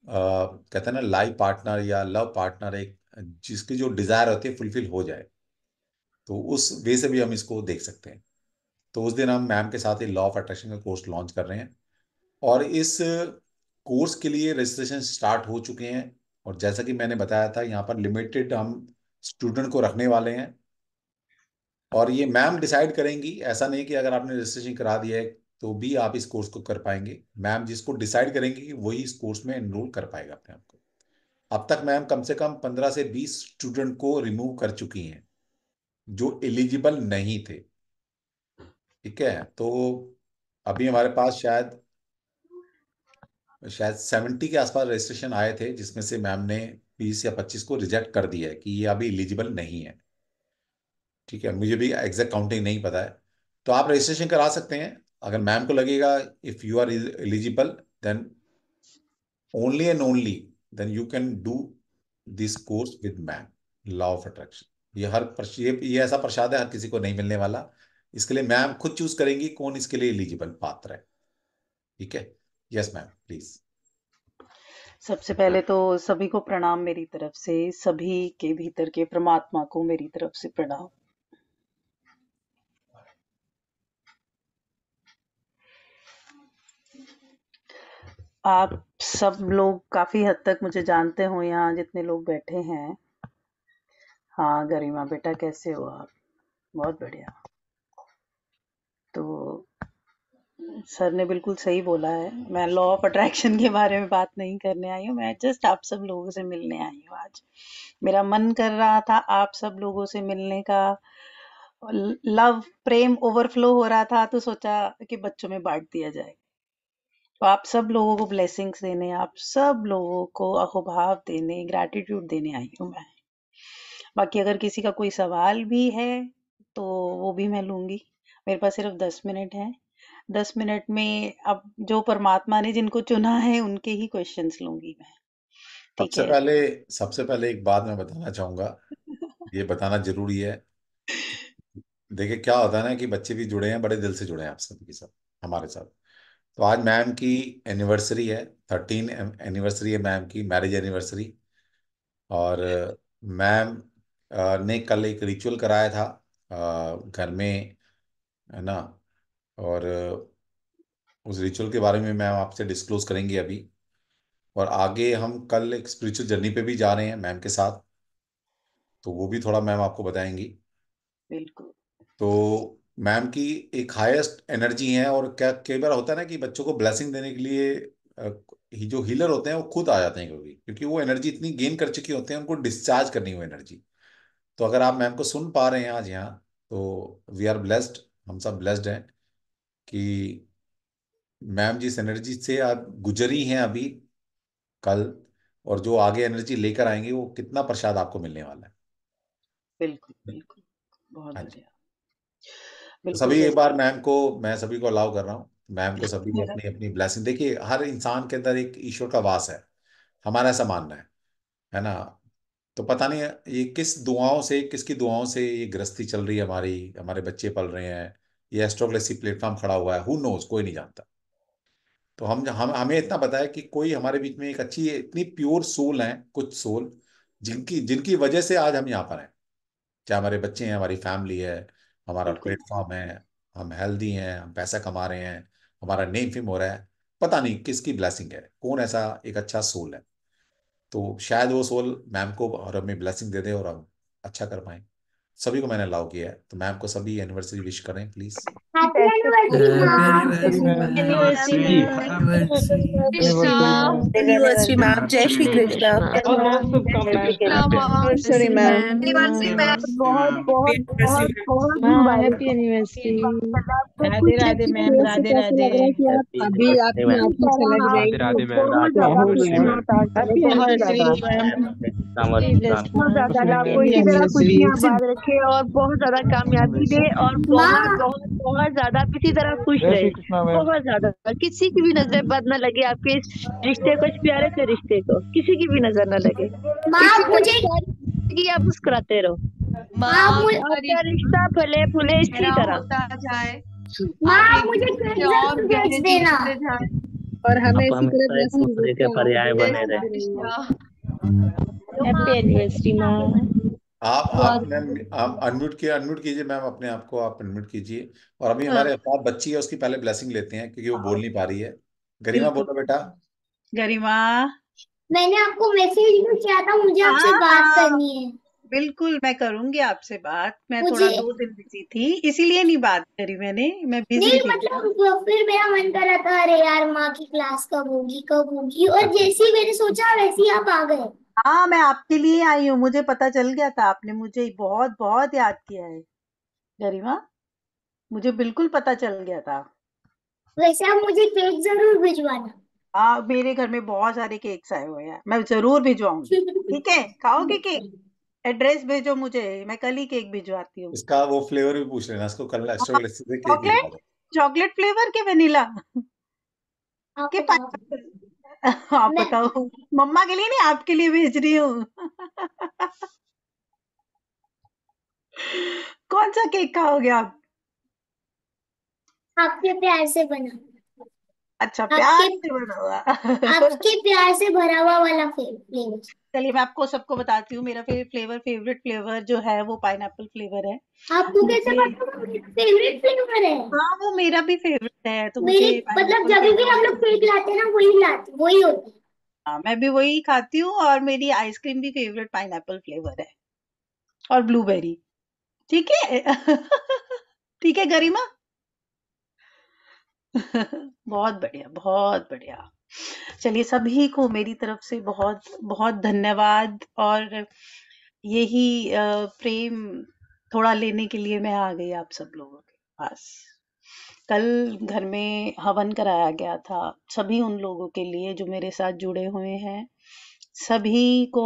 कहते हैं ना लाइफ पार्टनर या लव पार्टनर एक जिसकी जो डिज़ायर होती है फुलफिल हो जाए तो उस वे से भी हम इसको देख सकते हैं तो उस दिन हम मैम के साथ ही लॉ ऑफ अट्रैक्शन का कोर्स लॉन्च कर रहे हैं और इस कोर्स के लिए रजिस्ट्रेशन स्टार्ट हो चुके हैं और जैसा कि मैंने बताया था यहाँ पर लिमिटेड हम स्टूडेंट को रखने वाले हैं और ये मैम डिसाइड करेंगी ऐसा नहीं कि अगर आपने रजिस्ट्रेशन करा दिया है तो भी आप इस कोर्स को कर पाएंगे मैम जिसको डिसाइड करेंगे कि वही इस कोर्स में एनरोल कर पाएगा अपने आप को अब तक मैम कम से कम पंद्रह से बीस स्टूडेंट को रिमूव कर चुकी हैं जो एलिजिबल नहीं थे ठीक है तो अभी हमारे पास शायद शायद सेवेंटी के आसपास रजिस्ट्रेशन आए थे जिसमें से मैम ने बीस या पच्चीस को रिजेक्ट कर दिया है कि ये अभी एलिजिबल नहीं है ठीक है मुझे भी एग्जैक्ट काउंटिंग नहीं पता है तो आप रजिस्ट्रेशन करा सकते हैं अगर मैम को लगेगा if you are eligible then only and only then you can do this course with ma'am law of attraction ये हर ये ये ऐसा प्रसाद है हर किसी को नहीं मिलने वाला इसके लिए मैम खुद चूज करेंगी कौन इसके लिए एलिजिबल पात्र है ठीक है यस मैम प्लीज सबसे पहले तो सभी को प्रणाम मेरी तरफ से सभी के भीतर के परमात्मा को मेरी तरफ से प्रणाम आप सब लोग काफी हद तक मुझे जानते हो यहाँ जितने लोग बैठे हैं हाँ गरिमा बेटा कैसे हो आप बहुत बढ़िया तो सर ने बिल्कुल सही बोला है मैं लॉ ऑफ अट्रैक्शन के बारे में बात नहीं करने आई हूँ मैं जस्ट आप सब लोगों से मिलने आई हूँ आज मेरा मन कर रहा था आप सब लोगों से मिलने का लव प्रेम ओवरफ्लो हो रहा था तो सोचा कि बच्चों में बांट दिया जाए तो आप सब लोगों को ब्लेसिंग्स देने आप सब लोगों को अहोभाव देने ग्रैटिट्यूड देने आई हूँ मैं बाकी अगर किसी का कोई सवाल भी है तो वो भी मैं लूंगी मेरे पास सिर्फ दस मिनट है दस मिनट में अब जो परमात्मा ने जिनको चुना है उनके ही क्वेश्चंस लूंगी मैं सबसे पहले सबसे पहले एक बात मैं बताना चाहूंगा ये बताना जरूरी है देखिए क्या होता है ना कि बच्चे भी जुड़े हैं बड़े दिल से जुड़े हैं आप सबके साथ हमारे साथ तो आज मैम की एनिवर्सरी है थर्टीन एनिवर्सरी है मैम की मैरिज एनिवर्सरी और मैम ने कल एक रिचुअल कराया था घर में है ना और उस रिचुअल के बारे में मैम आपसे डिस्क्लोज करेंगे अभी और आगे हम कल एक स्पिरिचुअल जर्नी पे भी जा रहे हैं मैम के साथ तो वो भी थोड़ा मैम आपको बताएंगी तो मैम की एक हाईएस्ट एनर्जी है और क्या कई बार होता है ना कि बच्चों को ब्लेसिंग देने के लिए जो हीलर होते हैं वो खुद आ जाते हैं क्योंकि क्योंकि वो एनर्जी इतनी गेन कर चुकी होते हैं उनको डिस्चार्ज करनी हुई एनर्जी तो अगर आप मैम को सुन पा रहे हैं आज यहाँ तो वी आर ब्लेस्ड हम सब ब्लेस्ड हैं कि मैम जिस एनर्जी से आप गुजरी हैं अभी कल और जो आगे एनर्जी लेकर आएंगे वो कितना प्रसाद आपको मिलने वाला है बिल्कुल बिल्कुल बहुत हाँ बढ़िया तो सभी एक बार मैम को मैं सभी को अलाउ कर रहा हूँ मैम को सभी को अपनी अपनी ब्लेसिंग देखिए हर इंसान के अंदर एक ईश्वर का वास है हमारा ऐसा मानना है है ना तो पता नहीं ये किस दुआओं से किसकी दुआओं से ये गृहस्थी चल रही है हमारी हमारे बच्चे पल रहे हैं ये एस्ट्रोग्लेसी प्लेटफॉर्म खड़ा हुआ है हु नोज कोई नहीं जानता तो हम हम हमें इतना पता है कि कोई हमारे बीच में एक अच्छी इतनी प्योर सोल है कुछ सोल जिनकी जिनकी वजह से आज हम यहाँ पर हैं चाहे हमारे बच्चे हैं हमारी फैमिली है हमारा प्लेटफॉर्म है हम हेल्दी हैं हम पैसा कमा रहे हैं हमारा नेम फेम हो रहा है पता नहीं किसकी ब्लैसिंग है कौन ऐसा एक अच्छा सोल है तो शायद वो सोल मैम को और हमें ब्लैसिंग दे दे और हम अच्छा कर पाए सभी को मैंने अलाउ किया है तो मैम को सभी एनिवर्सरी विश करें प्लीज एनिवर्सरी मैम जय श्री कृष्णा हैप्पी राधे राधे मैम राधे राधे अभी आप रखे और बहुत ज्यादा कामयाबी दे और बहुत बहुत बहुत ज्यादा किसी तरह खुश रहे बहुत ज्यादा किसी की भी नजर बद न लगे आपके इस रिश्ते को इस प्यारे से रिश्ते को किसी की भी नजर न लगे मुझे आप मुस्कुराते रहो माँ रिश्ता फले फूले इसी तरह मुझे और हमें पर्याय बने रहे हैप्पी एनिवर्सरी माँ आप आप मैम आप अनम्यूट किया अनम्यूट कीजिए मैम अपने आप को आप अनम्यूट कीजिए और अभी हाँ। हमारे साथ बच्ची है उसकी पहले ब्लेसिंग लेते हैं क्योंकि वो हाँ। बोल नहीं पा रही है गरिमा बोलो बेटा गरिमा मैंने आपको मैसेज भी किया था मुझे आपसे हाँ। बात करनी है बिल्कुल मैं करूंगी आपसे बात मैं थोड़ा दो दिन बिजी थी इसीलिए नहीं बात करी मैंने मैं बिजी नहीं थी। मतलब फिर मेरा मन कर रहा था अरे यार माँ की क्लास कब होगी कब होगी और अच्छा। जैसी मैंने सोचा वैसी आप आ गए हाँ, मैं आपके लिए आई हूँ, मुझे पता चल गया था, आपने मुझे बहुत-बहुत याद किया है। गरिमा, मुझे बिल्कुल पता चल गया था। वैसे आप मुझे केक ज़रूर भिजवाना। हाँ, मेरे घर में बहुत सारे केक्स आए हुए हैं, मैं ज़रूर भिजवाऊंगी ठीक है? खाओगे केक? एड्रेस भेजो मुझे, मैं कल ही केक भिजवाती हूँ। इसका वो फ्लेवर भी पूछ लेना, इसको कल चॉकलेट चॉकलेट? फ्लेवर के वेनिला के आप बताओ मम्मा के लिए नहीं आपके लिए भेज रही हूँ कौन सा केक खाओगे आप आपके प्यार से बना अच्छा प्यार से भरा हुआ आपके प्यार से भरा हुआ वाला फ्लेवर चलिए मैं आपको सबको बताती हूँ मेरा फेवरेट फ्लेवर फेवरेट फ्लेवर जो है वो पाइन एप्पल फ्लेवर है आपको कैसे फेवरेट फ्लेवर है हाँ वो मेरा भी फेवरेट है तो मुझे मतलब जब भी हम लोग केक लाते हैं ना वही लाते वही होती हाँ मैं भी वही खाती हूँ और मेरी आइसक्रीम भी फेवरेट पाइन फ्लेवर है और ब्लूबेरी ठीक है ठीक है गरिमा बहुत बढ़िया बहुत बढ़िया चलिए सभी को मेरी तरफ से बहुत बहुत धन्यवाद और यही प्रेम थोड़ा लेने के लिए मैं आ गई आप सब लोगों के पास कल घर में हवन कराया गया था सभी उन लोगों के लिए जो मेरे साथ जुड़े हुए हैं सभी को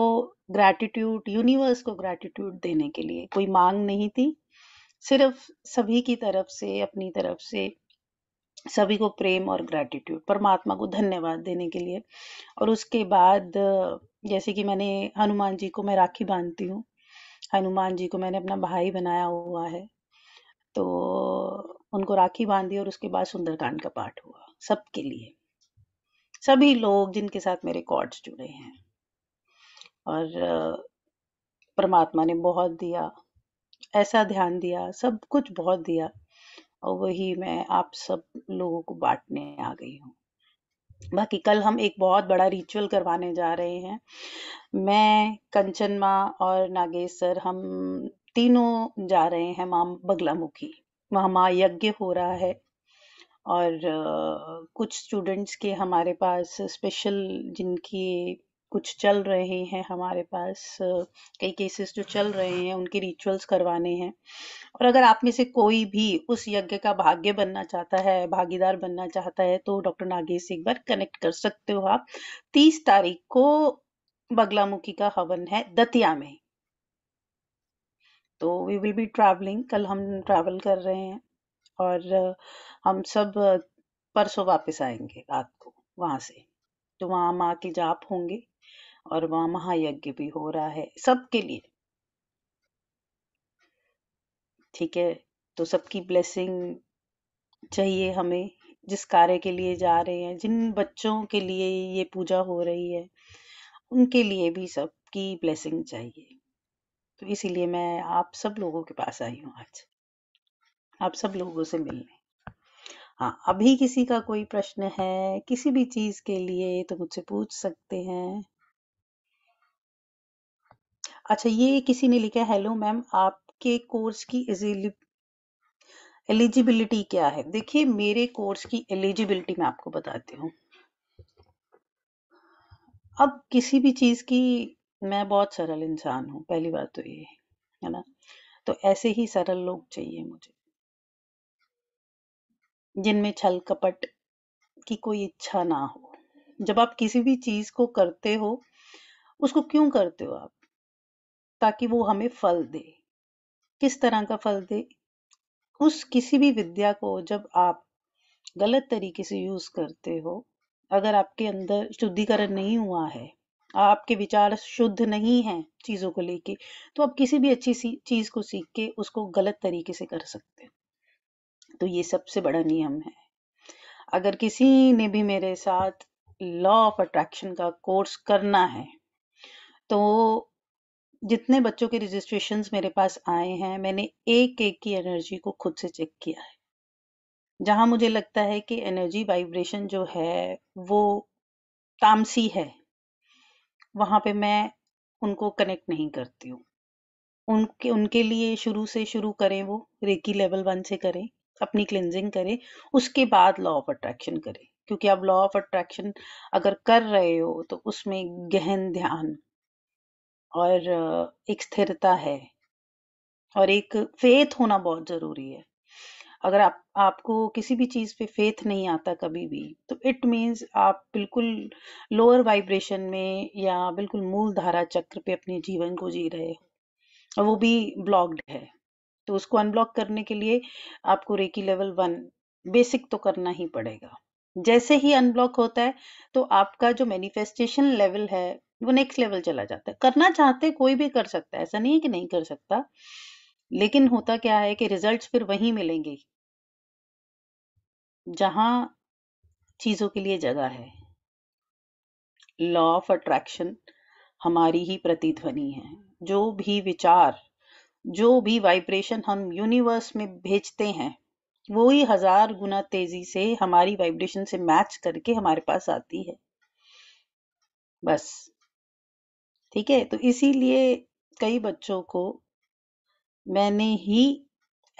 ग्रैटिट्यूड यूनिवर्स को ग्रैटिट्यूड देने के लिए कोई मांग नहीं थी सिर्फ सभी की तरफ से अपनी तरफ से सभी को प्रेम और ग्रैटिट्यूड परमात्मा को धन्यवाद देने के लिए और उसके बाद जैसे कि मैंने हनुमान जी को मैं राखी बांधती हूँ हनुमान जी को मैंने अपना भाई बनाया हुआ है तो उनको राखी बांधी और उसके बाद सुंदरकांड का पाठ हुआ सबके लिए सभी लोग जिनके साथ मेरे कॉर्ड्स जुड़े हैं और परमात्मा ने बहुत दिया ऐसा ध्यान दिया सब कुछ बहुत दिया और वही मैं आप सब लोगों को बांटने आ गई हूँ बाकी कल हम एक बहुत बड़ा रिचुअल करवाने जा रहे हैं मैं कंचन माँ और नागेश सर हम तीनों जा रहे हैं माँ बगलामुखी वहाँ माँ यज्ञ हो रहा है और कुछ स्टूडेंट्स के हमारे पास स्पेशल जिनकी कुछ चल रहे हैं हमारे पास कई केसेस जो चल रहे हैं उनके रिचुअल्स करवाने हैं और अगर आप में से कोई भी उस यज्ञ का भाग्य बनना चाहता है भागीदार बनना चाहता है तो डॉक्टर नागेश एक बार कनेक्ट कर सकते हो आप तीस तारीख को बगलामुखी का हवन है दतिया में तो वी विल बी ट्रैवलिंग कल हम ट्रैवल कर रहे हैं और हम सब परसों वापस आएंगे रात को वहां से तो वहां माँ के जाप होंगे और वहां महायज्ञ भी हो रहा है सबके लिए ठीक है तो सबकी ब्लेसिंग चाहिए हमें जिस कार्य के लिए जा रहे हैं जिन बच्चों के लिए ये पूजा हो रही है उनके लिए भी सबकी ब्लेसिंग चाहिए तो इसीलिए मैं आप सब लोगों के पास आई हूँ आज आप सब लोगों से मिलने हाँ अभी किसी का कोई प्रश्न है किसी भी चीज़ के लिए तो मुझसे पूछ सकते हैं अच्छा ये किसी ने लिखा हेलो मैम आपके कोर्स की एलिजिबिलिटी क्या है देखिए मेरे कोर्स की एलिजिबिलिटी मैं आपको बताती हूँ अब किसी भी चीज की मैं बहुत सरल इंसान हूँ पहली बात तो ये है ना तो ऐसे ही सरल लोग चाहिए मुझे जिनमें छल कपट की कोई इच्छा ना हो जब आप किसी भी चीज को करते हो उसको क्यों करते हो आप ताकि वो हमें फल दे किस तरह का फल दे उस किसी भी विद्या को जब आप गलत तरीके से यूज करते हो अगर आपके अंदर शुद्धिकरण नहीं हुआ है आपके विचार शुद्ध नहीं हैं चीज़ों को लेके तो आप किसी भी अच्छी सी चीज़ को सीख के उसको गलत तरीके से कर सकते हो तो ये सबसे बड़ा नियम है अगर किसी ने भी मेरे साथ लॉ ऑफ अट्रैक्शन का कोर्स करना है तो जितने बच्चों के रजिस्ट्रेशन मेरे पास आए हैं मैंने एक एक की एनर्जी को खुद से चेक किया है जहां मुझे लगता है कि एनर्जी वाइब्रेशन जो है वो तामसी है वहां पे मैं उनको कनेक्ट नहीं करती हूँ उनके उनके लिए शुरू से शुरू करें वो रेकी लेवल वन से करें अपनी क्लिनजिंग करें उसके बाद लॉ ऑफ अट्रैक्शन करें क्योंकि आप लॉ ऑफ अट्रैक्शन अगर कर रहे हो तो उसमें गहन ध्यान और एक स्थिरता है और एक फेथ होना बहुत जरूरी है अगर आप आपको किसी भी चीज़ पे फेथ नहीं आता कभी भी तो इट मीन्स आप बिल्कुल लोअर वाइब्रेशन में या बिल्कुल मूल धारा चक्र पे अपने जीवन को जी रहे हो और वो भी ब्लॉक्ड है तो उसको अनब्लॉक करने के लिए आपको रेकी लेवल वन बेसिक तो करना ही पड़ेगा जैसे ही अनब्लॉक होता है तो आपका जो मैनिफेस्टेशन लेवल है वो नेक्स्ट लेवल चला जाता है करना चाहते कोई भी कर सकता है ऐसा नहीं है कि नहीं कर सकता लेकिन होता क्या है कि रिजल्ट्स फिर वही मिलेंगे जहां चीजों के लिए जगह है लॉ ऑफ अट्रैक्शन हमारी ही प्रतिध्वनि है जो भी विचार जो भी वाइब्रेशन हम यूनिवर्स में भेजते हैं वो ही हजार गुना तेजी से हमारी वाइब्रेशन से मैच करके हमारे पास आती है बस ठीक है तो इसीलिए कई बच्चों को मैंने ही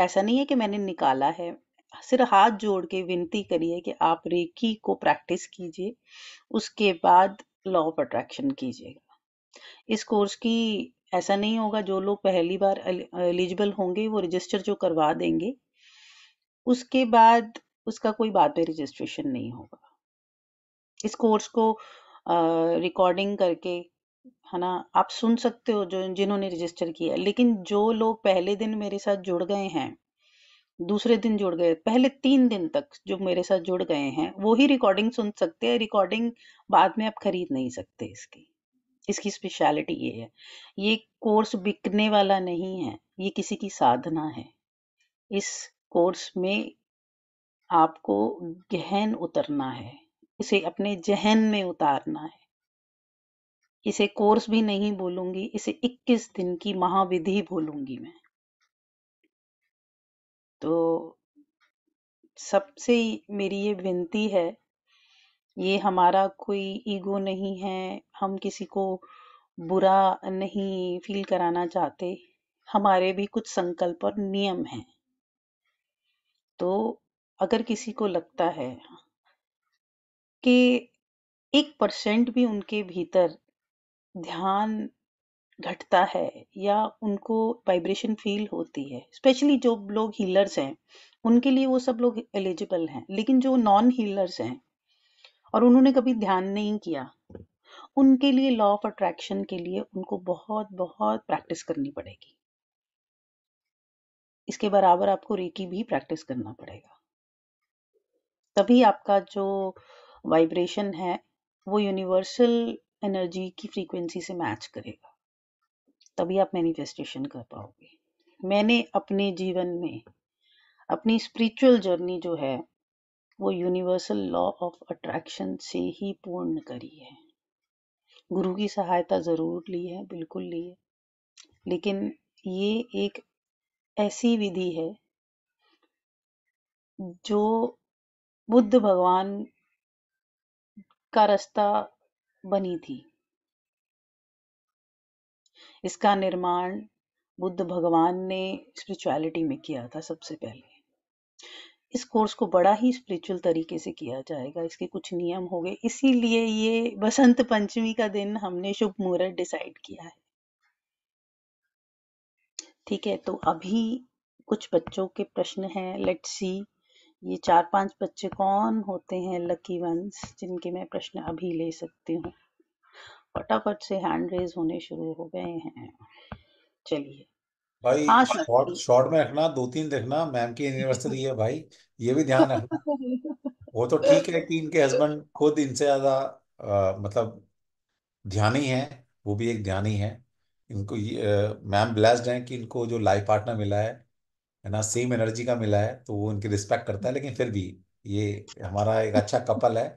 ऐसा नहीं है कि मैंने निकाला है सिर्फ हाथ जोड़ के विनती करी है कि आप रेकी को प्रैक्टिस कीजिए उसके बाद लॉ ऑफ अट्रैक्शन कीजिएगा इस कोर्स की ऐसा नहीं होगा जो लोग पहली बार एलिजिबल होंगे वो रजिस्टर जो करवा देंगे उसके बाद उसका कोई बाद में रजिस्ट्रेशन नहीं होगा इस कोर्स को रिकॉर्डिंग करके है ना? आप सुन सकते हो जो जिन्होंने रजिस्टर किया लेकिन जो लोग पहले दिन मेरे साथ जुड़ गए हैं, दूसरे दिन जुड़ गए, पहले तीन दिन तक जो मेरे साथ जुड़ गए हैं, वो ही रिकॉर्डिंग सुन सकते हैं, रिकॉर्डिंग बाद में आप खरीद नहीं सकते इसकी। इसकी स्पेशलिटी ये है। ये कोर्स बिकने वाला नहीं है, ये किसी की साधना है। इस कोर्स में आपको गहन उतरना है, इसे अपने ज़हन में उतारना है। इसे कोर्स भी नहीं बोलूंगी इसे 21 दिन की महाविधि बोलूंगी मैं तो सबसे मेरी ये विनती है ये हमारा कोई ईगो नहीं है हम किसी को बुरा नहीं फील कराना चाहते हमारे भी कुछ संकल्प और नियम हैं तो अगर किसी को लगता है कि एक परसेंट भी उनके भीतर ध्यान घटता है या उनको वाइब्रेशन फील होती है स्पेशली जो लोग हीलर्स हैं उनके लिए वो सब लोग एलिजिबल हैं लेकिन जो नॉन हीलर्स हैं और उन्होंने कभी ध्यान नहीं किया उनके लिए लॉ ऑफ अट्रैक्शन के लिए उनको बहुत बहुत प्रैक्टिस करनी पड़ेगी इसके बराबर आपको रेकी भी प्रैक्टिस करना पड़ेगा तभी आपका जो वाइब्रेशन है वो यूनिवर्सल एनर्जी की फ्रीक्वेंसी से मैच करेगा तभी आप मैनिफेस्टेशन कर पाओगे मैंने अपने जीवन में अपनी स्पिरिचुअल जर्नी जो है वो यूनिवर्सल लॉ ऑफ अट्रैक्शन से ही पूर्ण करी है गुरु की सहायता ज़रूर ली है बिल्कुल ली है लेकिन ये एक ऐसी विधि है जो बुद्ध भगवान का रास्ता बनी थी इसका निर्माण बुद्ध भगवान ने स्पिरिचुअलिटी में किया था सबसे पहले इस कोर्स को बड़ा ही स्पिरिचुअल तरीके से किया जाएगा इसके कुछ नियम हो गए इसीलिए ये बसंत पंचमी का दिन हमने शुभ मुहूर्त डिसाइड किया है ठीक है तो अभी कुछ बच्चों के प्रश्न हैं लेट्स सी ये चार पांच बच्चे कौन होते हैं लकी वंस जिनके मैं प्रश्न अभी ले सकती हूँ फटाफट से हैंड रेज होने शुरू हो गए हैं चलिए भाई शॉर्ट हाँ, शॉर्ट में रखना दो तीन देखना मैम की एनिवर्सरी है भाई ये भी ध्यान रखना वो तो ठीक है कि इनके हस्बैंड खुद इनसे ज्यादा मतलब ध्यानी है वो भी एक ध्यानी है इनको मैम ब्लेस्ड हैं कि इनको जो लाइफ पार्टनर मिला है है ना सेम एनर्जी का मिला है तो वो उनकी रिस्पेक्ट करता है हम्म। लेकिन फिर भी ये हमारा एक अच्छा कपल है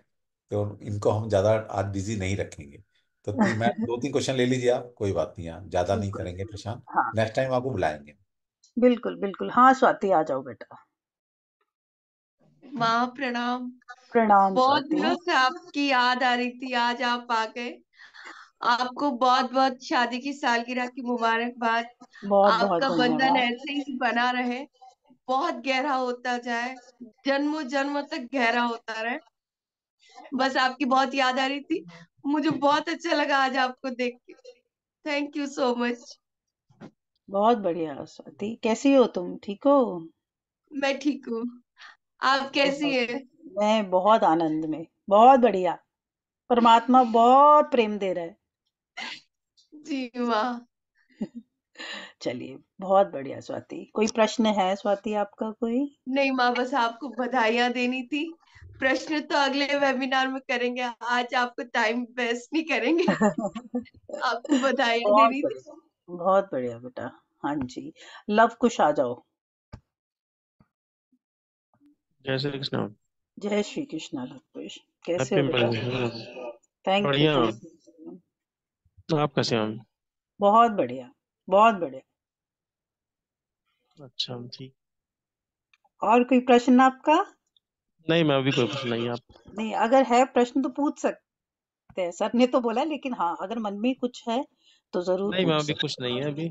तो इनको हम ज़्यादा आज बिजी नहीं रखेंगे तो मैं दो तीन क्वेश्चन ले लीजिए आप कोई बात नहीं ज़्यादा नहीं करेंगे परेशान नेक्स्ट टाइम आपको बुलाएंगे बिल्कुल बिल्कुल हाँ स्वाति आ जाओ बेटा माँ प्रणाम प्रणाम बहुत दिनों से आपकी याद आ रही थी आज आप आ गए आपको बहुत बहुत शादी की सालगिरह की मुबारकबाद आपका बंधन ऐसे ही बना रहे बहुत गहरा होता जाए जन्मों जन्म तक गहरा होता रहे बस आपकी बहुत याद आ रही थी मुझे बहुत अच्छा लगा आज आपको देख के थैंक यू सो मच बहुत बढ़िया स्वाति कैसी हो तुम ठीक हो मैं ठीक हूँ आप कैसी है मैं बहुत आनंद में बहुत बढ़िया परमात्मा बहुत प्रेम दे रहा है जी वाह चलिए बहुत बढ़िया स्वाति कोई प्रश्न है स्वाति आपका कोई नहीं माँ बस आपको बधाइयाँ देनी थी प्रश्न तो अगले वेबिनार में करेंगे आज आपको टाइम वेस्ट नहीं करेंगे आपको बधाइयाँ देनी थी बहुत बढ़िया बेटा हाँ जी लव कुश आ जाओ जय श्री कृष्ण जय श्री कृष्ण लव कुश कैसे थैंक यू तो आप कैसे हैं बहुत बढ़िया बहुत बढ़िया अच्छा ठीक और कोई प्रश्न आपका नहीं मैं अभी कोई प्रश्न नहीं आप नहीं अगर है प्रश्न तो पूछ सकते हैं सर ने तो बोला लेकिन हाँ अगर मन में कुछ है तो जरूर नहीं मैं पूछ अभी कुछ नहीं है अभी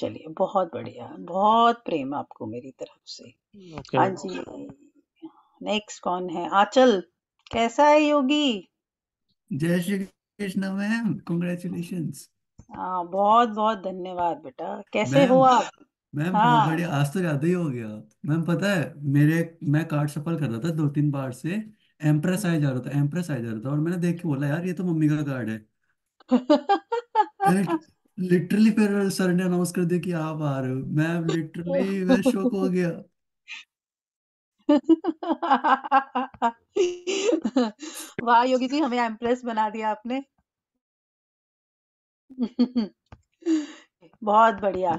चलिए बहुत बढ़िया बहुत प्रेम आपको मेरी तरफ से ओके हाँ जी नेक्स्ट कौन है आंचल कैसा है योगी जय श्री कृष्णा मैम कॉन्ग्रेचुलेशन हाँ बहुत बहुत धन्यवाद बेटा कैसे हो आप मैम हाँ। बहुत बढ़िया आज तो ज्यादा ही हो गया मैम पता है मेरे मैं कार्ड सफल कर रहा था दो तीन बार से एम्प्रेस आया जा रहा था एम्प्रेस आया जा रहा था और मैंने देख के बोला यार ये तो मम्मी का कार्ड है लिटरली फिर सर ने अनाउंस कर दिया कि आप आ रहे हो मैम लिटरली मैं शॉक हो गया वाह योगी जी हमें एम्प्रेस बना दिया आपने बहुत बढ़िया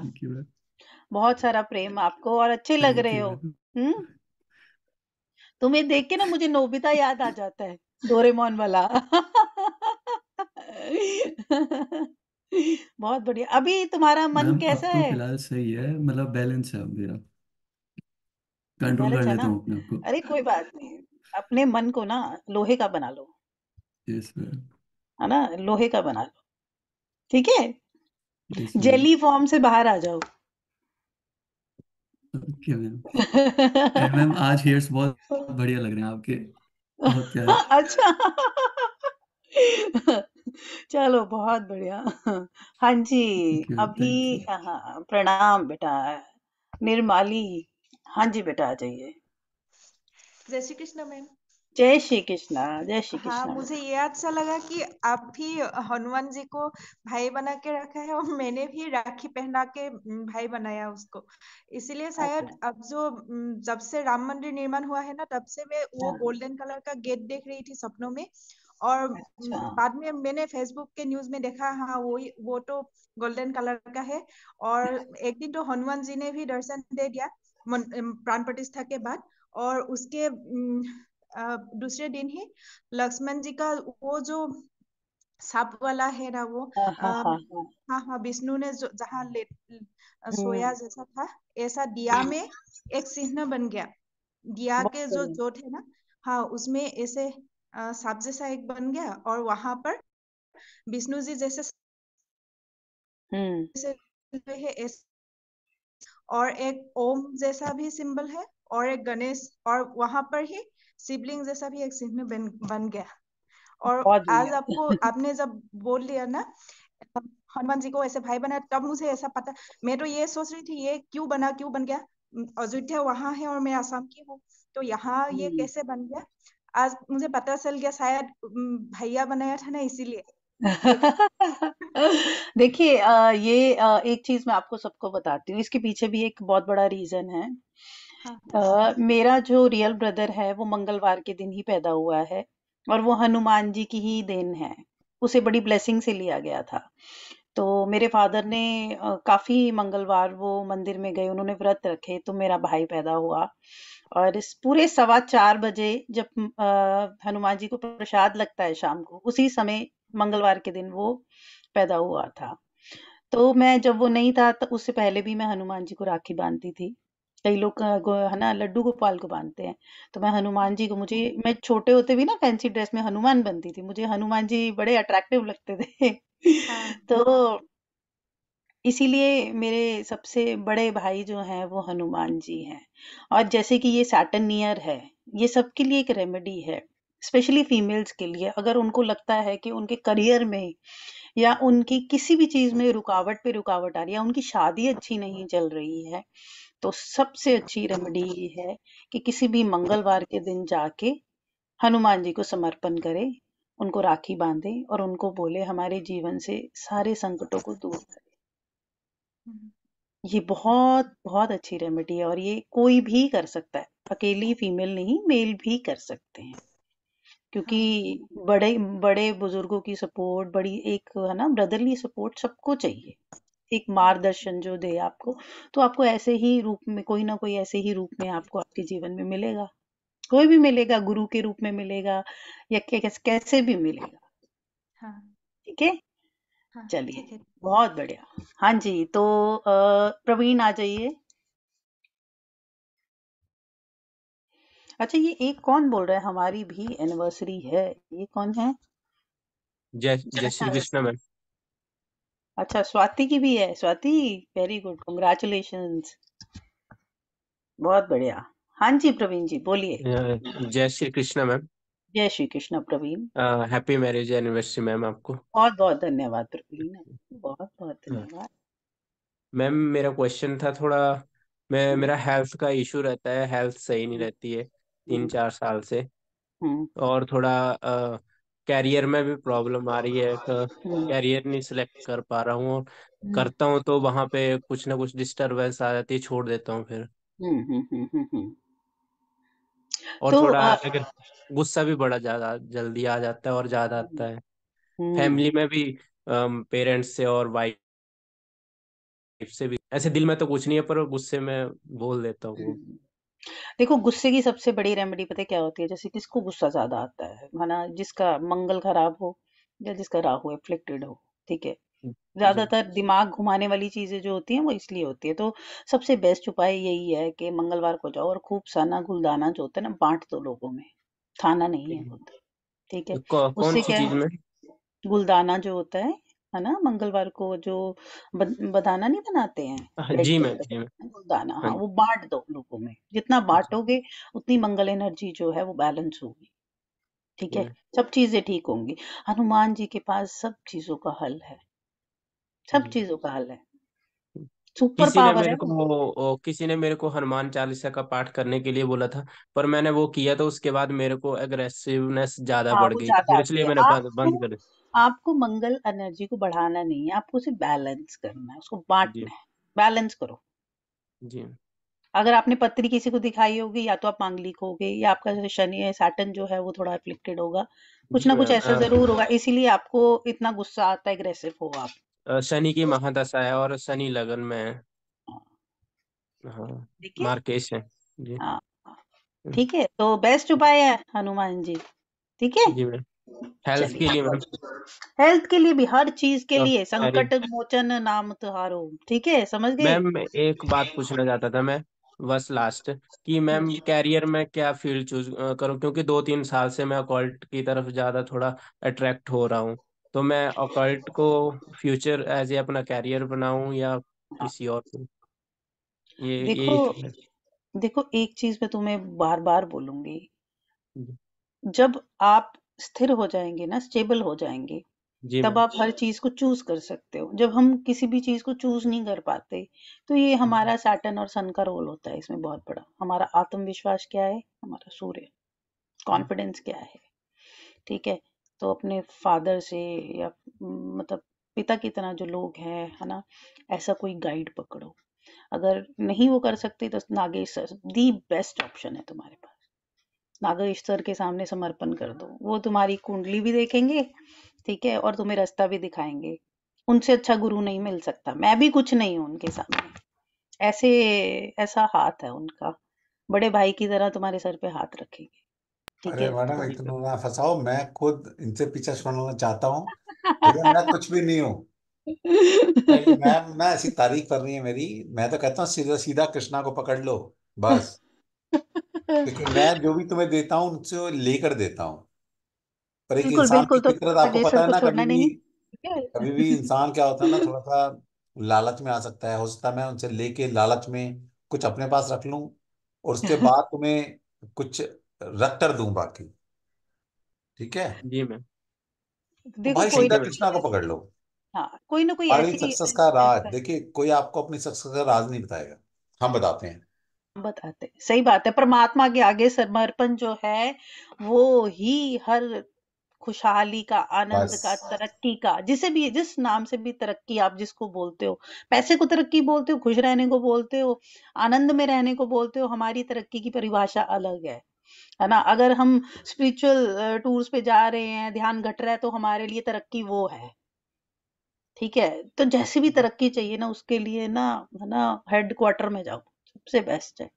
बहुत सारा प्रेम आपको और अच्छे लग रहे हो हम्म? तुम्हें देख के ना मुझे नोबिता याद आ जाता है डोरेमोन वाला बहुत बढ़िया अभी तुम्हारा मन कैसा है फिलहाल सही है मतलब बैलेंस है मेरा कंट्रोल कर लेता हूँ अपने आप को अरे कोई बात नहीं अपने मन को ना लोहे का बना लो यस है ना लोहे का बना लो ठीक है जेली फॉर्म से बाहर आ जाओ मैम मैम आज हेयर्स बहुत बढ़िया लग रहे हैं आपके बहुत प्यारे हाँ, अच्छा चलो बहुत बढ़िया हाँ जी अभी हाँ प्रणाम बेटा निर्माली हाँ जी बेटा आ जाइए जय श्री कृष्ण मैम जय श्री कृष्णा जय श्री कृष्णा हाँ मुझे ये अच्छा लगा कि आप भी हनुमान जी को भाई बना के रखा है और मैंने भी राखी पहना के भाई बनाया उसको इसीलिए शायद अच्छा। अब जो जब से राम मंदिर निर्माण हुआ है ना तब से मैं वो हाँ। गोल्डन कलर का गेट देख रही थी सपनों में और अच्छा। बाद में मैंने फेसबुक के न्यूज में देखा हाँ वो वो तो गोल्डन कलर का है और एक दिन तो हनुमान जी ने भी दर्शन दे दिया प्राण प्रतिष्ठा के बाद और उसके दूसरे दिन ही लक्ष्मण जी का वो जो साप वाला है ना वो हाँ हाँ, हाँ, हाँ।, हाँ विष्णु ने जो जहाँ हम्म। सोया जैसा था ऐसा दिया में एक चिन्ह बन गया दिया के जो जोत है ना हाँ उसमें ऐसे साप जैसा एक बन गया और वहां पर विष्णु जी जैसे है हम्म। ऐसे और एक ओम जैसा भी सिंबल है और एक गणेश और वहां पर ही सिबलिंग जैसा भी एक सिंह बन बन गया और आज आपको आपने जब बोल लिया ना हनुमान जी को ऐसे भाई बना तब मुझे ऐसा पता मैं तो ये सोच रही थी ये क्यों बना क्यों बन गया अयोध्या वहां है और मैं आसाम की हूँ तो यहाँ ये हम्म। कैसे बन गया आज मुझे पता चल गया शायद भैया बनाया था ना इसीलिए देखिए ये अ, एक चीज़ मैं आपको सबको बताती हूँ, इसके पीछे भी एक बहुत बड़ा रीज़न है। हाँ, हाँ। अ, मेरा जो रियल ब्रदर है, वो मंगलवार के दिन ही पैदा हुआ है और वो हनुमान जी की ही देन है। उसे बड़ी ब्लेसिंग से लिया गया था। तो मेरे फादर ने अ, काफ़ी मंगलवार वो मंदिर में गए, उन्होंने व्रत रखे, तो मेरा भाई पैदा हुआ और इस पूरे सवा चार बजे जब अ, हनुमान जी को प्रसाद लगता है शाम को, उसी समय मंगलवार के दिन वो पैदा हुआ था तो मैं जब वो नहीं था तो उससे पहले भी मैं हनुमान जी को राखी बांधती थी कई लोग है ना लड्डू गोपाल को बांधते हैं तो मैं हनुमान जी को मुझे मैं छोटे होते भी ना फैंसी ड्रेस में हनुमान बनती थी मुझे हनुमान जी बड़े अट्रैक्टिव लगते थे हाँ। तो इसीलिए मेरे सबसे बड़े भाई जो हैं वो हनुमान जी हैं और जैसे कि ये सैटन नियर है ये सबके लिए एक रेमेडी है स्पेशली फीमेल्स के लिए अगर उनको लगता है कि उनके करियर में या उनकी किसी भी चीज़ में रुकावट पे रुकावट आ रही है उनकी शादी अच्छी नहीं चल रही है तो सबसे अच्छी रेमेडी ये है कि किसी भी मंगलवार के दिन जाके हनुमान जी को समर्पण करें उनको राखी बांधे और उनको बोले हमारे जीवन से सारे संकटों को दूर करें ये बहुत बहुत अच्छी रेमेडी है और ये कोई भी कर सकता है अकेली फीमेल नहीं मेल भी कर सकते हैं क्योंकि हाँ। बड़े बड़े बुजुर्गों की सपोर्ट बड़ी एक है ना ब्रदरली सपोर्ट सबको चाहिए एक मार्गदर्शन जो दे आपको तो आपको ऐसे ही रूप में कोई ना कोई ऐसे ही रूप में आपको आपके जीवन में मिलेगा कोई भी मिलेगा गुरु के रूप में मिलेगा या कैसे भी मिलेगा हाँ ठीक है हाँ, चलिए बहुत बढ़िया हाँ जी तो प्रवीण आ जाइए अच्छा ये एक कौन बोल रहा है हमारी भी एनिवर्सरी है ये कौन है जय अच्छा, जय श्री कृष्ण मैम अच्छा स्वाति की भी है स्वाति वेरी गुड कंग्रेचुलेशन बहुत बढ़िया हाँ जी प्रवीण जी बोलिए जय श्री कृष्ण मैम जय Shri Krishna Praveen happy marriage anniversary ma'am आपको बहुत बहुत धन्यवाद प्रवीण हाँ। बहुत बहुत धन्यवाद मैम मेरा क्वेश्चन था थोड़ा मैं मेरा हेल्थ हम्म। का इशू रहता है हेल्थ सही नहीं रहती है तीन हम्म। चार साल से हम्म। और थोड़ा कैरियर में भी प्रॉब्लम आ रही है तो हम्म। कैरियर नहीं सिलेक्ट कर पा रहा हूँ करता हूँ तो वहां पे कुछ ना कुछ डिस्टरबेंस आ जाती है छोड़ देता हूँ फिर और तो थोड़ा अगर गुस्सा भी बड़ा ज्यादा जल्दी आ जाता है और ज्यादा आता है फैमिली में भी पेरेंट्स से और वाइफ से भी ऐसे दिल में तो कुछ नहीं है पर गुस्से में बोल देता हूँ देखो गुस्से की सबसे बड़ी रेमेडी पता क्या होती है जैसे किसको गुस्सा ज्यादा आता है माना जिसका मंगल खराब हो या जिसका राहु एफ्लिक्टेड हो ठीक है ज्यादातर दिमाग घुमाने वाली चीजें जो होती हैं वो इसलिए होती है तो सबसे बेस्ट उपाय यही है कि मंगलवार को जाओ और खूब साना गुलदाना जो होता है ना बांट दो लोगों में खाना नहीं है ठीक है उससे क्या है गुलदाना जो होता है है ना? मंगलवार को जो बदाना नहीं बनाते हैं, हाँ, जी मैम, हाँ हाँ, जी मैम। दाना हाँ वो बांट दो लोगों में, जितना हाँ बांटोगे उतनी मंगल एनर्जी जो है वो बैलेंस होगी, ठीक है? हम्म। सब चीज़ें ठीक होंगी। हनुमान जी के पास सब चीज़ों का हल है। सब हम्म। चीज़ों का हल है। सुपर किसी ने पावर मेरे है वो। को किसी ने मेरे को हनुमान चालीसा का पाठ करने के लिए बोला था पर मैंने वो किया तो उसके बाद मेरे को एग्रेसिवनेस ज्यादा हाँ बढ़ वो गई ज्यादा इसलिए मैंने बंद बंद कर दिया। आपको मंगल एनर्जी को बढ़ाना नहीं है आपको उसे बैलेंस करना है उसको बांटना है बैलेंस करो जी अगर आपने पत्री किसी को दिखाई होगी या तो आप मांगलिक होगे या आपका जो शनि है सैटन जो है वो थोड़ा अफ्लिक्टेड होगा कुछ ना कुछ ऐसा हाँ। जरूर होगा इसीलिए आपको इतना गुस्सा आता है एग्रेसिव हो आप शनि की तो महादशा है और शनि लगन में है हाँ, मार्केश है जी हाँ, हम्म। ठीक है तो बेस्ट उपाय है हनुमान जी ठीक है जी हेल्थ के लिए हेल्थ के लिए भी हर चीज के तो लिए संकट मोचन नाम तुहारो ठीक है समझ गए मैम एक बात पूछना चाहता था मैं बस लास्ट कि मैम कैरियर में क्या फील्ड चूज करूं क्योंकि दो तीन साल से मैं अकॉल्ट की तरफ ज्यादा थोड़ा अट्रैक्ट हो रहा हूँ तो मैं अकल्ट को फ्यूचर एज ए अपना कैरियर बनाऊं या किसी और को ये देखो ये देखो एक चीज मैं तुम्हें बार बार बोलूंगी जब आप स्थिर हो जाएंगे ना स्टेबल हो जाएंगे तब आप हर चीज को चूज कर सकते हो जब हम किसी भी चीज को चूज नहीं कर पाते तो ये हमारा सैटर्न और सन का रोल होता है इसमें बहुत बड़ा हमारा आत्मविश्वास क्या है हमारा सूर्य कॉन्फिडेंस क्या है ठीक है तो अपने फादर से या मतलब पिता की तरह जो लोग हैं है ना ऐसा कोई गाइड पकड़ो अगर नहीं वो कर सकते तो नागेश्वर दी बेस्ट ऑप्शन है तुम्हारे पास नागेश्वर के सामने समर्पण कर दो वो तुम्हारी कुंडली भी देखेंगे ठीक है और तुम्हें रास्ता भी दिखाएंगे उनसे अच्छा गुरु नहीं मिल सकता मैं भी कुछ नहीं हूं उनके सामने ऐसे ऐसा हाथ है उनका बड़े भाई की तरह तुम्हारे सर पे हाथ रखेंगे अरे है मैडम एक ना फंसाओ मैं खुद इनसे पीछा छोड़ना चाहता हूँ मैं कुछ भी नहीं हूँ नहीं, मैम मैं ऐसी तारीफ कर रही है मेरी मैं तो कहता हूँ सीधा सीधा कृष्णा को पकड़ लो बस क्योंकि मैं जो भी तुम्हें देता हूँ उनसे लेकर देता हूँ पर एक बिल्कुल इंसान बिल्कुल की तो फितरत आपको परमेश्वर पता है ना छोड़ना कभी भी नहीं है कभी भी इंसान क्या होता है ना थोड़ा सा लालच में आ सकता है हो सकता है मैं उनसे लेके लालच में कुछ अपने पास रख लूं और उसके बाद तुम्हें कुछ रख कर दू बाकी ठीक है जी मैम भाई सीधा कृष्णा को पकड़ लो हाँ कोई ना कोई ऐसी सक्सेस का राज देखिए कोई आपको अपनी सक्सेस का राज नहीं बताएगा हम बताते हैं बताते सही बात है परमात्मा के आगे समर्पण जो है वो ही हर खुशहाली का आनंद का तरक्की का जिसे भी जिस नाम से भी तरक्की आप जिसको बोलते हो पैसे को तरक्की बोलते हो खुश रहने को बोलते हो आनंद में रहने को बोलते हो हमारी तरक्की की परिभाषा अलग है है ना अगर हम स्पिरिचुअल टूर्स पे जा रहे हैं ध्यान घट रहा है तो हमारे लिए तरक्की वो है ठीक है तो जैसे भी हम्म। तरक्की चाहिए ना उसके लिए ना है ना हेड क्वार्टर में जाओ सबसे बेस्ट है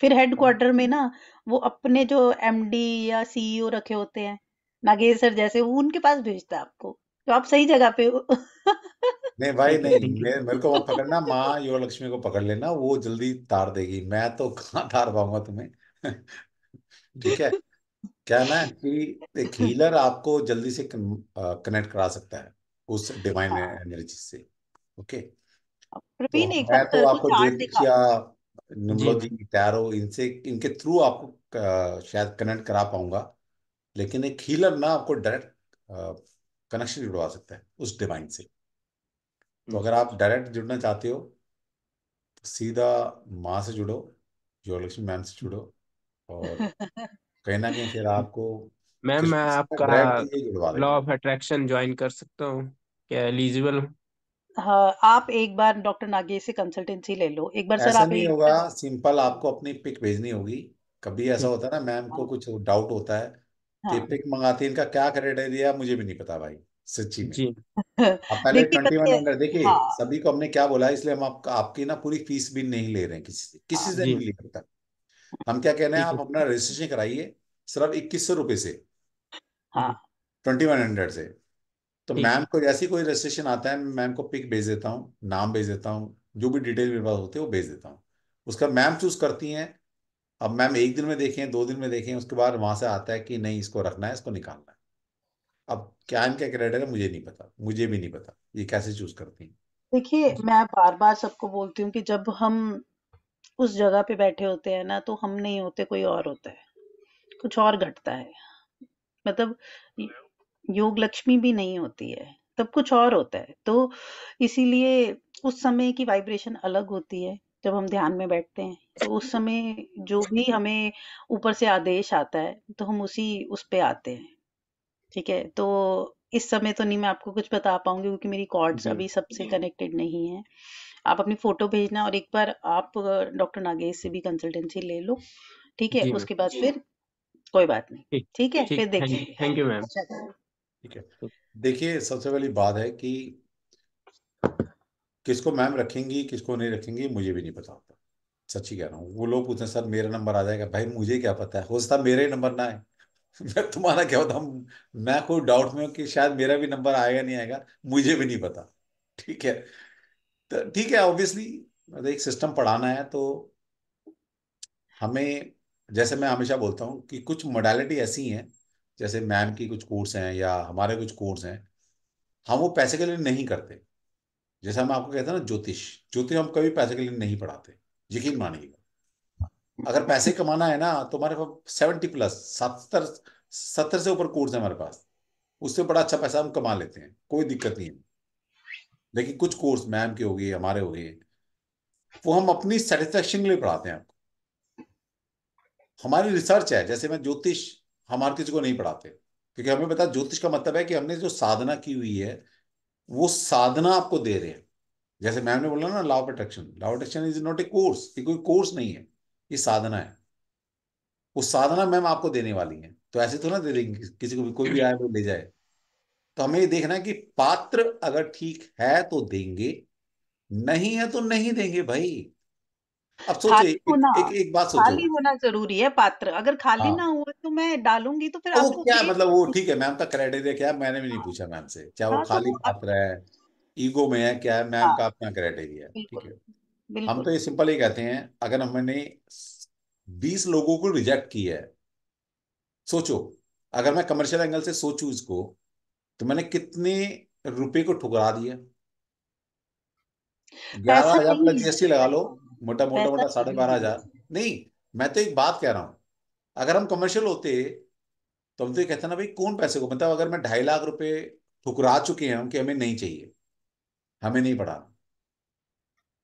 फिर हेड क्वार्टर में हम्म। ना वो अपने जो एमडी या सीईओ e रखे होते हैं नागेश सर जैसे वो उनके पास भेजता है आपको तो आप सही जगह पे हो नहीं भाई नहीं मेरे, मेरे को वो पकड़ना माँ युवा लक्ष्मी को पकड़ लेना वो जल्दी तार देगी मैं तो कहाँ तार पाऊंगा तुम्हें ठीक है कहना है कि एक हीलर आपको जल्दी से कनेक्ट करा सकता है उस डिवाइन हाँ। एनर्जी से ओके प्रवीण तो एक तो आपको इनसे इनके थ्रू आपको शायद कनेक्ट करा पाऊंगा लेकिन एक हीलर ना आपको डायरेक्ट कनेक्शन जुड़वा सकता है उस डिवाइन से तो हम्म। अगर आप डायरेक्ट जुड़ना चाहते हो तो सीधा माँ से जुड़ो जो लक्ष्मी मैम से जुड़ो और कहीं ना कहीं फिर आपको मैम मैं आपका जुड़वा लॉ ऑफ अट्रैक्शन ज्वाइन कर सकता हूँ क्या एलिजिबल हूँ हाँ आप एक बार डॉक्टर नागेश से कंसल्टेंसी ले लो एक बार सर ऐसा आप नहीं एक होगा सिंपल आपको अपनी पिक भेजनी होगी कभी ऐसा होता है ना मैम को हाँ। कुछ डाउट होता है कि हाँ पिक मंगाती है इनका क्या क्राइटेरिया मुझे भी नहीं पता भाई सच्ची में जी आप पहले देखिए ट्वेंटी 2100 अंडर देखिए हाँ सभी को हमने क्या बोला इसलिए हम आप, आपकी ना पूरी फीस भी नहीं ले रहे हैं किसी से किसी हाँ, से जी नहीं ले रहे तक हम क्या कह रहे हैं आप अपना रजिस्ट्रेशन कराइए सिर्फ इक्कीस सौ रुपए से ट्वेंटी वन हंड्रेड से तो मैम को जैसी कोई रजिस्ट्रेशन आता है मैम को पिक भेज देता हूँ नाम भेज देता हूँ जो भी डिटेल मेरे पास होते हैं वो भेज देता हूँ उसका मैम चूज करती हैं अब मैम एक दिन में देखें दो दिन में देखें उसके बाद वहां से आता है कि नहीं इसको रखना है इसको निकालना है अब क्या इनका क्रेडिट है मुझे नहीं पता मुझे भी नहीं पता ये कैसे चूज करती हैं देखिए मैं बार बार सबको बोलती हूँ कि जब हम उस जगह पे बैठे होते हैं ना तो हम नहीं होते कोई और होता है कुछ और घटता है मतलब योग लक्ष्मी भी नहीं होती है तब कुछ और होता है तो इसीलिए उस समय की वाइब्रेशन अलग होती है जब हम ध्यान में बैठते हैं तो उस समय जो भी हमें ऊपर से आदेश आता है तो हम उसी उस पे आते हैं ठीक है तो इस समय तो नहीं मैं आपको कुछ बता पाऊंगी क्योंकि मेरी कॉर्ड्स अभी सबसे कनेक्टेड नहीं है आप अपनी फोटो भेजना और एक बार आप डॉक्टर नागेश से भी कंसल्टेंसी ले लो ठीक है उसके बाद फिर कोई बात नहीं ठीक है फिर देखिए थैंक यू मैम ठीक है तो देखिए सबसे पहली बात है कि किसको मैम रखेंगी किसको नहीं रखेंगी मुझे भी नहीं पता होता सच्ची कह रहा हूँ वो लोग पूछते हैं सर मेरा नंबर आ जाएगा भाई मुझे क्या पता है हो सकता मेरे नंबर ना आए मैं तुम्हारा क्या होता मैं कोई डाउट में हूँ कि शायद मेरा भी नंबर आएगा नहीं आएगा मुझे भी नहीं पता ठीक है तो ठीक है ऑब्वियसली मतलब एक सिस्टम पढ़ाना है तो हमें जैसे मैं हमेशा बोलता हूँ कि कुछ मोडालिटी ऐसी हैं जैसे मैम की कुछ कोर्स हैं या हमारे कुछ कोर्स हैं हम वो पैसे के लिए नहीं करते जैसे हम आपको कहते हैं ना ज्योतिष ज्योतिष हम कभी पैसे के लिए नहीं पढ़ाते यकीन मानिएगा अगर पैसे कमाना है ना तो हमारे पास सेवेंटी प्लस सत्तर सत्तर से ऊपर कोर्स है हमारे पास उससे बड़ा अच्छा पैसा हम कमा लेते हैं कोई दिक्कत नहीं है लेकिन कुछ कोर्स मैम के हो गए हमारे हो गए वो हम अपनी सेटिस्फेक्शन के लिए पढ़ाते हैं आपको हमारी रिसर्च है जैसे मैं ज्योतिष हमारे किसी को नहीं पढ़ाते क्योंकि हमें पता ज्योतिष का मतलब है कि हमने जो साधना की हुई है वो साधना आपको दे रहे हैं जैसे मैम ने बोला ना love protection love protection is not a course ये कोई कोर्स नहीं है ये साधना है वो साधना मैम आपको देने वाली है तो ऐसे तो ना दे देंगे किसी को भी कोई भी आए वो तो ले जाए तो हमें देखना है कि पात्र अगर ठीक है तो देंगे नहीं है तो नहीं देंगे भाई अब सोचिए एक, एक, एक बात सोचो खाली होना जरूरी है पात्र अगर खाली हाँ। ना हुआ तो मैं डालूंगी तो फिर तो आपको क्या मतलब वो ठीक है मैम का क्राइटेरिया क्या मैंने भी नहीं पूछा मैम से क्या वो हाँ, तो खाली पात्र है ईगो में है क्या है मैम हाँ। का अपना क्राइटेरिया ठीक है हम तो ये सिंपल ही कहते हैं अगर हमने बीस लोगों को रिजेक्ट किया है सोचो अगर मैं कमर्शियल एंगल से सोचू इसको तो मैंने कितने रुपए को ठुकरा दिया ग्यारह हजार का जीएसटी लगा लो मोटा मोटा मोटा साढ़े बारह हजार नहीं मैं तो एक बात कह रहा हूं अगर हम कमर्शियल होते तो हम तो कहते ना भाई कौन पैसे को मतलब अगर मैं ढाई लाख रुपए ठुकरा चुके हैं कि हमें नहीं चाहिए हमें नहीं पढ़ा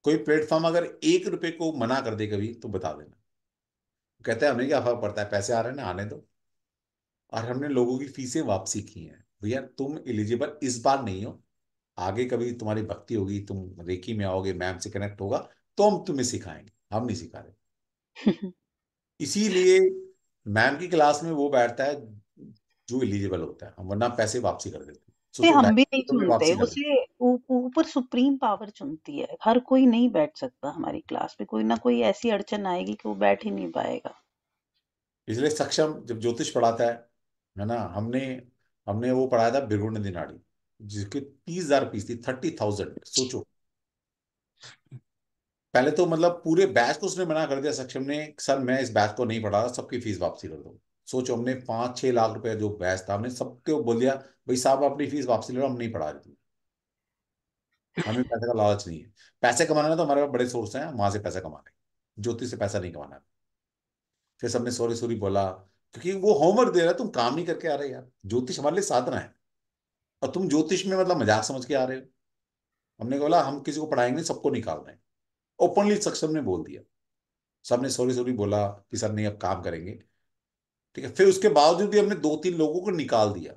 कोई प्लेटफॉर्म अगर एक रुपए को मना कर दे कभी तो बता देना कहते हैं हमें क्या फर्क पड़ता है पैसे आ रहे हैं ना आने दो और हमने लोगों की फीसें वापसी की हैं भैया तुम एलिजिबल इस बार नहीं हो आगे कभी तुम्हारी भक्ति होगी तुम रेकी में आओगे मैम से कनेक्ट होगा तो हम तुम्हें सिखाएंगे हम नहीं सिखा रहे इसीलिए मैम की क्लास में वो बैठता है जो एलिजिबल होता है हम वरना पैसे वापसी कर देते हैं हम भी नहीं चुनते उसे ऊपर सुप्रीम पावर चुनती है हर कोई नहीं बैठ सकता हमारी क्लास में कोई ना कोई ऐसी अड़चन आएगी कि वो बैठ ही नहीं पाएगा इसलिए सक्षम जब ज्योतिष पढ़ाता है है ना हमने हमने वो पढ़ाया था बिरुण दिनाड़ी जिसकी तीस हजार पीस थी थर्टी थाउजेंड सोचो पहले तो मतलब पूरे बैच को उसने मना कर दिया सक्षम ने सर मैं इस बैच को नहीं पढ़ा रहा सबकी फीस वापसी कर दो सोचो हमने पांच छह लाख रुपए जो बैच था हमने सबके बोल दिया भाई साहब अपनी फीस वापसी ले लो हम नहीं पढ़ा रहे हमें पैसे का लालच नहीं है पैसे कमाना है तो हमारे पास बड़े सोर्स हैं वहां से पैसा कमाना है ज्योति से पैसा नहीं कमाना फिर सबने सॉरी सॉरी बोला क्योंकि वो होमवर्क दे रहा है तुम काम नहीं करके आ रहे यार ज्योतिष हमारे लिए साधना है और तुम ज्योतिष में मतलब मजाक समझ के आ रहे हो हमने बोला हम किसी को पढ़ाएंगे सबको निकाल रहे हैं ओपनली सक्षम ने बोल दिया सबने सॉरी सॉरी बोला कि सर नहीं अब काम करेंगे ठीक है फिर उसके बावजूद भी हमने दो तीन लोगों को निकाल दिया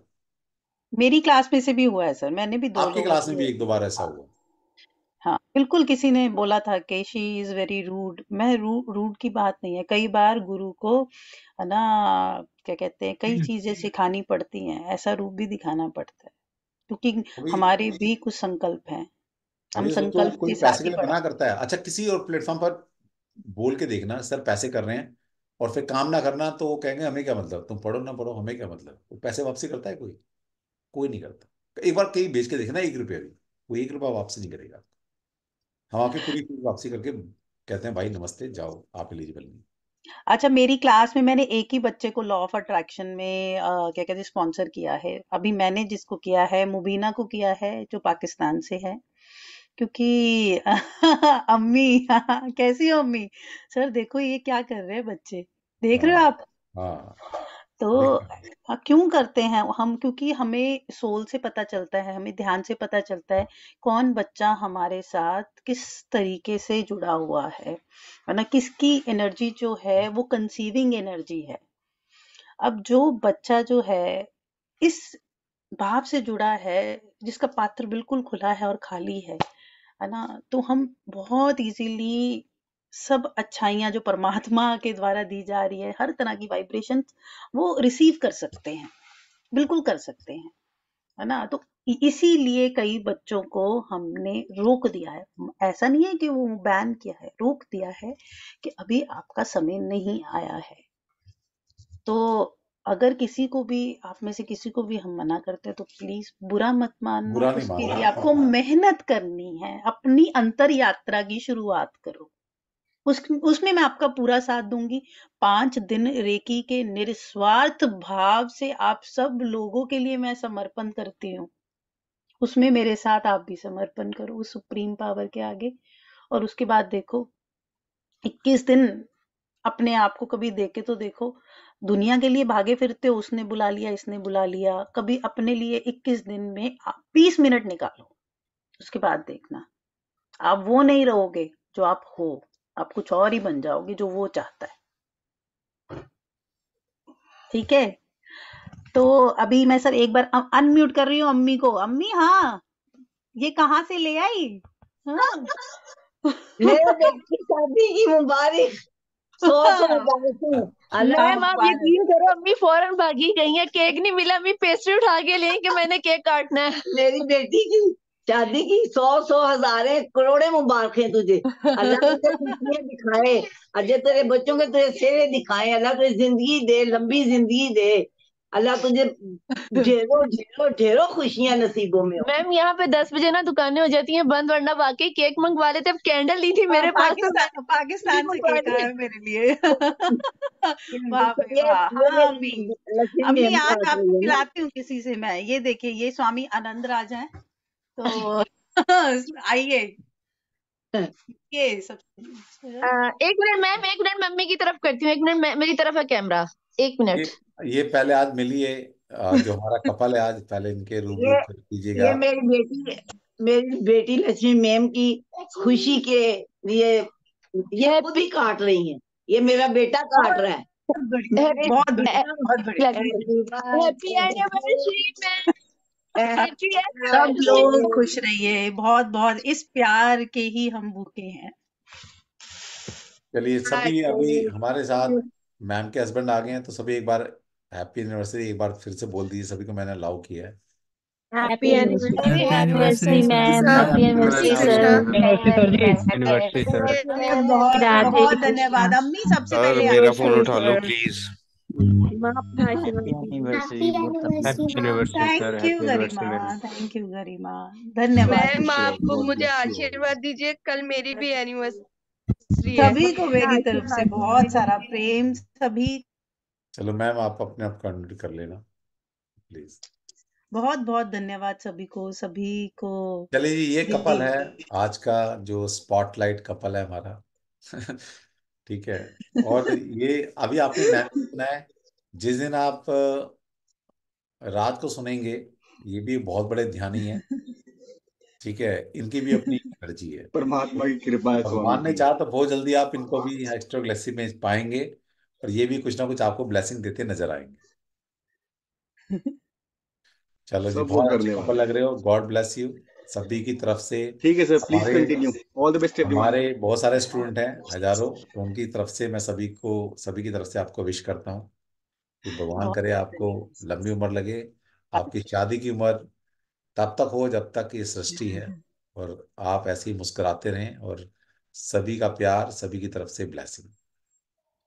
मेरी क्लास में से भी हुआ है सर मैंने भी दो आपकी क्लास में भी एक दो बार ऐसा हुआ हाँ, बिल्कुल किसी ने बोला था कि शी इज़ वेरी रूड मैं रू रूड की बात नहीं है, कई बार गुरु को है ना क्या कहते हैं कई हम्म। चीज़ें सिखानी पड़ती हैं, ऐसा रूप भी दिखाना पड़ता है, क्योंकि अभी हमारे भी कुछ संकल्प हैं, हम अभी सोचो संकल्प कोई साथ पैसे के ही लिए बड़ा मना करता है अच्छा किसी और प्लेटफॉर्म पर बोल के देखना सर पैसे कर रहे हैं और फिर काम ना करना तो वो कहेंगे हमें क्या मतलब तुम पढ़ो ना पढ़ो हमें क्या मतलब वो पैसे वापसी करता है कोई कोई नहीं करता एक बार कहीं बेच के देखना एक रुपया भी वो एक रुपया वापसी नहीं करेगा हम हाँ, आके पूरी फीस वापसी करके कहते हैं भाई नमस्ते जाओ आप एलिजिबल नहीं अच्छा मेरी क्लास में मैंने एक ही बच्चे को लॉ ऑफ अट्रैक्शन में आ, क्या कहते हैं स्पॉन्सर किया है अभी मैंने जिसको किया है मुबीना को किया है जो पाकिस्तान से है क्योंकि अम्मी कैसी हो अम्मी सर देखो ये क्या कर रहे हैं बच्चे देख रहे हो हाँ, आप हाँ तो हाँ, क्यों करते हैं हम क्योंकि हमें सोल से पता चलता है, हमें ध्यान से पता चलता है, कौन बच्चा हमारे साथ किस तरीके से जुड़ा हुआ है, है ना? किसकी एनर्जी जो है वो कंसीविंग एनर्जी है। अब जो बच्चा जो है, इस भाव से जुड़ा है, जिसका पात्र बिल्कुल खुला है और खाली है, है ना? तो हम बहुत इजीली सब अच्छाइयाँ जो परमात्मा के द्वारा दी जा रही है हर तरह की वाइब्रेशन वो रिसीव कर सकते हैं बिल्कुल कर सकते हैं है ना तो इसीलिए कई बच्चों को हमने रोक दिया है ऐसा नहीं है कि वो बैन किया है रोक दिया है कि अभी आपका समय नहीं आया है तो अगर किसी को भी आप में से किसी को भी हम मना करते हैं तो प्लीज बुरा मत मान उसके लिए आपको मेहनत करनी है अपनी अंतर यात्रा की शुरुआत करो उस उसमें मैं आपका पूरा साथ दूंगी पांच दिन रेकी के निस्वार्थ भाव से आप सब लोगों के लिए मैं समर्पण करती हूँ उसमें मेरे साथ आप भी समर्पण करो उस सुप्रीम पावर के आगे और उसके बाद देखो 21 दिन अपने आप को कभी देखे तो देखो दुनिया के लिए भागे फिरते हो उसने बुला लिया इसने बुला लिया कभी अपने लिए 21 दिन में 20 मिनट निकालो उसके बाद देखना आप वो नहीं रहोगे जो आप हो आप कुछ और ही बन जाओगे जो वो चाहता है ठीक है तो अभी मैं सर एक बार अनम्यूट कर रही हूँ अम्मी को अम्मी हाँ ये कहाँ से ले आई हाँ। शादी की मुबारक हाँ। मैम करो अम्मी फौरन भागी गई है केक नहीं मिला अम्मी पेस्ट्री उठा के लिए कि मैंने केक काटना है मेरी बेटी की शादी की सौ सौ हजारे करोड़े मुबारक है तुझे अल्लाह तुझे दिखाए अजय तेरे बच्चों के तुझे सेरे दिखाए अल्लाह तुझे जिंदगी दे लंबी जिंदगी दे अल्लाह तुझे ढेरो ढेरो ढेरों खुशियां नसीबों में मैम यहाँ पे दस बजे ना दुकानें हो जाती हैं बंद वरना वाकई केक मंगवा लेते कैंडल ली थी हाँ, मेरे पास तो पाकिस्तान से केक आया मेरे लिए हाँ, अम्मी आज आपको खिलाती हूँ किसी से मैं ये देखिए ये स्वामी आनंद राजा है तो आइए ये सब एक मिनट मैम एक मिनट मम्मी की तरफ करती हूँ एक मिनट मेरी तरफ है कैमरा एक मिनट ये, ये पहले आज मिली है जो हमारा कपल है आज पहले इनके रूप में कीजिएगा ये मेरी बेटी मेरी बेटी लक्ष्मी मैम की खुशी के लिए ये खुद भी काट रही है ये मेरा बेटा काट रहा है बहुत बहुत बढ़िया हैप्पी एनिवर्सरी मैम सब लोग खुश रहिए बहुत बहुत इस प्यार के ही हम भूखे हैं चलिए सभी अभी हमारे साथ मैम के हस्बैंड आ गए हैं तो सभी एक बार हैप्पी एनिवर्सरी एक बार फिर से बोल दीजिए सभी को मैंने अलाउ किया है बहुत धन्यवाद अम्मी सबसे पहले मेरा फोन उठा लो प्लीज आपको मुझे आशीर्वाद दीजिए कल मेरी भी एनिवर्सरी सभी को मेरी तरफ से बहुत सारा प्रेम सभी चलो मैम आप अपने आप कंप्लीट कर लेना प्लीज बहुत बहुत धन्यवाद सभी को सभी को चलिए जी ये कपल है आज का जो स्पॉटलाइट कपल है हमारा ठीक है और ये अभी आपने मैम सुना है जिस दिन आप रात को सुनेंगे ये भी बहुत बड़े ध्यानी है ठीक है इनकी भी अपनी एनर्जी है परमात्मा की कृपा है भगवान ने चाहा तो बहुत जल्दी आप इनको भी एक्स्ट्रा ग्लेसिंग में पाएंगे और ये भी कुछ ना कुछ आपको ब्लेसिंग देते नजर आएंगे चलो जी बहुत अच्छा लग रहे हो गॉड ब्लेस यू सभी की तरफ से ठीक है sir please continue all the best हमारे बहुत सारे स्टूडेंट हैं हजारों तो उनकी तरफ से मैं सभी को सभी की तरफ से आपको विश करता हूँ भगवान करे आपको लंबी उम्र लगे आपकी शादी की उम्र तब तक हो जब तक ये सृष्टि है और आप ऐसे ही मुस्कुराते रहें और सभी का प्यार सभी की तरफ से ब्लेसिंग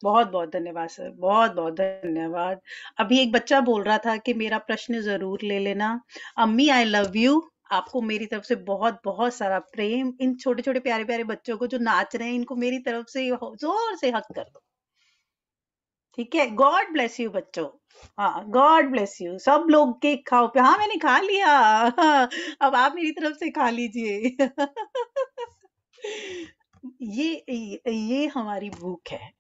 बहुत बहुत धन्यवाद सर बहुत बहुत धन्यवाद अभी एक बच्चा बोल रहा था कि मेरा प्रश्न जरूर ले लेना अम्मी आई लव यू आपको मेरी तरफ से बहुत बहुत सारा प्रेम इन छोटे छोटे प्यारे प्यारे बच्चों को जो नाच रहे हैं इनको मेरी तरफ से जोर से हक कर दो ठीक है गॉड ब्लेस यू बच्चों हाँ गॉड ब्लेस यू सब लोग केक खाओ पे हाँ मैंने खा लिया अब आप मेरी तरफ से खा लीजिए ये, ये ये हमारी भूख है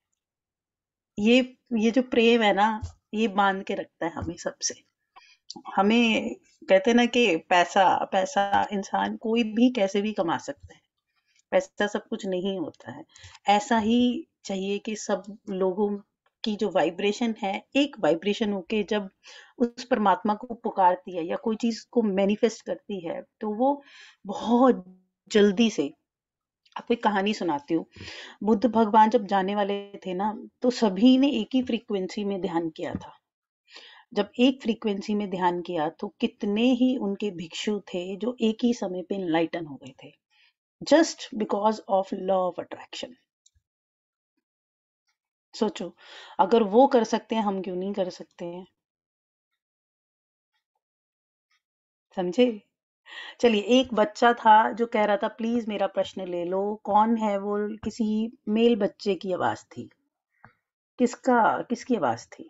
ये ये जो प्रेम है ना ये बांध के रखता है हमें सबसे हमें कहते ना कि पैसा पैसा इंसान कोई भी कैसे भी कमा सकता है पैसा सब कुछ नहीं होता है ऐसा ही चाहिए कि सब लोगों की जो वाइब्रेशन है एक वाइब्रेशन होके जब उस परमात्मा को पुकारती है या कोई चीज को मैनिफेस्ट करती है तो वो बहुत जल्दी से आपको एक कहानी सुनाती हूँ बुद्ध भगवान जब जाने वाले थे ना तो सभी ने एक ही फ्रीक्वेंसी में ध्यान किया था जब एक फ्रीक्वेंसी में ध्यान किया तो कितने ही उनके भिक्षु थे जो एक ही समय पे इनलाइटन हो गए थे just because of law of attraction सोचो अगर वो कर सकते हैं हम क्यों नहीं कर सकते हैं समझे चलिए एक बच्चा था जो कह रहा था प्लीज मेरा प्रश्न ले लो कौन है वो किसी मेल बच्चे की आवाज थी किसका किसकी आवाज थी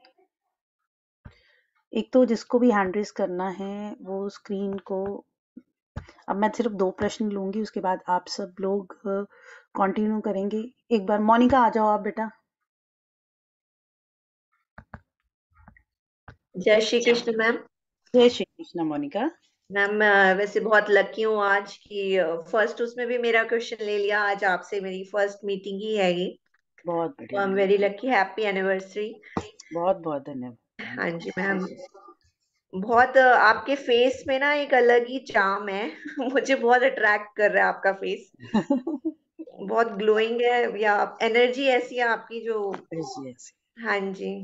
एक तो जिसको भी हैंड रेस करना है वो स्क्रीन को अब मैं सिर्फ दो प्रश्न लूंगी उसके बाद आप सब लोग कंटिन्यू करेंगे एक बार मोनिका आ जाओ आप बेटा जय श्री कृष्ण मैम जय श्री कृष्ण मोनिका मैम वैसे बहुत लकी हूँ आज कि फर्स्ट उसमें भी मेरा क्वेश्चन ले लिया आज आपसे मेरी फर्स्ट मीटिंग ही है ये बहुत तो बढ़िया I am very lucky happy anniversary बहुत बहुत धन्यवाद हाँ जी मैम बहुत आपके फेस में ना एक अलग ही चाम है मुझे बहुत अट्रैक्ट कर रहा है आपका फेस बहुत ग्लोइंग है या एनर्जी ऐसी है आपकी जो हाँ जी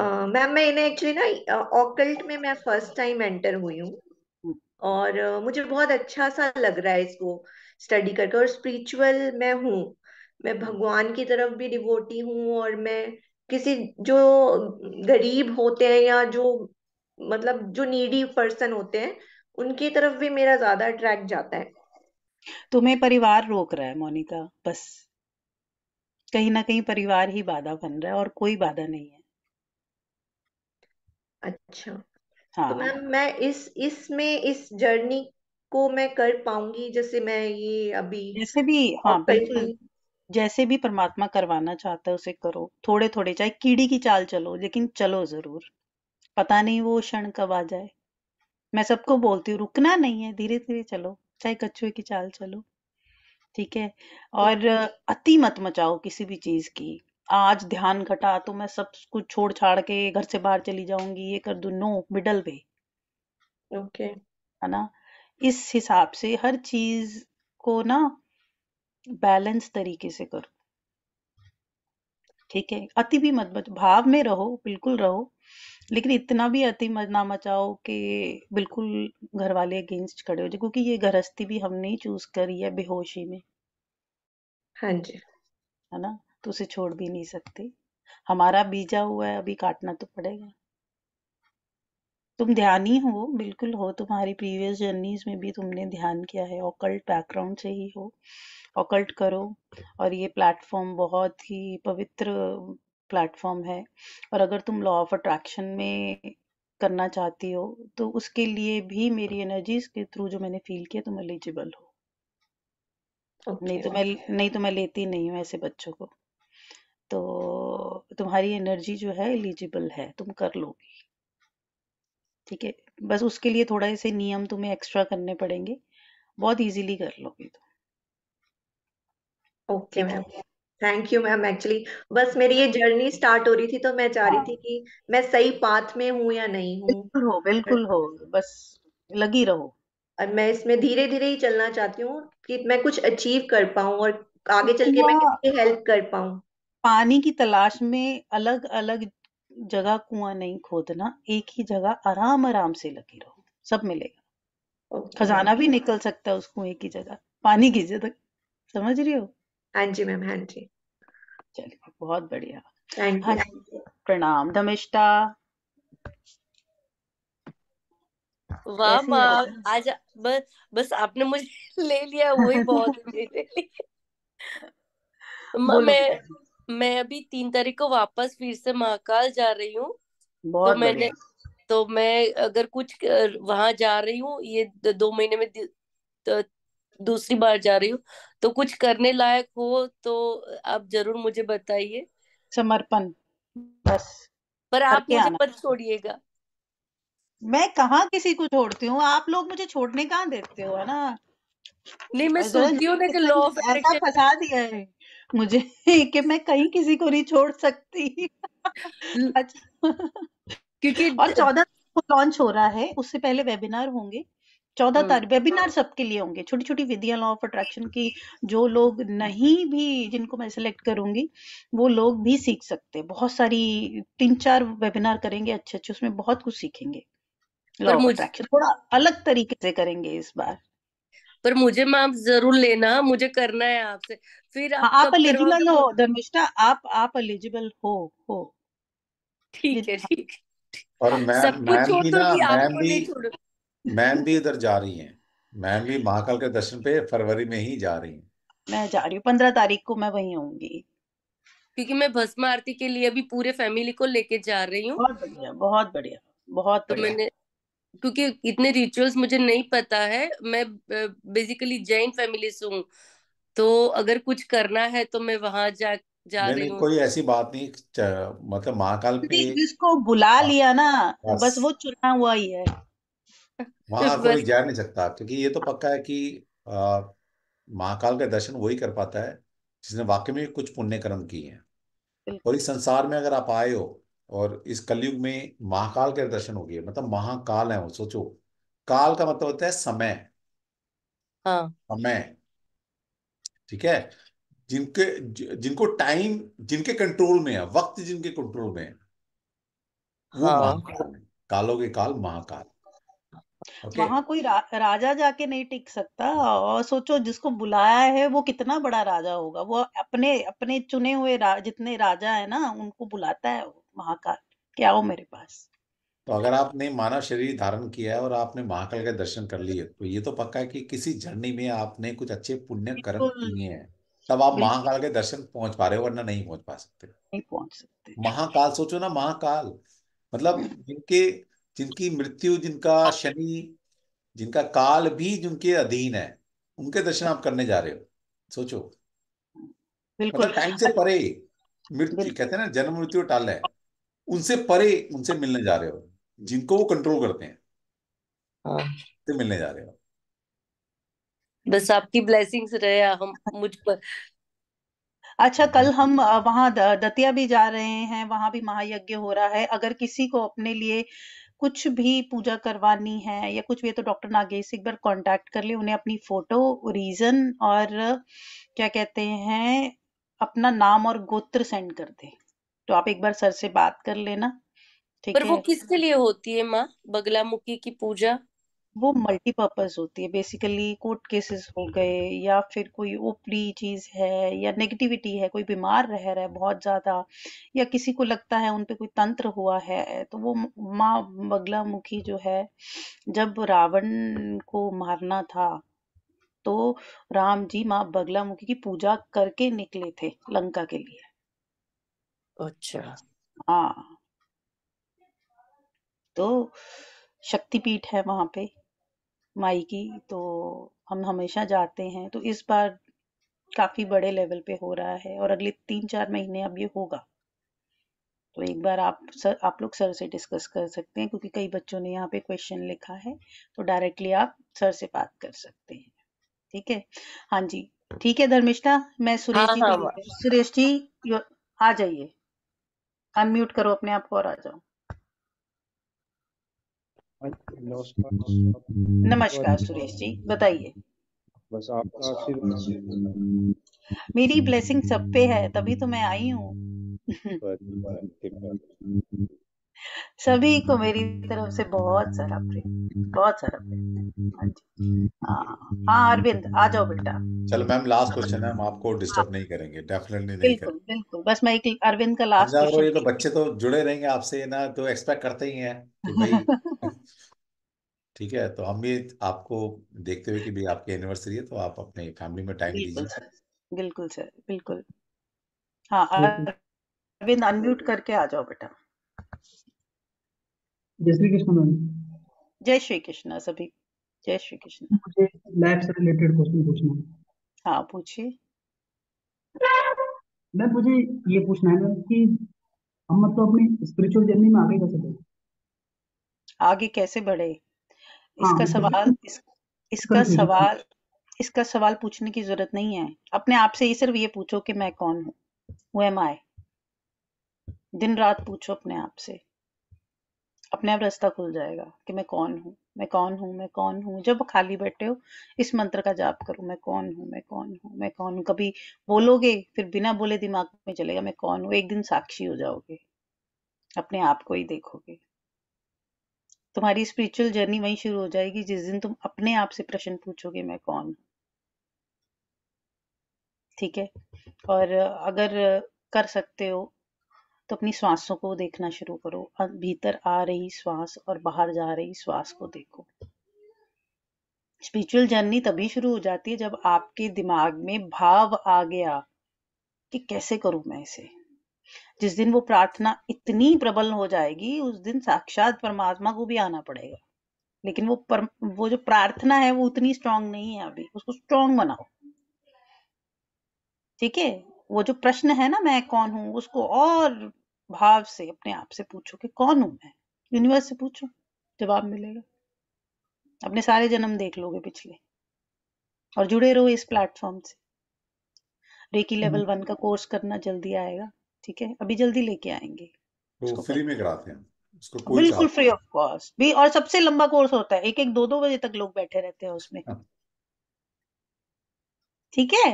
मैम मैं इन्हें एक्चुअली ना ऑकल्ट में मैं फर्स्ट टाइम एंटर हुई हूँ हम्म। और uh, मुझे बहुत अच्छा सा लग रहा है इसको स्टडी करके और स्पिरिचुअल मैं हूँ मैं हम्म। भगवान की तरफ भी डिवोटी हूँ और मैं किसी जो गरीब होते हैं या जो मतलब जो नीडी पर्सन होते हैं उनकी तरफ भी मेरा ज्यादा अट्रैक्ट जाता है तुम्हें परिवार रोक रहा है मोनिका बस कहीं ना कहीं परिवार ही बाधा बन रहा है और कोई बाधा नहीं है अच्छा तो हाँ तो मैम मैं इस इसमें इस जर्नी को मैं कर पाऊंगी जैसे मैं ये अभी जैसे भी हाँ बिल्कुल जैसे भी परमात्मा करवाना चाहता है उसे करो थोड़े थोड़े चाहे कीड़ी की चाल चलो लेकिन चलो जरूर पता नहीं वो क्षण कब आ जाए मैं सबको बोलती हूँ रुकना नहीं है धीरे धीरे चलो चाहे कछुए की चाल चलो ठीक है और अति मत मचाओ किसी भी चीज की आज ध्यान घटा तो मैं सब कुछ छोड़ छाड़ के घर से बाहर चली जाऊंगी ये कर दू नो मिडल वे ओके है ना इस हिसाब से हर चीज को ना बैलेंस तरीके से करो ठीक है अति भी मत मच भाव में रहो बिल्कुल रहो लेकिन इतना भी अति मत ना मचाओ कि बिल्कुल घर वाले अगेंस्ट खड़े हो जाए क्योंकि ये गृहस्थी भी हमने ही चूज करी है बेहोशी में हाँ जी है ना तो उसे छोड़ भी नहीं सकते हमारा बीजा हुआ है अभी काटना तो पड़ेगा तुम ध्यान ही हो बिल्कुल हो तुम्हारी प्रीवियस जर्नीज में भी तुमने ध्यान किया है ऑकल्ट बैकग्राउंड से ही हो ऑकल्ट करो और ये प्लेटफॉर्म बहुत ही पवित्र प्लेटफॉर्म है और अगर तुम लॉ ऑफ अट्रैक्शन में करना चाहती हो तो उसके लिए भी मेरी एनर्जीज के थ्रू जो मैंने फील किया तुम एलिजिबल हो okay, नहीं तो okay. मैं नहीं तो मैं लेती नहीं हूँ ऐसे बच्चों को तो तुम्हारी एनर्जी जो है एलिजिबल है तुम कर लोगी ठीक है बस उसके लिए थोड़ा ऐसे नियम तुम्हें एक्स्ट्रा करने पड़ेंगे बहुत इजीली कर लोगे तुम okay ma'am thank you ma'am actually बस मेरी ये जर्नी स्टार्ट हो रही थी तो मैं चाह रही थी कि मैं सही पाथ में हूँ या नहीं हूँ बिल्कुल हो बिल्कुल हो बस लगी रहो और मैं इसमें धीरे धीरे ही चलना चाहती हूँ कि मैं कुछ अचीव कर पाऊँ और आगे चल के मैं किसी की हेल्प कर पाऊँ पानी की तलाश में अलग-अलग जगह कुआं नहीं खोदना, एक ही जगह आराम-आराम से लगे रहो, सब मिलेगा। खज़ाना भी निकल सकता है उस कुएं की जगह, पानी की जगह। समझ रही हो? हाँ जी मैम, हाँ जी। चलिए, बहुत बढ़िया। हाँ जी, प्रणाम धमिष्ठा। वाह कैसी आज बस बस आपने मुझे ले लिया वही बहुत है मेरे लिए। मैं मैं अभी तीन तारीख को वापस फिर से महाकाल जा रही हूँ तो मैंने तो मैं अगर कुछ वहां जा रही हूँ ये दो महीने में तो दूसरी बार जा रही हूँ तो कुछ करने लायक हो तो आप जरूर मुझे बताइए समर्पण बस पर आप मुझे मत छोड़िएगा मैं कहा किसी को छोड़ती हूँ आप लोग मुझे छोड़ने कहाँ देते हो है ना नहीं मैं सुनती हूँ फंसा दिया है मुझे कि मैं कहीं किसी को नहीं छोड़ सकती अच्छा क्योंकि और चौदह को लॉन्च हो रहा है उससे पहले वेबिनार होंगे चौदह हाँ। तारीख वेबिनार सबके लिए होंगे छोटी छोटी विधियां लॉ ऑफ अट्रैक्शन की जो लोग नहीं भी जिनको मैं सिलेक्ट करूंगी वो लोग भी सीख सकते हैं बहुत सारी तीन चार वेबिनार करेंगे अच्छे अच्छे उसमें बहुत कुछ सीखेंगे लॉ ऑफ अट्रैक्शन थोड़ा अलग तरीके से करेंगे इस बार पर मुझे मैम जरूर लेना मुझे करना है आपसे फिर हाँ, आप, आप एलिजिबल हो धर्मिष्ठा आप आप एलिजिबल हो हो ठीक है हाँ। ठीक और मैम मैम भी ना मैम भी मैम भी इधर जा रही हैं मैम भी महाकाल के दर्शन पे फरवरी में ही जा रही हैं मैं जा रही हूँ पंद्रह तारीख को मैं वहीं आऊंगी क्योंकि मैं भस्म आरती के लिए अभी पूरे फैमिली को लेके जा रही हूँ बहुत बढ़िया बहुत बढ़िया बहुत तो मैंने क्योंकि इतने रिचुअल्स मुझे नहीं पता है मैं बेसिकली जैन फैमिली से हूँ तो अगर कुछ करना है तो मैं वहां जा जा नहीं, रही हूँ कोई ऐसी बात नहीं मतलब महाकाल पे जिसको बुला हाँ, लिया ना बस, बस वो चुना हुआ ही है वहां कोई जा नहीं सकता क्योंकि ये तो पक्का है कि महाकाल का दर्शन वही कर पाता है जिसने वाकई में कुछ पुण्य कर्म किए हैं और इस संसार में अगर आप आए हो और इस कलयुग में महाकाल के दर्शन हो गए मतलब महाकाल है वो सोचो काल का मतलब होता है समय हाँ। समय ठीक है जिनके जिनको टाइम जिनके कंट्रोल में है वक्त जिनके कंट्रोल में है वो हाँ। महाकाल है कालों के काल महाकाल okay? वहां कोई रा, राजा जाके नहीं टिक सकता और सोचो जिसको बुलाया है वो कितना बड़ा राजा होगा वो अपने अपने चुने हुए रा, जितने राजा है ना उनको बुलाता है वो महाकाल क्या हो हम्म। मेरे पास तो अगर आपने मानव शरीर धारण किया है और आपने महाकाल के दर्शन कर लिए तो ये तो पक्का है कि किसी जर्नी में आपने कुछ अच्छे पुण्य कर्म किए हैं तब आप महाकाल के दर्शन पहुंच पा रहे हो वरना नहीं पहुंच पा सकते नहीं पहुंच सकते महाकाल सोचो ना महाकाल मतलब हम्म। जिनके जिनकी मृत्यु जिनका शनि जिनका काल भी जिनके अधीन है उनके दर्शन आप करने जा रहे हो सोचो बिल्कुल मतलब टाइम से परे मृत्यु कहते हैं ना जन्म मृत्यु टाल है उनसे परे उनसे मिलने जा रहे हो जिनको वो कंट्रोल करते हैं हाँ। से मिलने जा रहे हो बस आपकी ब्लेसिंग्स रहे हम मुझ पर अच्छा कल हम वहां दतिया भी जा रहे हैं वहां भी महायज्ञ हो रहा है अगर किसी को अपने लिए कुछ भी पूजा करवानी है या कुछ भी है तो डॉक्टर नागेश एक बार कांटेक्ट कर ले उन्हें अपनी फोटो रीजन और क्या कहते हैं अपना नाम और गोत्र सेंड कर दे तो आप एक बार सर से बात कर लेना ठीक पर है वो किसके लिए होती है माँ बगला मुखी की पूजा वो मल्टीपर्पज होती है बेसिकली कोर्ट केसेस हो गए या फिर कोई ऊपरी चीज है या नेगेटिविटी है कोई बीमार रह रहा है बहुत ज्यादा या किसी को लगता है उनपे कोई तंत्र हुआ है तो वो माँ बगला मुखी जो है जब रावण को मारना था तो राम जी माँ बगला मुखी की पूजा करके निकले थे लंका के लिए अच्छा हाँ तो शक्तिपीठ है वहां पे माई की तो हम हमेशा जाते हैं तो इस बार काफी बड़े लेवल पे हो रहा है और अगले तीन चार महीने अब ये होगा तो एक बार आप सर आप लोग सर से डिस्कस कर सकते हैं क्योंकि कई बच्चों ने यहाँ पे क्वेश्चन लिखा है तो डायरेक्टली आप सर से बात कर सकते हैं ठीक है हाँ जी ठीक है धर्मिष्ठा मैं सुरेश हाँ, जी हाँ, हाँ। सुरेश जी आ जाइए अनम्यूट करो अपने आप को और आ जाओ नमस्कार सुरेश जी बताइए बस आपका मेरी ब्लेसिंग सब पे है तभी तो मैं आई हूँ सभी को मेरी तरफ से बहुत सारा प्रेम बहुत सारा प्रेम हाँ, हाँ, हाँ अरविंद आ जाओ बेटा चलो मैम लास्ट क्वेश्चन है हम आपको डिस्टर्ब नहीं करेंगे डेफिनेटली नहीं बिल्कुल बिल्कुल बस मैं अरविंद का लास्ट अच्छा, क्वेश्चन ये तो बच्चे तो जुड़े रहेंगे आपसे ना तो एक्सपेक्ट करते ही हैं ठीक है तो हम भी आपको देखते हुए कि भी आपकी एनिवर्सरी है तो आप अपने फैमिली में टाइम दीजिए बिल्कुल सर बिल्कुल हाँ अरविंद अनम्यूट करके आ जाओ बेटा जय श्री कृष्ण मैम जय श्री कृष्ण सभी जय श्री कृष्ण मुझे लैब से रिलेटेड क्वेश्चन पूछना है हाँ पूछिए मैं मुझे ये पूछना है कि हम मतलब अपनी स्पिरिचुअल जर्नी में आगे कैसे बढ़े आगे कैसे बढ़े हाँ, इसका मतलब सवाल इस, इसका सवाल इसका सवाल पूछने की जरूरत नहीं है अपने आप से ही सिर्फ ये पूछो कि मैं कौन हूँ वो एम आई दिन रात पूछो अपने आप से अपने आप रास्ता खुल जाएगा कि मैं कौन हूँ मैं कौन हूँ मैं कौन हूँ जब खाली बैठे हो इस मंत्र का जाप करो मैं कौन हूँ मैं कौन हूँ मैं कौन हूँ कभी बोलोगे फिर बिना बोले दिमाग में चलेगा मैं कौन हूँ एक दिन साक्षी हो जाओगे अपने आप को ही देखोगे तुम्हारी स्पिरिचुअल जर्नी वहीं शुरू हो जाएगी जिस दिन तुम अपने आप से प्रश्न पूछोगे मैं कौन हूँ ठीक है और अगर कर सकते हो तो अपनी श्वासों को देखना शुरू करो भीतर आ रही श्वास और बाहर जा रही श्वास को देखो स्पिरिचुअल जर्नी तभी शुरू हो जाती है जब आपके दिमाग में भाव आ गया कि कैसे करूं मैं इसे जिस दिन वो प्रार्थना इतनी प्रबल हो जाएगी उस दिन साक्षात परमात्मा को भी आना पड़ेगा लेकिन वो पर, वो जो प्रार्थना है वो उतनी स्ट्रांग नहीं है अभी उसको स्ट्रांग बनाओ ठीक है वो जो प्रश्न है ना मैं कौन हूं उसको और भाव से अपने आप से पूछो कि कौन हूं मैं यूनिवर्स से पूछो जवाब मिलेगा अपने सारे जन्म देख लोगे पिछले और जुड़े रहो इस प्लेटफॉर्म से रेकी लेवल वन का कोर्स करना जल्दी आएगा ठीक है अभी जल्दी लेके आएंगे फ्री में कराते हैं बिल्कुल फ्री ऑफ कॉस्ट भी और सबसे लंबा कोर्स होता है एक एक दो दो बजे तक लोग बैठे रहते हैं उसमें हाँ। ठीक है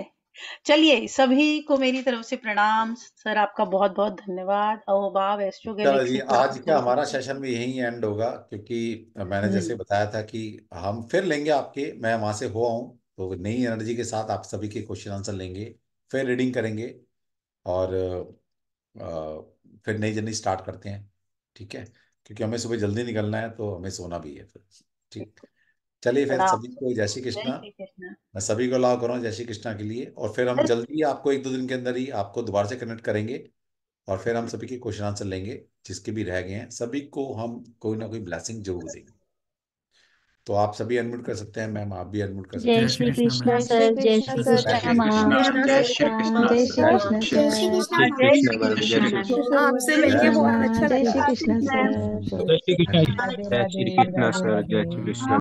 चलिए सभी को मेरी तरफ से प्रणाम सर आपका बहुत बहुत धन्यवाद जी आज का अच्छा हमारा सेशन भी यही एंड होगा क्योंकि मैंने हम्म। जैसे बताया था कि हम फिर लेंगे आपके मैं वहां से हुआ हूँ तो नई एनर्जी के साथ आप सभी के क्वेश्चन आंसर लेंगे फिर रीडिंग करेंगे और फिर नई जर्नी स्टार्ट करते हैं ठीक है क्योंकि हमें सुबह जल्दी निकलना है तो हमें सोना भी है फिर ठीक चलिए फिर सभी को जय श्री कृष्णा मैं सभी को अलाव कर रहा हूँ जय श्री कृष्णा के लिए और फिर हम जल्दी आपको एक दो दिन के अंदर ही आपको दोबारा से कनेक्ट करेंगे और फिर हम सभी के क्वेश्चन आंसर लेंगे जिसके भी रह गए हैं सभी को हम कोई ना कोई ब्लेसिंग जरूर देंगे तो आप सभी अनम्यूट कर सकते हैं मैम आप भी अनम्यूट कर सकते हैं जय श्री सर जय श्री जय श्री जय श्री सर जय श्री जय श्री सर जय श्री